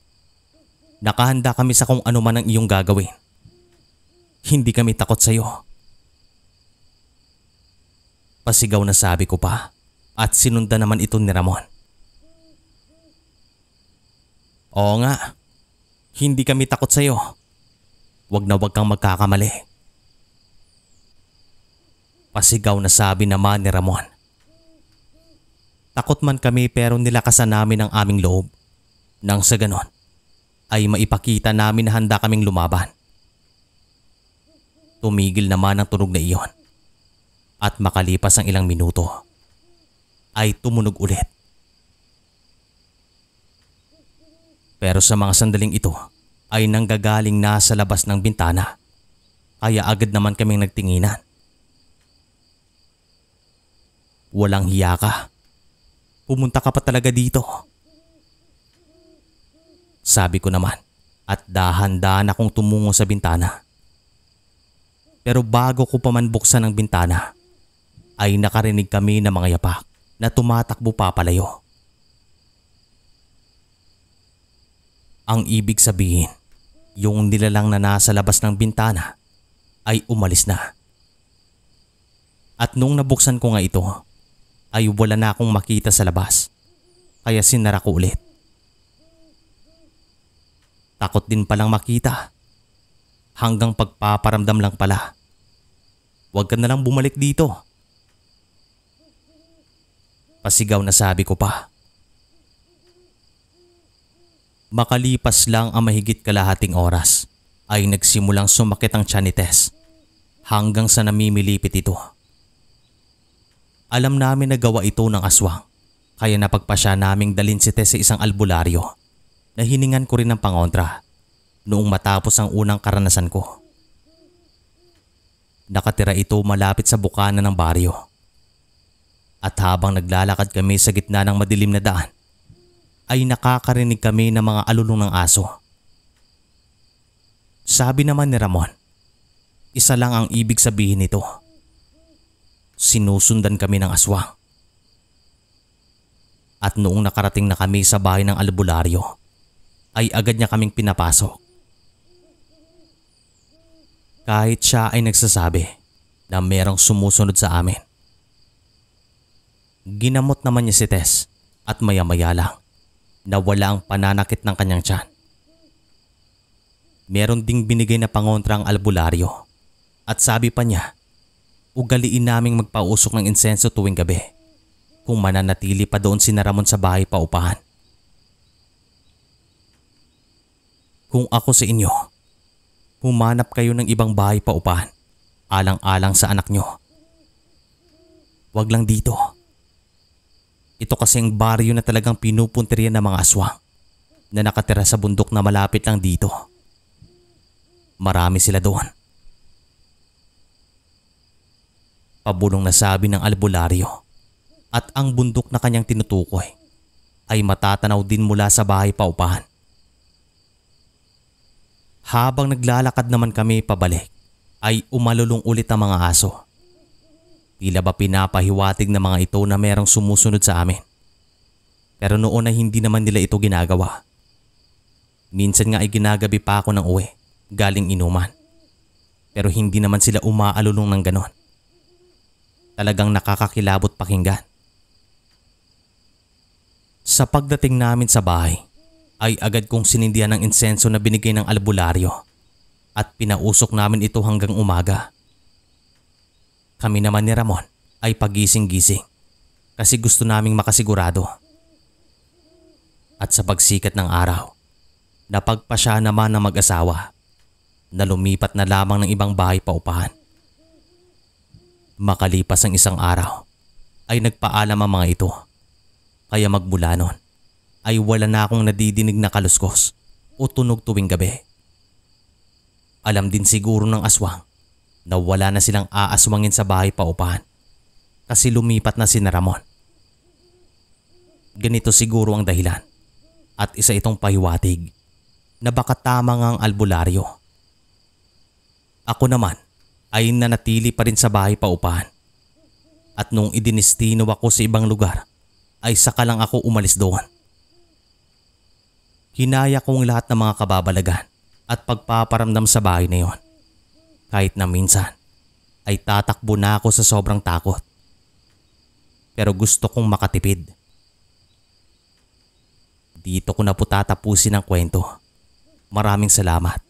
[SPEAKER 1] Nakahanda kami sa kung ano man ang iyong gagawin. Hindi kami takot sa iyo. Pasigaw na sabi ko pa at sinunda naman ito ni Ramon. Oo nga, hindi kami takot sa iyo. Huwag na huwag kang magkakamali. Pasigaw na sabi naman ni Ramon. Takot man kami pero nilakasan namin ang aming loob. Nang sa ganon, ay maipakita namin na handa kaming lumaban. Tumigil naman ang tunog na iyon at makalipas ang ilang minuto ay tumunog ulit. Pero sa mga sandaling ito ay nanggagaling na sa labas ng bintana kaya agad naman kaming nagtinginan. Walang hiya ka. Pumunta ka pa talaga dito. Sabi ko naman at dahan-dahan akong tumungo sa bintana. Pero bago ko pa man buksan ang bintana ay nakarinig kami ng mga yapak na tumatakbo papalayo. Ang ibig sabihin, yung nilalang na nasa labas ng bintana ay umalis na. At nung nabuksan ko nga ito, ay wala na akong makita sa labas. Kaya sinara ko ulit. Takot din palang makita. Hanggang pagpaparamdam lang pala. Huwag ka na lang bumalik dito. Pasigaw na sabi ko pa. Makalipas lang ang mahigit kalahating oras ay nagsimulang sumakit ang chanites hanggang sa namimilipit ito. Alam namin na gawa ito ng aswang kaya napagpasya naming dalin si Tess sa isang albularyo na hiningan ko rin ng pangontra noong matapos ang unang karanasan ko. Nakatira ito malapit sa bukana ng baryo. At habang naglalakad kami sa gitna ng madilim na daan, ay nakakarinig kami ng mga alulong ng aso. Sabi naman ni Ramon, isa lang ang ibig sabihin nito. Sinusundan kami ng aswang. At noong nakarating na kami sa bahay ng albularyo, ay agad niya kaming pinapasok. Kahit siya ay nagsasabi na merong sumusunod sa amin. Ginamot naman niya si Tess at maya-maya lang wala ang pananakit ng kanyang tiyan. Meron ding binigay na pangontra ang albularyo at sabi pa niya, ugaliin naming magpausok ng insenso tuwing gabi kung mananatili pa doon si Ramon sa bahay paupahan. Kung ako sa inyo, humanap kayo ng ibang bahay pa upahan, alang-alang sa anak nyo. Huwag lang dito. Ito kasi ang baryo na talagang pinupunteriya ng mga aswang na nakatira sa bundok na malapit lang dito. Marami sila doon. Pabulong na sabi ng albularyo at ang bundok na kanyang tinutukoy ay matatanaw din mula sa bahay paupahan. Habang naglalakad naman kami pabalik, ay umalulong ulit ang mga aso. Tila ba pinapahiwatig ng mga ito na merong sumusunod sa amin. Pero noon ay hindi naman nila ito ginagawa. Minsan nga ay ginagabi pa ako ng uwi, galing inuman. Pero hindi naman sila umaalulong ng ganon. Talagang nakakakilabot pakinggan. Sa pagdating namin sa bahay, ay agad kong sinindihan ng insenso na binigay ng albularyo at pinausok namin ito hanggang umaga. Kami naman ni Ramon ay pagising-gising kasi gusto naming makasigurado. At sa pagsikat ng araw, napagpa siya naman ng mag-asawa na lumipat na lamang ng ibang bahay paupahan. Makalipas ang isang araw ay nagpaalam ang mga ito kaya magmula nun ay wala na akong nadidinig na kaluskos o tunog tuwing gabi. Alam din siguro ng aswang na wala na silang aaswangin sa bahay paupahan kasi lumipat na si Ramon. Ganito siguro ang dahilan at isa itong pahiwatig na baka tama nga ang albularyo. Ako naman ay nanatili pa rin sa bahay paupahan at nung idinistino ako sa ibang lugar ay saka lang ako umalis doon. Hinaya kong lahat ng mga kababalagan at pagpaparamdam sa bahay na yon. Kahit na minsan ay tatakbo na ako sa sobrang takot. Pero gusto kong makatipid. Dito ko na po tatapusin ang kwento. Maraming salamat